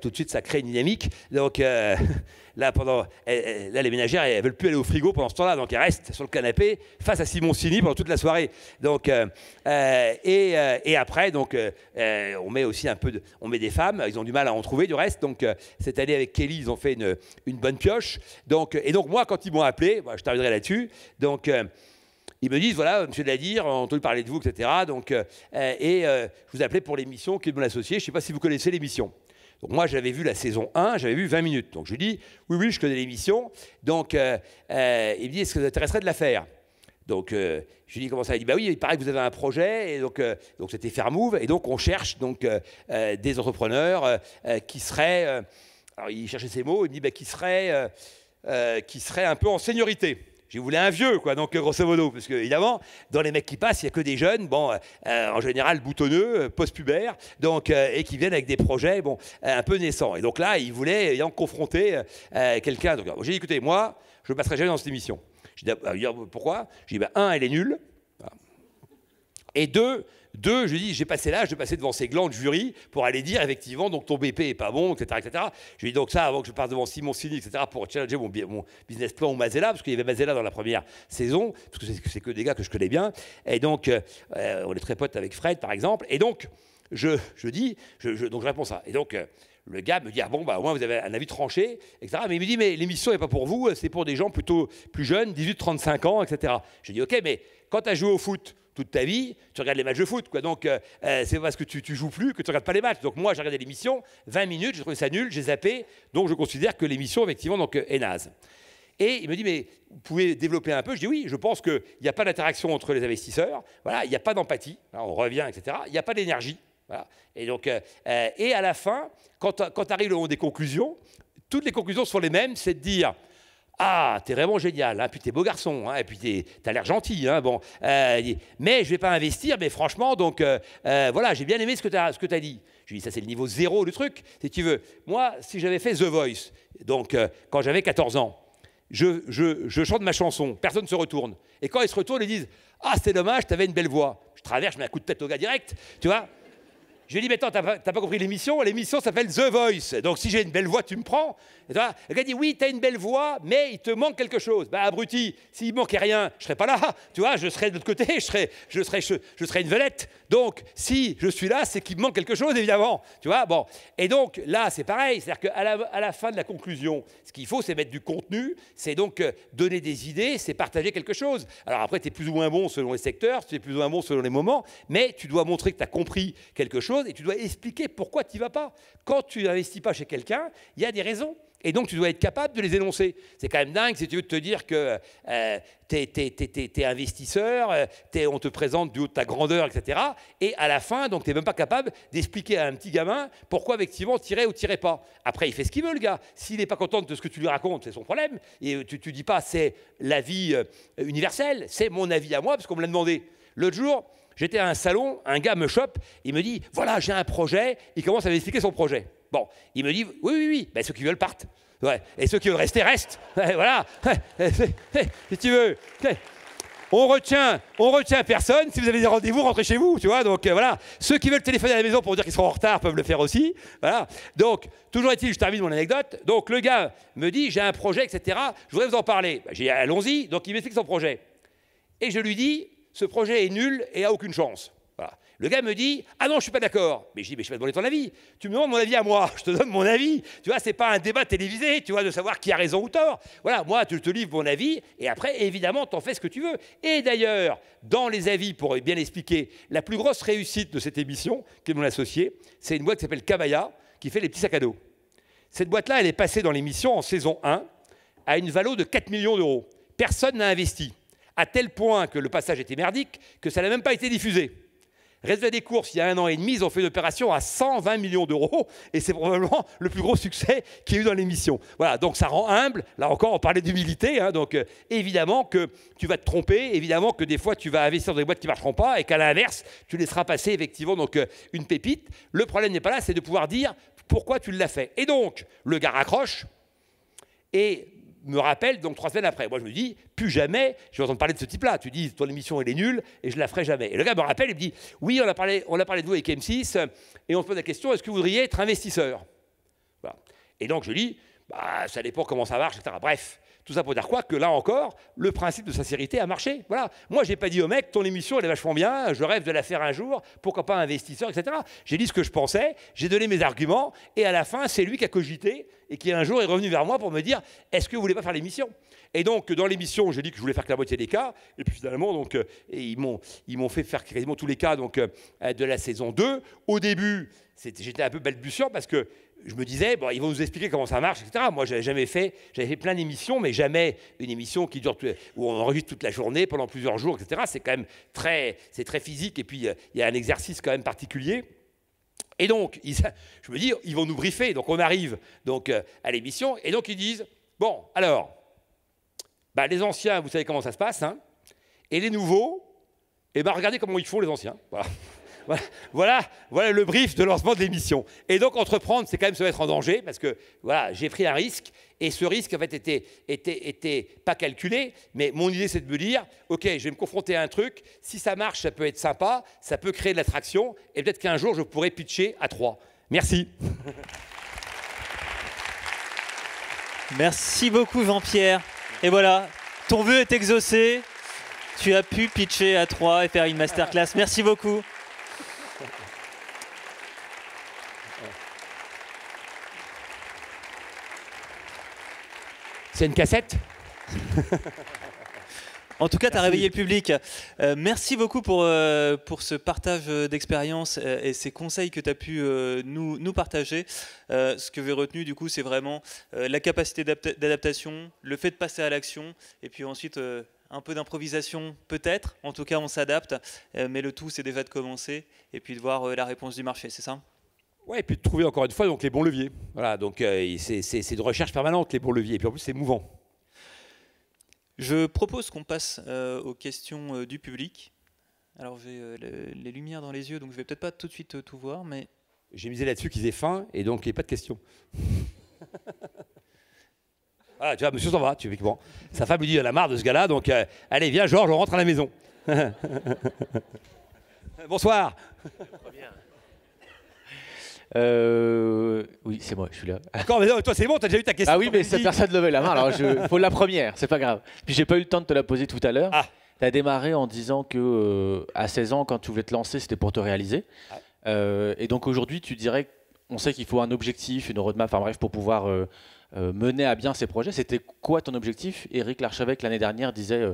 tout de suite, ça crée une dynamique. Donc, *laughs* Là, pendant, les ménagères, elles ne veulent plus aller au frigo pendant ce temps-là, donc elles restent sur le canapé face à Simon Sini pendant toute la soirée. Donc, euh, euh, euh, et, après, donc, on met aussi un peu de, on met des femmes, ils ont du mal à en trouver du reste. Donc, cette année avec Kelly, ils ont fait une, bonne pioche. Donc, et donc, moi, quand ils m'ont appelé, bah, je terminerai là-dessus, donc ils me disent voilà, monsieur de Ladir, on a entendu parler de vous, etc. Donc, et je vous appelais pour l'émission qui est mon associé. Je ne sais pas si vous connaissez l'émission. Donc moi, j'avais vu la saison 1, j'avais vu 20 minutes. Donc je lui dis, oui, oui, je connais l'émission. Donc euh, euh, il me dit, est-ce que ça intéresserait de la faire donc, euh, je lui dis comment ça Il dit bah oui, il paraît que vous avez un projet, et donc donc c'était Fair Move, et donc on cherche donc des entrepreneurs qui seraient, alors il cherchait ces mots, il me dit bah, qui seraient qui seraient un peu en seniorité j'ai voulu un vieux, quoi, donc grosso modo, parce que évidemment, dans les mecs qui passent, il n'y a que des jeunes, bon, euh, en général boutonneux, euh, post-pubères, donc, euh, et qui viennent avec des projets, bon, un peu naissants. Et donc là, il voulait, ayant confronté quelqu'un, donc j'ai dit, écoutez, moi, je ne passerai jamais dans cette émission. dit, pourquoi J'ai dit, ben, un, elle est nulle, et deux, deux, je lui dis, j'ai passé l'âge de passer devant ces glands de jury pour aller dire effectivement, donc ton BP est pas bon, etc. etc. Je lui dis donc ça avant que je parte devant Simon Sini, etc. pour challenger mon, business plan ou Mazella, parce qu'il y avait Mazella dans la première saison, parce que c'est que des gars que je connais bien. Et donc, euh, on est très potes avec Fred, par exemple. Et donc, je, dis, donc je réponds ça. Et donc, euh, le gars me dit ah bon bah au moins vous avez un avis tranché etc mais il me dit mais l'émission n'est pas pour vous c'est pour des gens plutôt plus jeunes 18 35 ans etc lui dis ok mais quand tu as joué au foot toute ta vie, tu regardes les matchs de foot. Quoi. Donc, euh, euh, c'est parce que tu, tu joues plus que tu regardes pas les matchs. Donc, moi, j'ai regardé l'émission, 20 minutes, j'ai trouvé ça nul, j'ai zappé. Donc, je considère que l'émission, effectivement, donc, euh, est naze. Et il me dit, mais vous pouvez développer un peu Je dis oui, je pense qu'il n'y a pas d'interaction entre les investisseurs, voilà, il n'y a pas d'empathie, on revient, etc. Il n'y a pas d'énergie. Et, donc, et à la fin, quand, quand arrive le moment des conclusions, toutes les conclusions sont les mêmes, c'est de dire, ah, t'es vraiment génial, hein, puis t'es beau garçon, hein, et puis t'as l'air gentil, hein, bon. Euh, mais je vais pas investir, mais franchement, donc euh, euh, voilà, j'ai bien aimé ce que t'as as dit. Je lui dis ça c'est le niveau zéro du truc, si tu veux. Moi, si j'avais fait The Voice, donc quand j'avais 14 ans, je, je, chante ma chanson, personne ne se retourne. Et quand ils se retournent, ils disent Ah, c'est dommage, t'avais une belle voix. Je traverse, je mets un coup de tête au gars direct, tu vois. Je lui ai dit, mais attends, t'as pas, pas, compris l'émission L'émission s'appelle The Voice. Donc si j'ai une belle voix, tu me prends. Et toi, le dit, oui, t'as une belle voix, mais il te manque quelque chose. Bah, abruti, s'il manquait rien, je serais pas là. *laughs* Tu vois, je serais de l'autre côté, je serais, je, serais, je, serais une velette. Donc si je suis là, c'est qu'il me manque quelque chose, évidemment. Tu vois, bon. Et donc là, c'est pareil. C'est-à-dire qu'à la, à la fin de la conclusion, ce qu'il faut, c'est mettre du contenu, c'est donc euh, donner des idées, c'est partager quelque chose. Alors après, tu es plus ou moins bon selon les secteurs, tu es plus ou moins bon selon les moments, mais tu dois montrer que tu as compris quelque chose et tu dois expliquer pourquoi tu vas pas. Quand tu n'investis pas chez quelqu'un, il y a des raisons. Et donc, tu dois être capable de les énoncer. C'est quand même dingue si tu veux te dire que euh, tu es, investisseur, euh, on te présente du haut de ta grandeur, etc. Et à la fin, tu n'es même pas capable d'expliquer à un petit gamin pourquoi, effectivement, tirer ou tirer pas. Après, il fait ce qu'il veut, le gars. S'il n'est pas content de ce que tu lui racontes, c'est son problème. Et euh, tu ne dis pas c'est l'avis universel, c'est mon avis à moi, parce qu'on me l'a demandé. L'autre jour, J'étais à un salon, un gars me chope, il me dit Voilà, j'ai un projet. Il commence à m'expliquer son projet. Bon, il me dit Oui, oui, oui, ben, ceux qui veulent partent. Ouais. Et ceux qui veulent rester restent. *laughs* voilà. *laughs* si tu veux. On retient, on retient personne. Si vous avez des rendez-vous, rentrez chez vous, tu vois. Donc euh, voilà. Ceux qui veulent téléphoner à la maison pour dire qu'ils seront en retard peuvent le faire aussi. Voilà. Donc toujours est-il, je termine mon anecdote. Donc le gars me dit j'ai un projet, etc. Je voudrais vous en parler. Ben, j'ai dit allons-y. Donc il m'explique son projet. Et je lui dis ce projet est nul et a aucune chance. Le gars me dit Ah non, je ne suis pas d'accord. Mais je dis Mais je vais pas demander ton avis. Tu me demandes mon avis à moi. *laughs* Je te donne mon avis. Tu vois, c'est pas un débat télévisé, tu vois, de savoir qui a raison ou tort. Voilà, moi, je te livre mon avis et après, évidemment, tu en fais ce que tu veux. Et d'ailleurs, dans les avis, pour bien expliquer, la plus grosse réussite de cette émission, qui est mon associé, c'est une boîte qui s'appelle Kabaya, qui fait les petits sacs à dos. Cette boîte-là, elle est passée dans l'émission en saison 1 à une valeur de 4 millions d'euros. Personne n'a investi à tel point que le passage était merdique que ça n'a même pas été diffusé. Résultat des courses, il y a un an et demi, ils ont fait une opération à 120 millions d'euros et c'est probablement le plus gros succès qu'il y a eu dans l'émission. Voilà, donc ça rend humble. Là encore, on parlait d'humilité. Hein, donc euh, évidemment que tu vas te tromper, évidemment que des fois tu vas investir dans des boîtes qui ne marcheront pas et qu'à l'inverse, tu laisseras passer effectivement donc, euh, une pépite. Le problème n'est pas là, c'est de pouvoir dire pourquoi tu l'as fait. Et donc, le gars accroche et me rappelle donc trois semaines après. Moi, je me dis, plus jamais, je vais entendre parler de ce type-là. Tu dis, ton émission, elle est nulle et je la ferai jamais. Et le gars me rappelle, il me dit, oui, on a parlé, on a parlé de vous avec M6 et on se pose la question, est-ce que vous voudriez être investisseur Et donc, je dis, bah, ça dépend comment ça marche, etc. Bref. Tout ça pour dire quoi Que là encore, le principe de sincérité a marché. Voilà. Moi, j'ai pas dit au mec, ton émission, elle est vachement bien, je rêve de la faire un jour, pourquoi pas investisseur, etc. J'ai dit ce que je pensais, j'ai donné mes arguments, et à la fin, c'est lui qui a cogité et qui un jour est revenu vers moi pour me dire, est-ce que vous voulez pas faire l'émission et donc, dans l'émission, j'ai dit que je voulais faire que la moitié des cas. Et puis finalement, donc, euh, ils, m'ont, ils m'ont fait faire quasiment tous les cas donc, euh, de la saison 2. Au début, j'étais un peu balbutiant parce que je me disais, bon, ils vont nous expliquer comment ça marche, etc. Moi, j'avais jamais fait, j'avais fait plein d'émissions, mais jamais une émission qui dure, où on enregistre toute la journée, pendant plusieurs jours, etc. C'est quand même très, c'est très physique, et puis euh, il y a un exercice quand même particulier. Et donc, *laughs* je me dis, ils vont nous briefer, donc on arrive donc euh, à l'émission, et donc ils disent, bon, alors, bah, les anciens, vous savez comment ça se passe, hein. et les nouveaux, et eh bah, ben, regardez comment ils font les anciens. Voilà. Voilà, voilà, le brief de lancement de l'émission. Et donc, entreprendre, c'est quand même se mettre en danger, parce que voilà, j'ai pris un risque, et ce risque, en fait, était, était, pas calculé, mais mon idée, c'est de me dire, OK, je vais me confronter à un truc, si ça marche, ça peut être sympa, ça peut créer de l'attraction, et peut-être qu'un jour, je pourrai pitcher à trois. Merci. *laughs* Merci beaucoup, Jean-Pierre. Et voilà, ton vœu est exaucé. Tu as pu pitcher à 3 et faire une masterclass. Merci beaucoup. C'est une cassette En tout cas, tu as réveillé le public. Euh, merci beaucoup pour, euh, pour ce partage euh, d'expérience et ces conseils que tu as pu nous, nous, partager. ce que j'ai retenu, du coup, c'est vraiment la capacité d'adaptation, le fait de passer à l'action, et puis ensuite un peu d'improvisation, peut-être. En tout cas, on s'adapte, mais le tout, c'est déjà de commencer et puis de voir la réponse du marché, c'est ça et puis de trouver encore une fois donc, les bons leviers. Voilà, donc euh, c'est de recherche permanente, les bons leviers. Et puis en plus, c'est mouvant. Je propose qu'on passe euh, aux questions euh, du public. Alors j'ai les lumières dans les yeux, donc je vais peut-être pas tout de suite tout voir, mais... J'ai misé là-dessus qu'ils aient faim, et donc il n'y a pas de questions. *laughs* ah, tu vois, monsieur s'en va, tu Sa femme lui dit, elle a marre de ce gars-là, donc allez, viens Georges, on rentre à la maison. *laughs* Bonsoir. Euh, oui, c'est moi, je suis là. mais non, toi, c'est bon, t'as déjà eu ta question. Ah oui, mais cette personne levait la main, alors je... *laughs* faut la première, c'est pas grave. Puis j'ai pas eu le temps de te la poser tout à l'heure. Ah. Tu as démarré en disant que euh, à 16 ans, quand tu voulais te lancer, c'était pour te réaliser. Euh, et donc aujourd'hui, tu dirais, on sait qu'il faut un objectif, une roadmap, enfin bref, pour pouvoir mener à bien ces projets. C'était quoi ton objectif Eric Larchevêque l'année dernière, disait,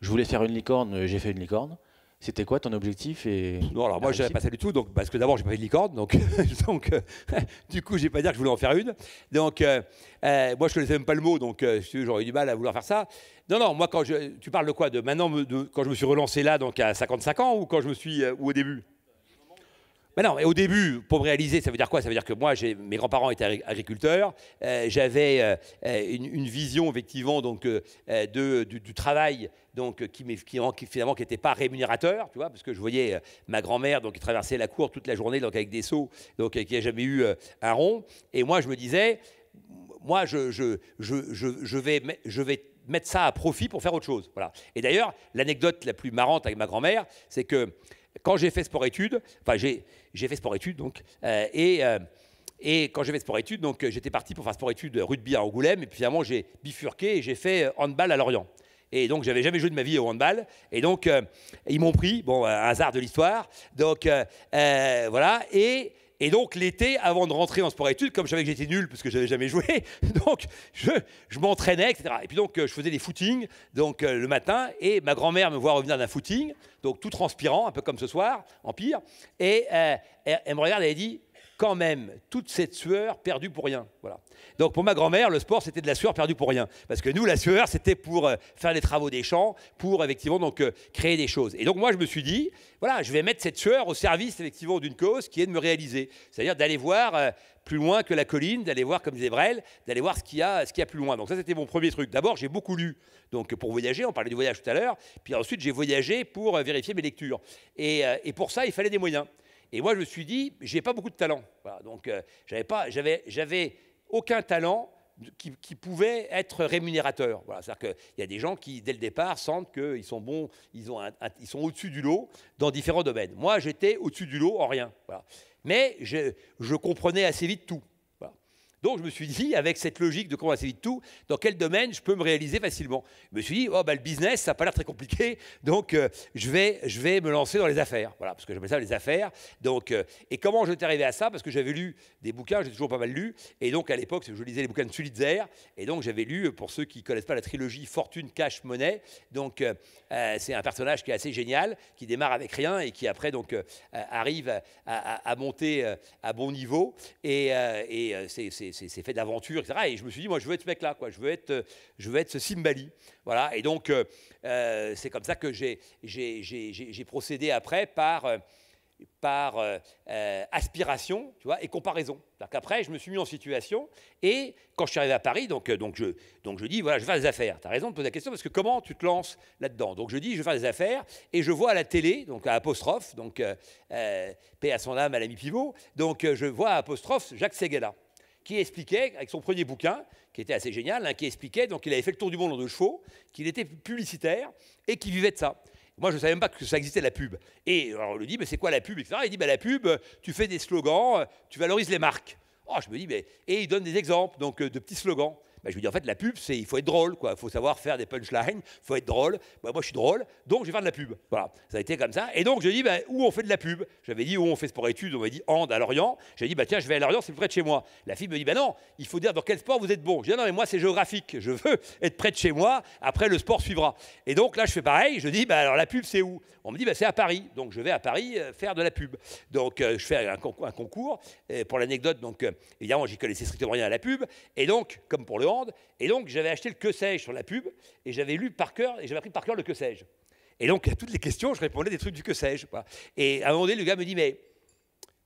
je voulais faire une licorne, j'ai fait une licorne. C'était quoi ton objectif et Non, alors moi je n'avais pas ça du tout, donc, parce que d'abord j'ai pas fait de licorne, donc, *laughs* donc euh, *laughs* du coup j'ai pas dire que je voulais en faire une. Donc euh, euh, moi je ne connaissais même pas le mot, donc j'aurais eu du mal à vouloir faire ça. Non, non, moi quand tu parles de quoi De maintenant, quand je me suis relancé là, donc à 55 ans, ou quand je me suis, ou au début mais non, au début, pour me réaliser, ça veut dire quoi Ça veut dire que moi, mes grands-parents étaient agriculteurs, euh, j'avais euh, euh, une, vision effectivement donc de, du, travail donc qui, qui, finalement qui n'était pas rémunérateur, tu vois, parce que je voyais ma grand-mère qui traversait la cour toute la journée donc avec des seaux, donc qui n'a jamais eu un rond, et moi je me disais, moi je, je, vais je vais mettre ça à profit pour faire autre chose, voilà. Et d'ailleurs, l'anecdote la plus marrante avec ma grand-mère, c'est que quand j'ai fait sport-études, enfin j'ai j'ai fait sport-études, donc. Euh, et. Euh, et quand j'ai fait sport-études, donc euh, j'étais parti pour faire sport-études rugby à Angoulême, et puis finalement j'ai bifurqué et j'ai fait handball à Lorient. Et donc j'avais jamais joué de ma vie au handball, et donc ils m'ont pris, bon, hasard de l'histoire, donc voilà, et et donc l'été, avant de rentrer en sport-études, comme je savais que j'étais nul parce que j'avais jamais joué, *laughs* donc je, m'entraînais, etc. Et puis donc euh, je faisais des footings donc euh, le matin et ma grand-mère me voit revenir d'un footing, donc tout transpirant, un peu comme ce soir, en pire. Et euh, elle, elle, me regarde et elle dit quand même toute cette sueur perdue pour rien. Voilà. Donc pour ma grand-mère, le sport c'était de la sueur perdue pour rien, parce que nous la sueur c'était pour euh, faire les travaux des champs, pour effectivement donc euh, créer des choses. Et donc moi je me suis dit, voilà, je vais mettre cette sueur au service effectivement d'une cause qui est de me réaliser, c'est-à-dire d'aller voir euh, plus loin que la colline, d'aller voir, comme disait Brel, d'aller voir ce qu'il y, a, a plus loin. Donc ça, c'était mon premier truc. D'abord, j'ai beaucoup lu. Donc pour voyager, on parlait du voyage tout à l'heure. Puis ensuite, j'ai voyagé pour vérifier mes lectures. et pour ça, il fallait des moyens. Et moi, je me suis dit, j'ai pas beaucoup de talent. donc, euh, j'avais pas, j'avais, j'avais aucun talent qui, pouvait être rémunérateur. Voilà, c'est-à-dire qu'il y a des gens qui, dès le départ, sentent qu'ils sont bons, ils, ont ils sont au-dessus du lot dans différents domaines. Moi, j'étais au-dessus du lot en rien. Mais je comprenais assez vite tout. Donc je me suis dit, avec cette logique de comment assez vite tout, dans quel domaine je peux me réaliser facilement Je me suis dit, oh, bah, le business, ça n'a pas l'air très compliqué, donc euh, je, vais, je vais me lancer dans les affaires. Voilà, parce que j'appelle ça les affaires. Donc, euh, et comment je j'étais arrivé à ça Parce que j'avais lu des bouquins, j'ai toujours pas mal lu, et donc à l'époque, je lisais les bouquins de Sulitzer, et donc j'avais lu, pour ceux qui ne connaissent pas la trilogie Fortune, Cash, Monnaie, donc euh, c'est un personnage qui est assez génial, qui démarre avec rien et qui après donc arrive à, monter à bon niveau, et, et c'est c'est fait d'aventure, etc. Et je me suis dit, moi, je veux être ce mec-là, quoi. Je veux être, euh, je veux être ce Simbali. Voilà. Et donc, euh, euh, c'est comme ça que j'ai procédé après par, aspiration, tu vois, et comparaison. après, je me suis mis en situation. Et quand je suis arrivé à Paris, donc, je, dis, voilà, je vais faire des affaires. Tu as raison de poser la question, parce que comment tu te lances là-dedans Donc je dis, je vais faire des affaires, et je vois à la télé, donc à apostrophe, donc paix à son âme, à l'ami pivot, donc je vois à apostrophe Jacques Seguela qui expliquait, avec son premier bouquin, qui était assez génial, hein, qui expliquait, donc il avait fait le tour du monde en deux chevaux, qu'il était publicitaire et qu'il vivait de ça. Moi, je ne savais même pas que ça existait la pub. Et on lui dit, mais c'est quoi la pub Il dit, bah, la pub, tu fais des slogans, euh, tu valorises les marques. Oh, je me dis, mais... et il donne des exemples, donc euh, de petits slogans. Bah, je lui dis en fait la pub c'est il faut être drôle quoi, il faut savoir faire des punchlines, il faut être drôle. Bah, moi je suis drôle, donc je vais faire de la pub. Voilà, ça a été comme ça. Et donc je dis ben, où on fait de la pub. J'avais dit où on fait sport études, on m'a dit Ande à Lorient. J'ai dit tiens je vais à Lorient, c'est près de chez moi. La fille me dit ben non, il faut dire dans quel sport vous êtes bon. Je dis ah, non mais moi c'est géographique, je veux être près de chez moi. Après le sport suivra. Et donc là je fais pareil, je dis alors la pub c'est où On me dit c'est à Paris, donc je vais à Paris euh, faire de la pub. Donc euh, je fais un, concours, euh, pour l'anecdote donc évidemment j'y connaissais strictement rien à la pub. Et donc comme pour le et donc, j'avais acheté le que sais-je sur la pub, et j'avais lu par cœur, et j'avais appris par cœur le que sais-je. Et donc, à toutes les questions, je répondais des trucs du que sais-je. Et à un moment donné, le gars me dit, mais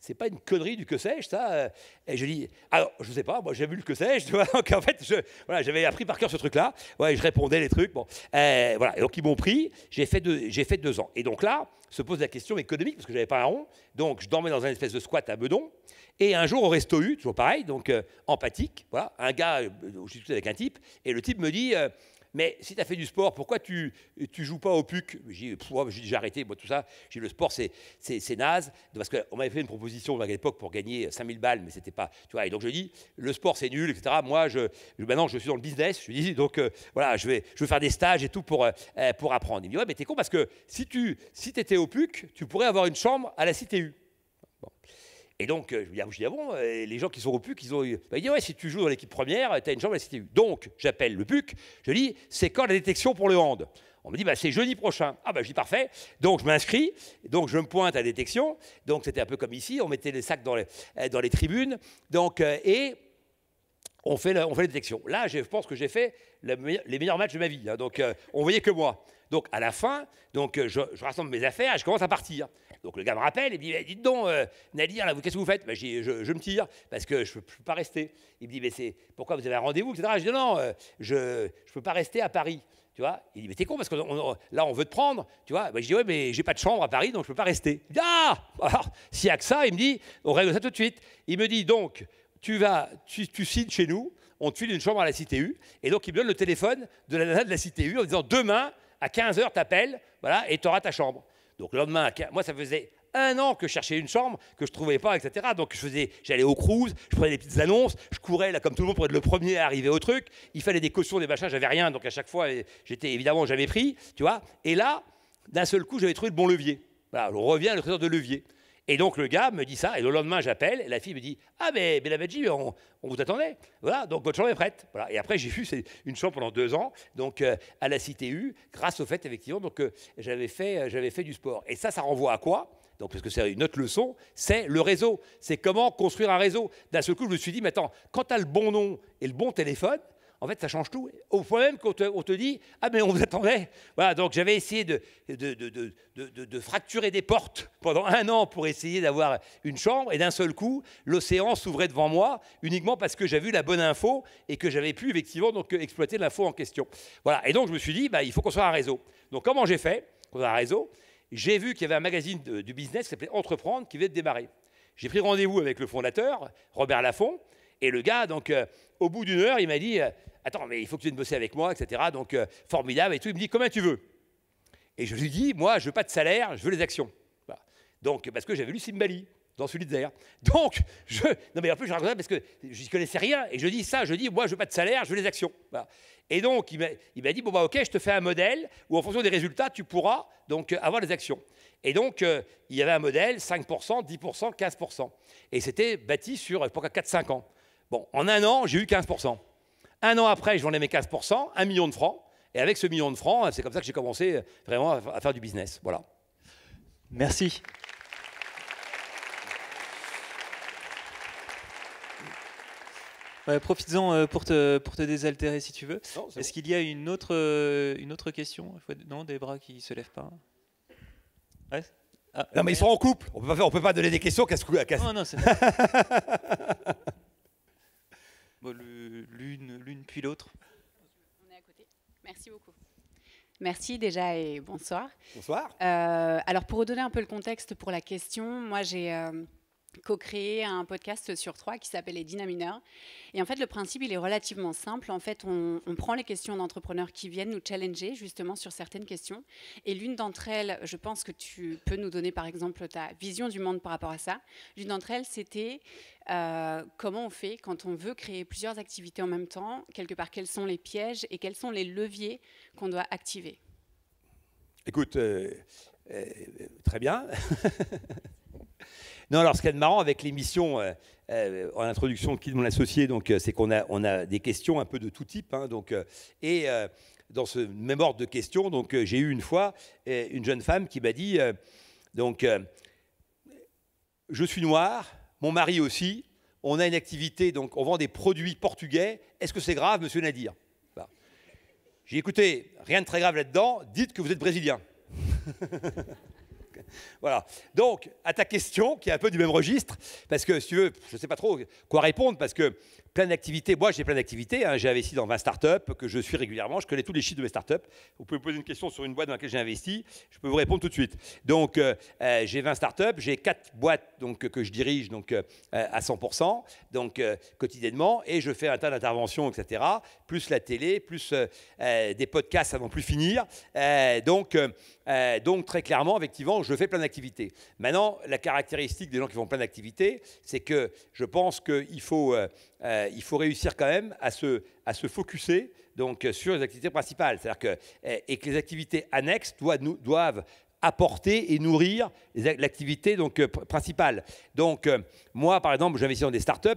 c'est pas une connerie du que sais-je, ça euh. Et je dis, alors, je sais pas, moi j'ai vu le que sais-je, *laughs* donc en fait, je, voilà, j'avais appris par cœur ce truc-là, ouais, je répondais les trucs, bon, euh, voilà, et donc ils m'ont pris, j'ai fait, deux, j'ai fait deux ans. Et donc là, se pose la question économique, parce que j'avais pas un rond, donc je dormais dans un espèce de squat à Meudon, et un jour au resto U, toujours pareil, donc euh, empathique, voilà, un gars, je suis avec un type, et le type me dit, mais si tu as fait du sport, pourquoi tu tu joues pas au puc J'ai j'ai arrêté, moi, tout ça. J'ai le sport, c'est, naze. Parce qu'on m'avait fait une proposition à l'époque pour gagner 5000 balles, mais c'était pas. Tu vois, et donc je dis, le sport, c'est nul, etc. Moi, je, maintenant, je suis dans le business. Je dis, donc euh, voilà, je vais, je vais faire des stages et tout pour, euh, euh, pour apprendre. Il me dit, ouais, mais t'es con parce que si tu si étais au puc, tu pourrais avoir une chambre à la CTU. Et donc, euh, je me dis, bon, les gens qui sont au PUC, ils ont eu. Bah, ouais, si tu joues dans l'équipe première, tu as une jambe à la CTU. Donc, j'appelle le PUC, je dis, c'est quand la détection pour le hand on me dit, bah, c'est jeudi prochain. Ah, bah, je dis parfait. Donc, je m'inscris. Donc, je me pointe à la détection. Donc, c'était un peu comme ici. On mettait les sacs dans les, euh, tribunes. Donc, euh, et on fait, la, on détection. Là, je pense que j'ai fait les meilleurs matchs de ma vie. Hein. Donc, on voyait que moi. Donc, à la fin, donc, je, je rassemble mes affaires et je commence à partir. Donc le gars me rappelle, et me dit eh, Dites donc, euh, Nadir, hein, qu'est-ce que vous faites bah, je, me tire parce que je ne peux, pas rester. Il me dit Mais c'est pourquoi vous avez un rendez-vous etc. Je dis Non, euh, je ne peux pas rester à Paris. Tu vois Il dit Mais t'es con parce que là, on veut te prendre. Tu vois bah, Je dis Ouais, mais j'ai pas de chambre à Paris, donc je ne peux pas rester. Il dit, ah Alors, s'il a que ça, il me dit On règle ça tout de suite. Il me dit Donc, tu vas, tu, signes chez nous, on te file une chambre à la CTU. Et donc, il me donne le téléphone de la nana de la CTU en disant Demain, à 15h, t'appelles, voilà, et tu auras ta chambre. Donc le lendemain, moi, ça faisait un an que je cherchais une chambre, que je ne trouvais pas, etc. Donc je faisais, j'allais au cruise, je prenais des petites annonces, je courais là comme tout le monde pour être le premier à arriver au truc. Il fallait des cautions, des machins, j'avais rien, donc à chaque fois euh, j'étais évidemment jamais pris, tu vois. Et là, d'un seul coup, j'avais trouvé le bon levier. on revient à le trésor de levier. Et donc le gars me dit ça, et le lendemain j'appelle, et la fille me dit Ah, mais la on, on vous attendait. Voilà, donc votre chambre est prête. Et après j'ai c'est une chambre pendant deux ans, donc euh, à la Cité grâce au fait effectivement donc euh, euh, j'avais fait, du sport. Et ça, ça renvoie à quoi donc, parce que c'est une autre leçon, c'est le réseau. C'est comment construire un réseau. D'un seul coup, je me suis dit, mais attends, quand tu as le bon nom et le bon téléphone, en fait, ça change tout. Au point même qu'on te, on te dit Ah, mais on vous attendait. Voilà, donc j'avais essayé de, de, fracturer des portes pendant un an pour essayer d'avoir une chambre, et d'un seul coup, l'océan s'ouvrait devant moi, uniquement parce que j'avais eu la bonne info et que j'avais pu effectivement donc, exploiter l'info en question. Voilà, et donc je me suis dit bah, Il faut qu'on soit un réseau. Donc, comment j'ai fait Qu'on soit un réseau, j'ai vu qu'il y avait un magazine du business qui s'appelait Entreprendre qui venait de démarrer. J'ai pris rendez-vous avec le fondateur, Robert Laffont, et le gars, donc, euh, au bout d'une heure, il m'a dit euh, Attends, mais il faut que tu viennes bosser avec moi, etc. Donc, euh, formidable et tout. Il me dit comment tu veux Et je lui dis Moi, je veux pas de salaire, je veux les actions. Donc, parce que j'avais lu Simbali dans celui d'air. Donc, je. Non, mais en plus, je raconte parce que je ne connaissais rien. Et je dis ça, je dis Moi, je veux pas de salaire, je veux les actions. Et donc, il m'a dit Bon, bah, ok, je te fais un modèle où, en fonction des résultats, tu pourras donc euh, avoir les actions. Et donc, euh, il y avait un modèle 5%, 10%, 15%. Et c'était bâti sur, pourquoi 4-5 ans. Bon, en un an, j'ai eu 15%. Un an après, je vendais mes 15%, un million de francs. Et avec ce million de francs, c'est comme ça que j'ai commencé euh, vraiment à faire du business. Voilà. Merci. Ouais, Profites-en euh, pour te, pour te désaltérer si tu veux. Est-ce qu'il y a une autre, euh, une autre question Non, des bras qui ne se lèvent pas. Ah. non, mais ils sont en couple. On ne on peut pas donner des questions. Qu'est-ce que. non, non, c'est. *laughs* l'une, puis l'autre. Merci beaucoup. Merci déjà et bonsoir. Bonsoir. Euh, alors pour redonner un peu le contexte pour la question, moi j'ai... Euh, co-créé un podcast sur trois qui s'appelle Les Dynamineurs. Et en fait, le principe, il est relativement simple. En fait, on, prend les questions d'entrepreneurs qui viennent nous challenger justement sur certaines questions. Et l'une d'entre elles, je pense que tu peux nous donner par exemple ta vision du monde par rapport à ça. L'une d'entre elles, c'était euh, comment on fait quand on veut créer plusieurs activités en même temps, quelque part, quels sont les pièges et quels sont les leviers qu'on doit activer. Écoute, euh, euh, très bien. *laughs* Non, alors ce qui est marrant avec l'émission, euh, euh, en introduction, qui mon associé, donc euh, c'est qu'on a, on a des questions un peu de tout type. Hein, donc, et dans ce même ordre de questions, donc j'ai eu une fois une jeune femme qui m'a dit, donc, je suis noire, mon mari aussi, on a une activité, donc on vend des produits portugais, est-ce que c'est grave, monsieur Nadir bah. J'ai écouté, rien de très grave là-dedans, dites que vous êtes brésilien. *laughs* voilà. Donc, à ta question, qui est un peu du même registre, parce que si tu veux, je ne sais pas trop quoi répondre, parce que plein d'activités. Moi, j'ai plein d'activités. Hein. J'ai investi dans 20 startups que je suis régulièrement. Je connais tous les chiffres de mes startups. Vous pouvez me poser une question sur une boîte dans laquelle j'ai investi. Je peux vous répondre tout de suite. Donc, euh, euh, j'ai 20 startups. J'ai 4 boîtes donc, que je dirige donc, euh, à 100%, donc quotidiennement. Et je fais un tas d'interventions, etc. Plus la télé, plus des podcasts avant plus finir. donc, donc, très clairement, effectivement, je fais plein d'activités. Maintenant, la caractéristique des gens qui font plein d'activités, c'est que je pense qu'il faut euh, il faut réussir quand même à se, à focuser sur les activités principales. Eh, et que les activités annexes doivent, apporter et nourrir l'activité donc, euh, principale. Donc, euh, moi, par exemple, j'investis dans des startups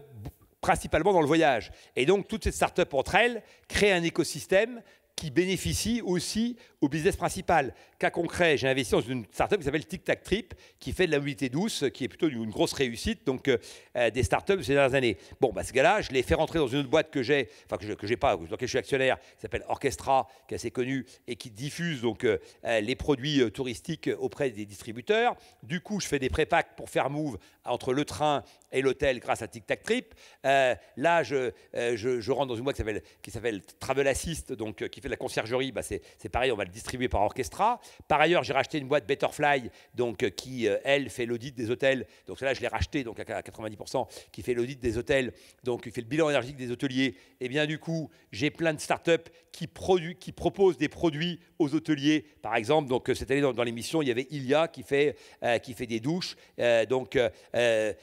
principalement dans le voyage. Et donc, toutes ces startups entre elles créent un écosystème qui bénéficie aussi au business principal. Cas concret, j'ai investi dans une startup qui s'appelle Tic Tac Trip, qui fait de la mobilité douce, qui est plutôt une grosse réussite, donc euh, euh, des start ups ces dernières années. Bon, bah, ce gars-là, je l'ai fait rentrer dans une autre boîte que j'ai, enfin que je n'ai pas, dans laquelle je suis actionnaire, qui s'appelle Orchestra, qui est assez connue et qui diffuse donc euh, les produits touristiques auprès des distributeurs. Du coup, je fais des prépacks pour faire move entre le train et l'hôtel grâce à Tic Tac Trip. Euh, là, euh, je, rentre dans une boîte qui s'appelle, Travel Assist, donc, euh, qui fait de la conciergerie. Bah, c'est, pareil, on va le distribuer par orchestra. Par ailleurs, j'ai racheté une boîte Betterfly, donc, qui, elle, fait l'audit des hôtels. Donc là, je l'ai racheté donc, à 90%, qui fait l'audit des hôtels, donc qui fait le bilan énergétique des hôteliers. Et eh bien du coup, j'ai plein de startups qui, qui proposent des produits aux hôteliers. Par exemple, donc, cette année, dans, l'émission, il y avait Ilya qui fait, qui fait des douches, donc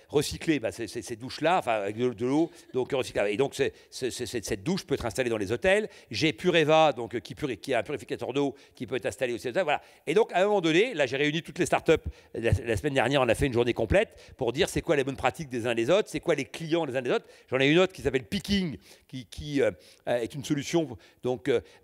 recyclées bah, ces douches-là, enfin, avec de, l'eau, donc euh, Et donc, cette douche peut être installée dans les hôtels. J'ai Pureva, donc, euh, qui, a est un purificateur d'eau qui peut être installé aussi. Voilà. Et donc, à un moment donné, là, j'ai réuni toutes les startups. Euh, la, la semaine dernière, on a fait une journée complète pour dire c'est quoi les bonnes pratiques des uns des autres, c'est quoi les clients des uns des autres. J'en ai une autre qui s'appelle Picking, qui, est une solution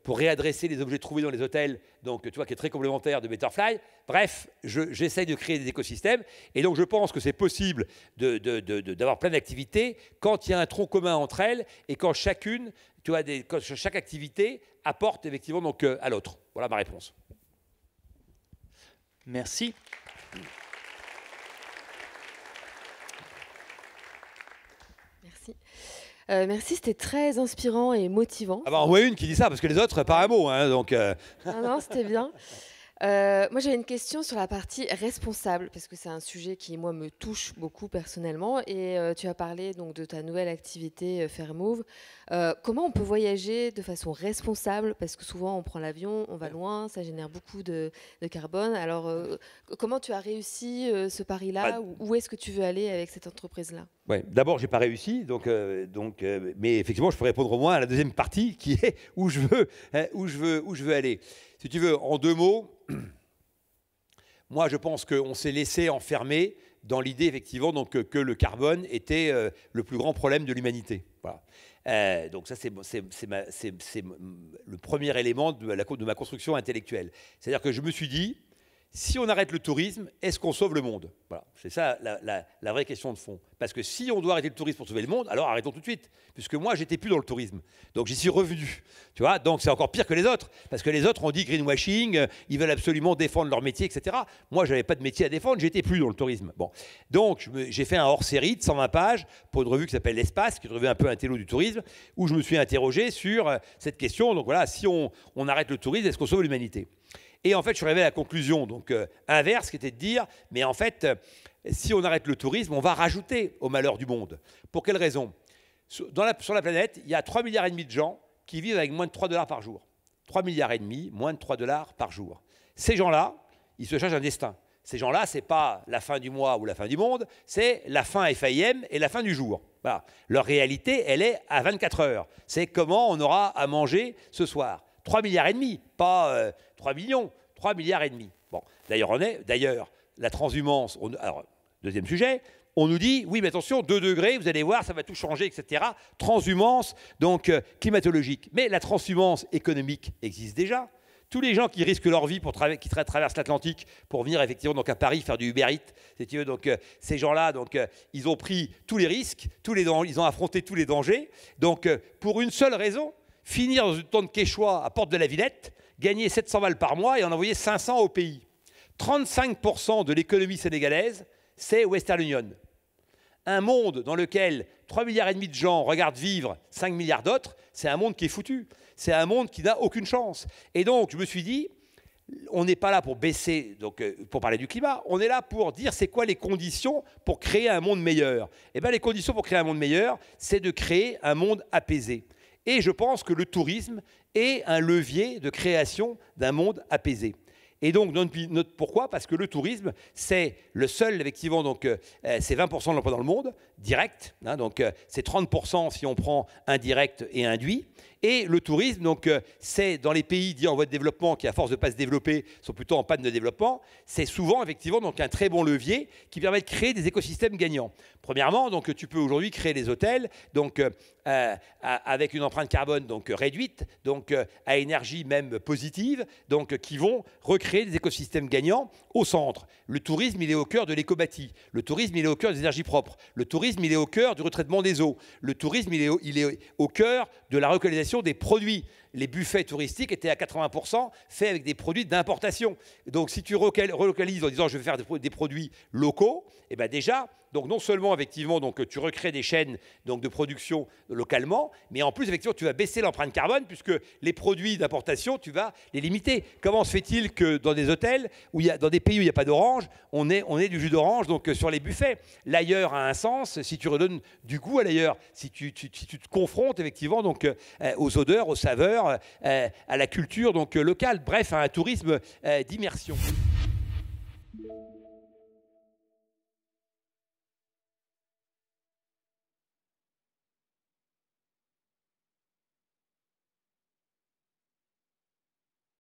pour réadresser les objets trouvés dans les hôtels donc tu vois, qui est très complémentaire de Betterfly. Bref, j'essaye de créer des écosystèmes. Et donc, je pense que c'est possible d'avoir plein d'activités quand il y a un tronc commun entre elles et quand chacune, tu vois, chaque activité apporte effectivement donc, euh, à l'autre. Voilà ma réponse. Merci. Euh, merci, c'était très inspirant et motivant. Ah bah, on voit une qui dit ça, parce que les autres, pas un mot. Hein, donc, euh. ah non, c'était bien. *laughs* Euh, moi, j'avais une question sur la partie responsable, parce que c'est un sujet qui, moi, me touche beaucoup personnellement. Et euh, tu as parlé donc de ta nouvelle activité euh, Fairmove. Euh, comment on peut voyager de façon responsable Parce que souvent, on prend l'avion, on va loin, ça génère beaucoup de, carbone. Alors, comment tu as réussi ce pari-là ah. Où est-ce que tu veux aller avec cette entreprise-là Ouais. D'abord, j'ai pas réussi, donc, donc, mais effectivement, je peux répondre au moins à la deuxième partie, qui est où je veux, hein, où je veux, où je veux aller. Si tu veux, en deux mots, *clears throat* moi je pense qu'on s'est laissé enfermer dans l'idée effectivement donc, que, le carbone était euh, le plus grand problème de l'humanité. Euh, donc ça, c'est le premier élément de ma construction intellectuelle. C'est-à-dire que je me suis dit, si on arrête le tourisme, est-ce qu'on sauve le monde Voilà, c'est ça la, vraie question de fond. Parce que si on doit arrêter le tourisme pour sauver le monde, alors arrêtons tout de suite. Puisque moi, j'étais plus dans le tourisme, donc j'y suis revenu. Tu vois, donc c'est encore pire que les autres, parce que les autres ont dit greenwashing, euh, ils veulent absolument défendre leur métier, etc. Moi, j'avais pas de métier à défendre, j'étais plus dans le tourisme. Bon, donc j'ai fait un hors-série de 120 pages pour une revue qui s'appelle L'Espace, qui est une revue un peu un du tourisme, où je me suis interrogé sur euh, cette question. Donc voilà, si on arrête le tourisme, est-ce qu'on sauve l'humanité et en fait, je suis arrivé à la conclusion donc euh, inverse, qui était de dire, mais en fait, euh, si on arrête le tourisme, on va rajouter au malheur du monde. Pour quelle raison Sur la planète, il y a 3,5 milliards et demi de gens qui vivent avec moins de 3 dollars par jour. 3 milliards et demi, moins de 3 dollars par jour. Ces gens-là, ils se chargent un destin. Ces gens-là, ce n'est pas la fin du mois ou la fin du monde, c'est la fin FIM et la fin du jour. Leur réalité, elle est à 24 heures. C'est comment on aura à manger ce soir. 3 milliards et demi, pas 3 euh, millions, 3 milliards et demi. Bon, d'ailleurs, on est, d'ailleurs, la transhumance, deuxième sujet, on nous dit, oui, mais attention, 2 degrés, vous allez voir, ça va tout changer, etc. Transhumance, donc euh, climatologique. Mais la transhumance économique existe déjà. Tous les gens qui risquent leur vie pour qui traversent l'Atlantique pour venir effectivement donc à Paris faire du Uber Eats, donc euh, ces gens-là, ils ont pris tous les risques, tous les ils ont affronté tous les dangers, donc pour une seule raison, finir dans une tente quechua à Porte de la Villette, gagner 700 balles par mois et en envoyer 500 au pays. 35% de l'économie sénégalaise, c'est Western Union. Un monde dans lequel 3 milliards et demi de gens regardent vivre 5 milliards d'autres, c'est un monde qui est foutu. C'est un monde qui n'a aucune chance. Et donc, je me suis dit, on n'est pas là pour baisser, donc euh, pour parler du climat, on est là pour dire c'est quoi les conditions pour créer un monde meilleur. Et eh bien les conditions pour créer un monde meilleur, c'est de créer un monde apaisé. Et je pense que le tourisme est un levier de création d'un monde apaisé. Et donc, pourquoi Parce que le tourisme, c'est le seul, effectivement, donc euh, euh, c'est 20% de l'emploi dans le monde, direct, hein, donc euh, c'est 30% si on prend indirect et induit. Et le tourisme, donc, euh, c'est dans les pays dits en voie de développement qui, à force de ne pas se développer, sont plutôt en panne de développement, c'est souvent effectivement donc un très bon levier qui permet de créer des écosystèmes gagnants. Premièrement, donc, tu peux aujourd'hui créer des hôtels, donc euh, euh, avec une empreinte carbone donc réduite, donc à énergie même positive, donc qui vont recréer des écosystèmes gagnants au centre. Le tourisme, il est au cœur de l'éco-bâti. Le tourisme, il est au cœur des énergies propres. Le tourisme, il est au cœur du retraitement des eaux. Le tourisme, il est au, il est au cœur de la recolonisation des produits les buffets touristiques étaient à 80% faits avec des produits d'importation. Donc si tu relocalises en disant je vais faire des, produits locaux, eh bien déjà, donc non seulement effectivement donc tu recrées des chaînes donc de production localement, mais en plus effectivement tu vas baisser l'empreinte carbone puisque les produits d'importation tu vas les limiter. Comment se fait-il que dans des hôtels où il y dans des pays où il n'y a pas d'orange, on est on est du jus d'orange donc sur les buffets. L'ailleurs a un sens si tu redonnes du goût à l'ailleurs, si tu, te confrontes effectivement donc euh, aux odeurs, aux saveurs euh, euh, à la culture donc, euh, locale, bref, à un tourisme d'immersion.